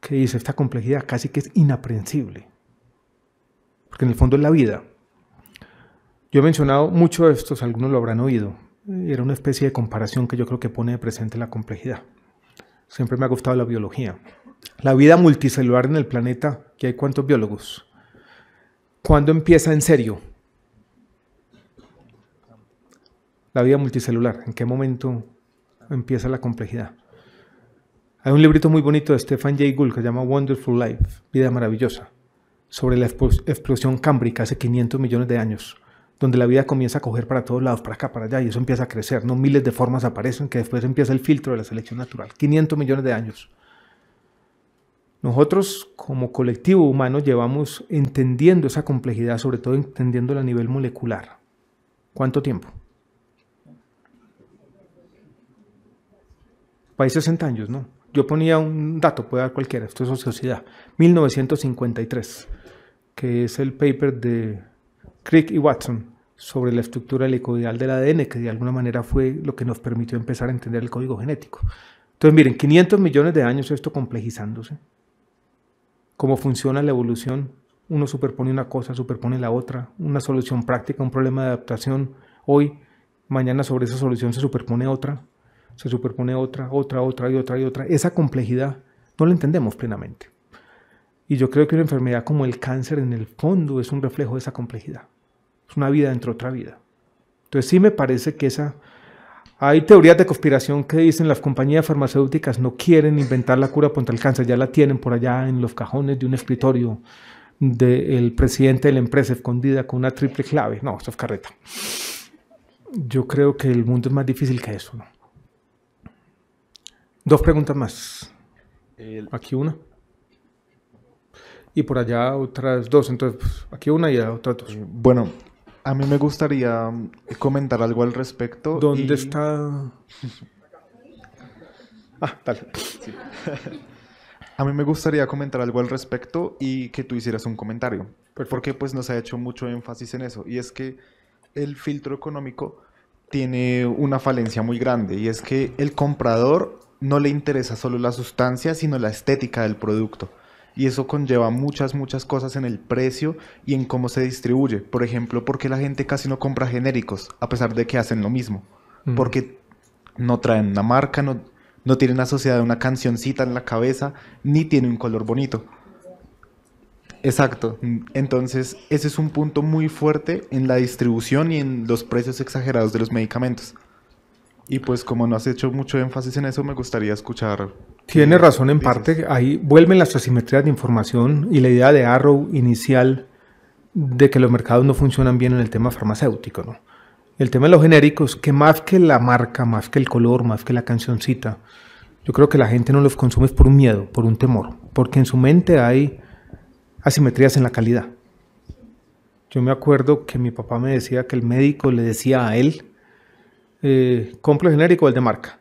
que dice esta complejidad casi que es inaprensible, Porque en el fondo es la vida. Yo he mencionado mucho de estos, algunos lo habrán oído, era una especie de comparación que yo creo que pone de presente la complejidad. Siempre me ha gustado la biología. La vida multicelular en el planeta, que hay cuántos biólogos. ¿Cuándo empieza en serio? La vida multicelular, ¿en qué momento empieza la complejidad? Hay un librito muy bonito de Stefan Jay Gould que se llama Wonderful Life, Vida Maravillosa, sobre la explosión cámbrica hace 500 millones de años donde la vida comienza a coger para todos lados, para acá, para allá, y eso empieza a crecer, ¿no? Miles de formas aparecen que después empieza el filtro de la selección natural, 500 millones de años. Nosotros como colectivo humano llevamos entendiendo esa complejidad, sobre todo entendiendo a nivel molecular. ¿Cuánto tiempo? País 60 años, ¿no? Yo ponía un dato, puede dar cualquiera, esto es sociedad, 1953, que es el paper de Crick y Watson sobre la estructura helicoidal del ADN, que de alguna manera fue lo que nos permitió empezar a entender el código genético. Entonces, miren, 500 millones de años esto complejizándose. Cómo funciona la evolución. Uno superpone una cosa, superpone la otra. Una solución práctica, un problema de adaptación hoy, mañana sobre esa solución se superpone otra, se superpone otra, otra, otra y otra y otra. Esa complejidad no la entendemos plenamente. Y yo creo que una enfermedad como el cáncer en el fondo es un reflejo de esa complejidad. Es una vida dentro otra vida. Entonces sí me parece que esa... Hay teorías de conspiración que dicen las compañías farmacéuticas no quieren inventar la cura contra el cáncer, ya la tienen por allá en los cajones de un escritorio del presidente de la empresa escondida con una triple clave. No, eso es carreta. Yo creo que el mundo es más difícil que eso. ¿no? Dos preguntas más. Aquí una y por allá otras dos. Entonces, pues, aquí una y otra dos. Eh, bueno, a mí me gustaría mm, comentar algo al respecto. ¿Dónde está? ah, tal a mí me gustaría comentar algo al respecto y que tú hicieras un comentario. Porque pues nos ha hecho mucho énfasis en eso. Y es que el filtro económico tiene una falencia muy grande y es que el comprador no le interesa solo la sustancia, sino la estética del producto y eso conlleva muchas, muchas cosas en el precio y en cómo se distribuye. Por ejemplo, porque la gente casi no compra genéricos, a pesar de que hacen lo mismo. Mm. Porque no traen una marca, no, no tienen asociada una cancioncita en la cabeza, ni tiene un color bonito. Exacto. Mm, entonces, ese es un punto muy fuerte en la distribución y en los precios exagerados de los medicamentos. Y pues como no has hecho mucho énfasis en eso, me gustaría escuchar tiene razón en parte, ahí vuelven las asimetrías de información y la idea de Arrow inicial de que los mercados no funcionan bien en el tema farmacéutico, ¿no? El tema de los genéricos, que más que la marca, más que el color, más que la cancioncita, yo creo que la gente no los consume por un miedo, por un temor, porque en su mente hay asimetrías en la calidad. Yo me acuerdo que mi papá me decía que el médico le decía a él, eh, compro el genérico o el de marca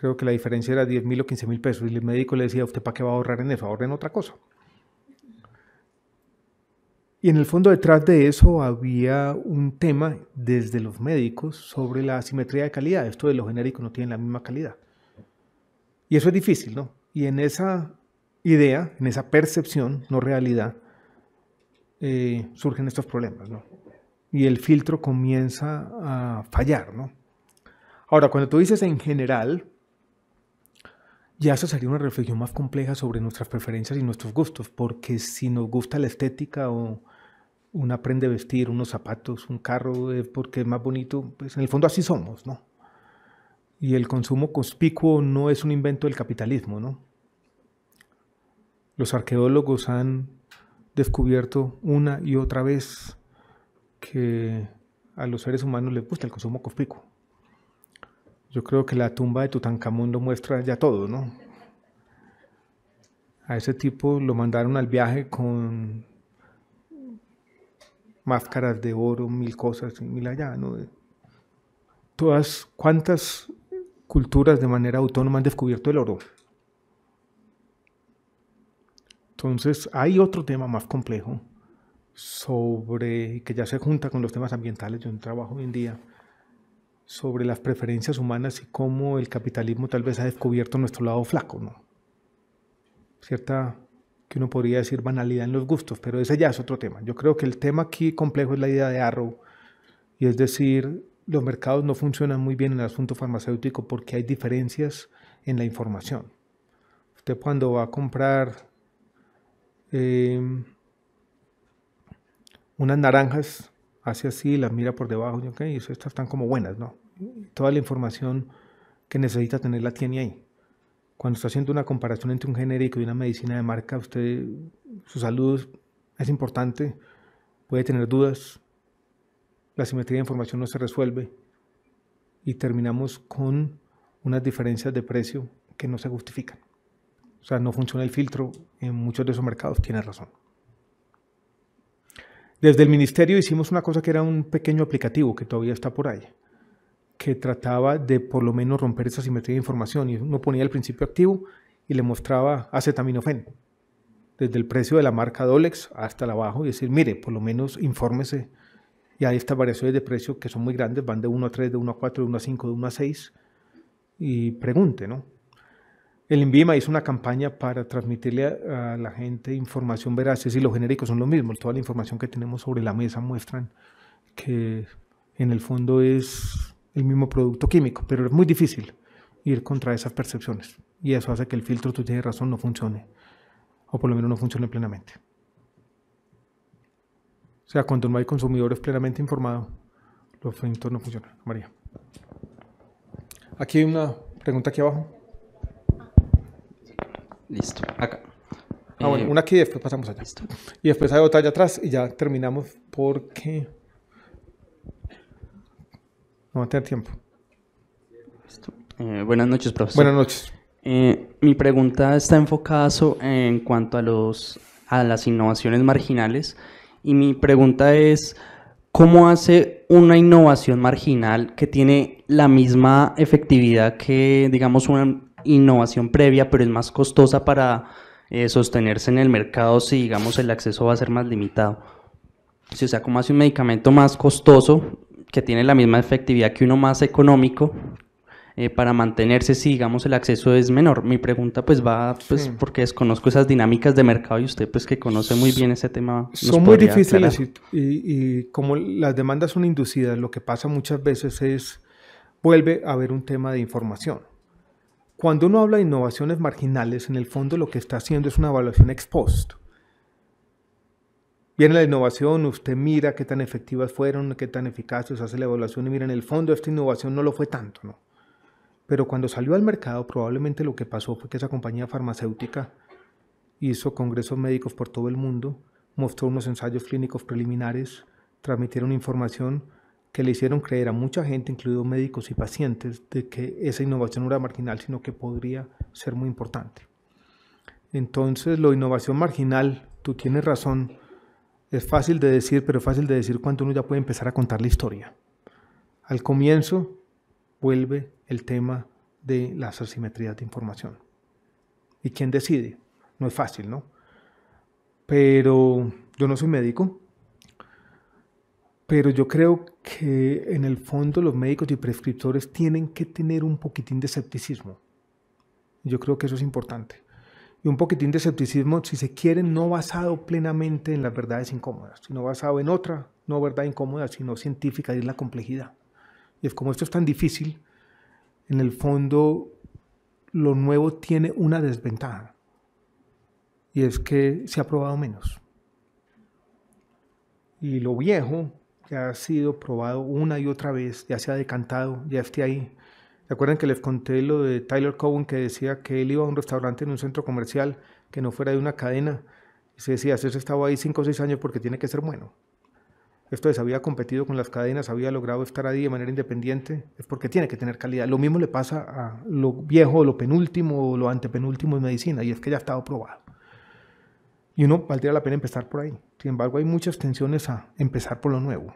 creo que la diferencia era 10 mil o 15 mil pesos. Y el médico le decía, ¿usted para qué va a ahorrar en eso? Ahorren en otra cosa. Y en el fondo detrás de eso había un tema desde los médicos sobre la asimetría de calidad. Esto de lo genérico no tiene la misma calidad. Y eso es difícil, ¿no? Y en esa idea, en esa percepción, no realidad, eh, surgen estos problemas, ¿no? Y el filtro comienza a fallar, ¿no? Ahora, cuando tú dices en general, ya eso sería una reflexión más compleja sobre nuestras preferencias y nuestros gustos, porque si nos gusta la estética o una prenda de vestir, unos zapatos, un carro, porque es más bonito, pues en el fondo así somos, ¿no? Y el consumo conspicuo no es un invento del capitalismo, ¿no? Los arqueólogos han descubierto una y otra vez que a los seres humanos les gusta el consumo conspicuo. Yo creo que la tumba de Tutankamón lo muestra ya todo, ¿no? A ese tipo lo mandaron al viaje con máscaras de oro, mil cosas, mil allá, ¿no? Todas, ¿cuántas culturas de manera autónoma han descubierto el oro? Entonces, hay otro tema más complejo sobre que ya se junta con los temas ambientales. Yo trabajo hoy en día sobre las preferencias humanas y cómo el capitalismo tal vez ha descubierto nuestro lado flaco, ¿no? Cierta, que uno podría decir banalidad en los gustos, pero ese ya es otro tema. Yo creo que el tema aquí complejo es la idea de Arrow, y es decir, los mercados no funcionan muy bien en el asunto farmacéutico porque hay diferencias en la información. Usted cuando va a comprar eh, unas naranjas, hace así, las mira por debajo, y ok, estas están como buenas, ¿no? Toda la información que necesita tener la tiene ahí. Cuando está haciendo una comparación entre un genérico y una medicina de marca, usted, su salud es importante, puede tener dudas, la simetría de información no se resuelve y terminamos con unas diferencias de precio que no se justifican. O sea, no funciona el filtro en muchos de esos mercados, tiene razón. Desde el ministerio hicimos una cosa que era un pequeño aplicativo que todavía está por ahí, que trataba de por lo menos romper esa simetría de información. Y uno ponía el principio activo y le mostraba acetaminofén, desde el precio de la marca Dolex hasta el abajo, y decir, mire, por lo menos infórmese. Y hay estas variaciones de precio que son muy grandes, van de 1 a 3, de 1 a 4, de 1 a 5, de 1 a 6, y pregunte, ¿no? El INVIMA hizo una campaña para transmitirle a, la gente información veraz, y los genéricos son lo mismo, toda la información que tenemos sobre la mesa muestran que en el fondo es el mismo producto químico, pero es muy difícil ir contra esas percepciones y eso hace que el filtro tú tienes razón no funcione o por lo menos no funcione plenamente. O sea, cuando no hay consumidores plenamente informados, los filtros no funcionan. María. Aquí hay una pregunta aquí abajo. Listo, acá. Ah, eh, una aquí y después pasamos allá. Listo. Y después hay otra allá atrás y ya terminamos porque no me a tiempo. Listo. Eh, buenas noches, profesor. Buenas noches. Eh, mi pregunta está enfocada en cuanto a, los, a las innovaciones marginales y mi pregunta es, ¿cómo hace una innovación marginal que tiene la misma efectividad que, digamos, una innovación previa, pero es más costosa para eh, sostenerse en el mercado si, digamos, el acceso va a ser más limitado. Si, o sea, como hace un medicamento más costoso, que tiene la misma efectividad que uno más económico, eh, para mantenerse si, digamos, el acceso es menor. Mi pregunta, pues, va, pues, porque desconozco esas dinámicas de mercado y usted, pues, que conoce muy bien ese tema. Son muy difíciles y, y, como las demandas son inducidas, lo que pasa muchas veces es, vuelve a haber un tema de información. Cuando uno habla de innovaciones marginales, en el fondo lo que está haciendo es una evaluación ex post. Viene la innovación, usted mira qué tan efectivas fueron, qué tan eficaces, hace la evaluación y mira, en el fondo esta innovación no lo fue tanto, ¿no? Pero cuando salió al mercado, probablemente lo que pasó fue que esa compañía farmacéutica hizo congresos médicos por todo el mundo, mostró unos ensayos clínicos preliminares, transmitieron información, que le hicieron creer a mucha gente, incluidos médicos y pacientes, de que esa innovación no era marginal, sino que podría ser muy importante. Entonces, lo innovación marginal, tú tienes razón, es fácil de decir, pero es fácil de decir cuando uno ya puede empezar a contar la historia. Al comienzo vuelve el tema de las asimetrías de información. ¿Y quién decide? No es fácil, ¿no? Pero yo no soy médico, pero yo creo que que en el fondo los médicos y prescriptores tienen que tener un poquitín de escepticismo. Yo creo que eso es importante. Y un poquitín de escepticismo, si se quiere, no basado plenamente en las verdades incómodas, sino basado en otra, no verdad incómoda, sino científica, y es la complejidad. Y es como esto es tan difícil, en el fondo lo nuevo tiene una desventaja, y es que se ha probado menos. Y lo viejo que ha sido probado una y otra vez, ya se ha decantado, ya esté ahí. ¿Se que les conté lo de Tyler Cowen que decía que él iba a un restaurante en un centro comercial que no fuera de una cadena? Y se decía, ese estaba ahí cinco o seis años porque tiene que ser bueno. Esto es, había competido con las cadenas, había logrado estar ahí de manera independiente, es porque tiene que tener calidad. Lo mismo le pasa a lo viejo, lo penúltimo o lo antepenúltimo en medicina, y es que ya ha estado probado. Y uno valdría la pena empezar por ahí. Sin embargo, hay muchas tensiones a empezar por lo nuevo.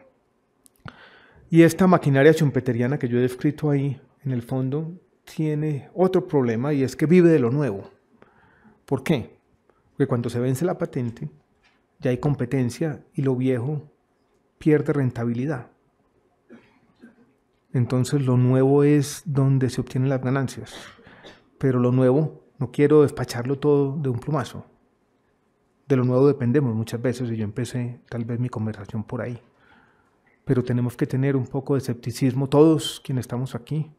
Y esta maquinaria chumpeteriana que yo he descrito ahí, en el fondo, tiene otro problema y es que vive de lo nuevo. ¿Por qué? Porque cuando se vence la patente, ya hay competencia y lo viejo pierde rentabilidad. Entonces lo nuevo es donde se obtienen las ganancias. Pero lo nuevo, no quiero despacharlo todo de un plumazo de lo nuevo dependemos muchas veces y yo empecé tal vez mi conversación por ahí. Pero tenemos que tener un poco de escepticismo todos quienes estamos aquí,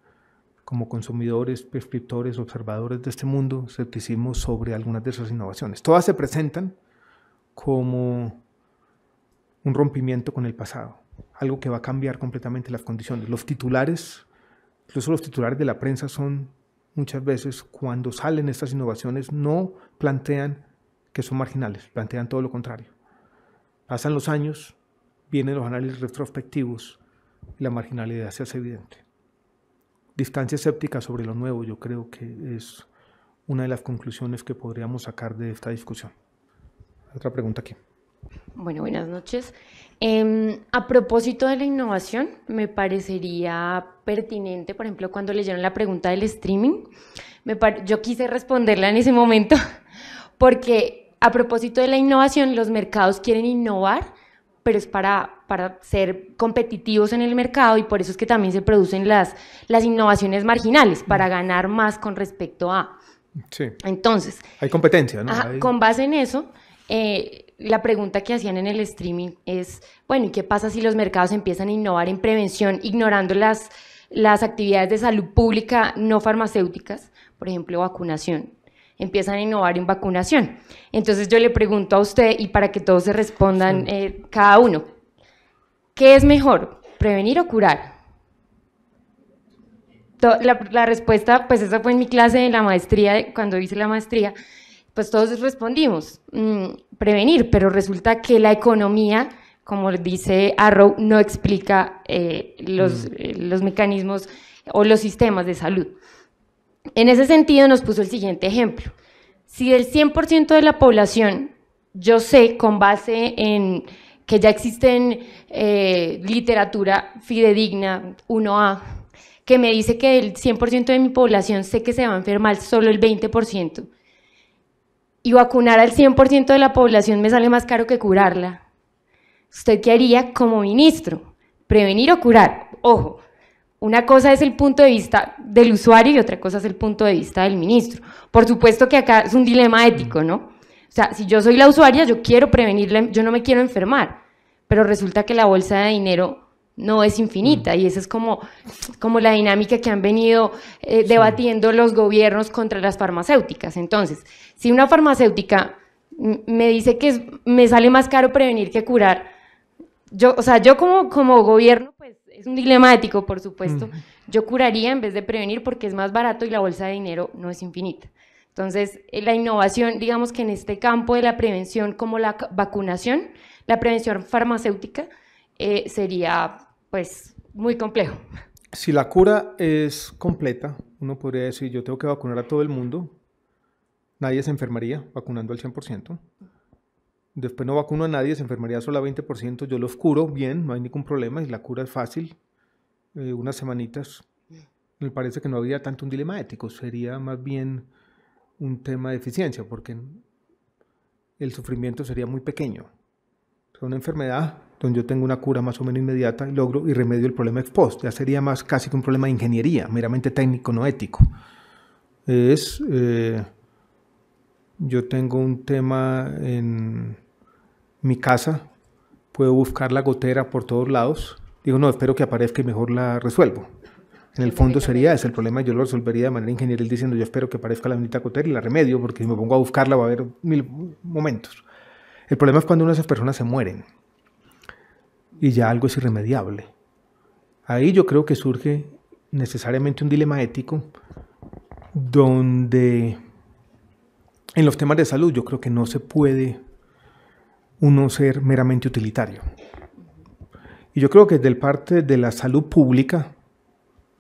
como consumidores, prescriptores, observadores de este mundo, escepticismo sobre algunas de esas innovaciones. Todas se presentan como un rompimiento con el pasado, algo que va a cambiar completamente las condiciones. Los titulares, incluso los titulares de la prensa son muchas veces cuando salen estas innovaciones no plantean que son marginales, plantean todo lo contrario. Pasan los años, vienen los análisis retrospectivos y la marginalidad se hace evidente. Distancia escéptica sobre lo nuevo, yo creo que es una de las conclusiones que podríamos sacar de esta discusión. Otra pregunta aquí. Bueno, buenas noches. Em, a propósito de la innovación, me parecería pertinente, por ejemplo, cuando leyeron la pregunta del streaming, me yo quise responderla en ese momento porque a propósito de la innovación, los mercados quieren innovar, pero es para, para ser competitivos en el mercado y por eso es que también se producen las, las innovaciones marginales, para ganar más con respecto a... Sí. Entonces... Hay competencia, ¿no? Con base en eso, eh, la pregunta que hacían en el streaming es, bueno, ¿y qué pasa si los mercados empiezan a innovar en prevención, ignorando las, las actividades de salud pública no farmacéuticas, por ejemplo, vacunación? empiezan a innovar en vacunación. Entonces yo le pregunto a usted y para que todos se respondan eh, cada uno, ¿qué es mejor, prevenir o curar? La, respuesta, pues esa fue en mi clase de la maestría, cuando hice la maestría, pues todos respondimos, mm, prevenir, pero resulta que la economía, como dice Arrow, no explica eh, mm. eh, los mecanismos o los sistemas de salud. En ese sentido nos puso el siguiente ejemplo. Si del 100% de la población, yo sé con base en que ya existen eh, literatura fidedigna 1A, que me dice que del 100% de mi población sé que se va a enfermar solo el 20%, y vacunar al 100% de la población me sale más caro que curarla. ¿Usted qué haría como ministro? ¿Prevenir o curar? Ojo, una cosa es el punto de vista del usuario y otra cosa es el punto de vista del ministro. Por supuesto que acá es un dilema ético, ¿no? O sea, si yo soy la usuaria, yo quiero prevenirla, yo no me quiero enfermar, pero resulta que la bolsa de dinero no es infinita mm. y esa es como, como la dinámica que han venido eh, debatiendo los gobiernos contra las farmacéuticas. Entonces, si una farmacéutica me dice que me sale más caro prevenir que curar, yo, o sea, yo como, como gobierno es un dilemático, por supuesto. Yo curaría en vez de prevenir porque es más barato y la bolsa de dinero no es infinita. Entonces, eh, la innovación, digamos que en este campo de la prevención como la vacunación, la prevención farmacéutica eh, sería pues muy complejo. Si la cura es completa, uno podría decir, yo tengo que vacunar a todo el mundo, nadie se enfermaría vacunando al 100%. Después no vacuno a nadie, se enfermaría solo 20%. Yo los curo bien, no hay ningún problema y la cura es fácil. Eh, unas semanitas. Me parece que no habría tanto un dilema ético, sería más bien un tema de eficiencia, porque el sufrimiento sería muy pequeño. es una enfermedad donde yo tengo una cura más o menos inmediata y logro y remedio el problema expuesto Ya sería más casi que un problema de ingeniería, meramente técnico, no ético. Es, eh, yo tengo un tema en mi casa, puedo buscar la gotera por todos lados. Digo, no, espero que aparezca y mejor la resuelvo. En el fondo sería es el problema, yo lo resolvería de manera ingenieril diciendo, yo espero que aparezca la bonita gotera y la remedio, porque si me pongo a buscarla va a haber mil momentos. El problema es cuando una esas personas se mueren y ya algo es irremediable. Ahí yo creo que surge necesariamente un dilema ético donde en los temas de salud yo creo que no se puede uno ser meramente utilitario. Y yo creo que desde el parte de la salud pública,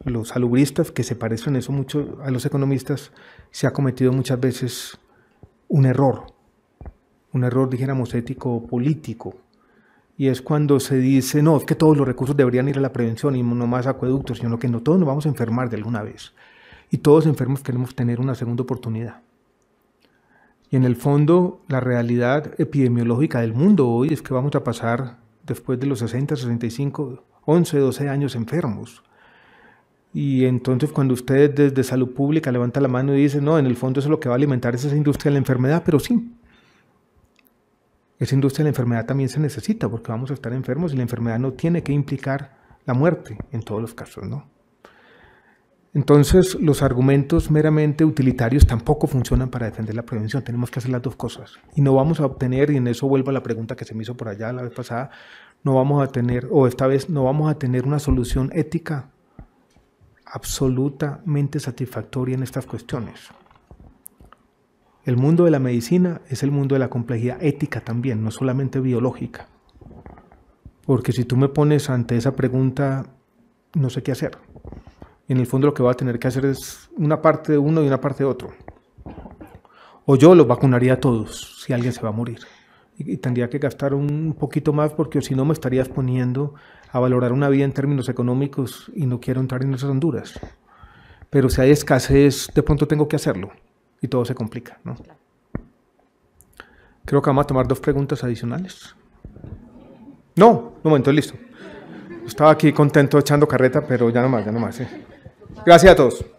los salubristas, que se parecen eso mucho a los economistas, se ha cometido muchas veces un error, un error, dijéramos, ético político. Y es cuando se dice, no, es que todos los recursos deberían ir a la prevención y no más acueductos, sino que no todos nos vamos a enfermar de alguna vez. Y todos enfermos queremos tener una segunda oportunidad. Y en el fondo, la realidad epidemiológica del mundo hoy es que vamos a pasar, después de los 60, 65, 11, 12 años enfermos. Y entonces cuando ustedes desde salud pública levanta la mano y dice, no, en el fondo eso es lo que va a alimentar esa industria de la enfermedad, pero sí. Esa industria de la enfermedad también se necesita porque vamos a estar enfermos y la enfermedad no tiene que implicar la muerte en todos los casos, ¿no? Entonces, los argumentos meramente utilitarios tampoco funcionan para defender la prevención. Tenemos que hacer las dos cosas. Y no vamos a obtener, y en eso vuelvo a la pregunta que se me hizo por allá la vez pasada, no vamos a tener, o esta vez no vamos a tener una solución ética absolutamente satisfactoria en estas cuestiones. El mundo de la medicina es el mundo de la complejidad ética también, no solamente biológica. Porque si tú me pones ante esa pregunta, no sé qué hacer en el fondo lo que va a tener que hacer es una parte de uno y una parte de otro. O yo los vacunaría a todos si alguien se va a morir. Y, tendría que gastar un poquito más porque si no me estaría exponiendo a valorar una vida en términos económicos y no quiero entrar en esas honduras. Pero si hay escasez, de pronto tengo que hacerlo y todo se complica. Creo que vamos a tomar dos preguntas adicionales. No, un momento, listo. Estaba aquí contento echando carreta, pero ya más, ya no más eh. Gracias a todos.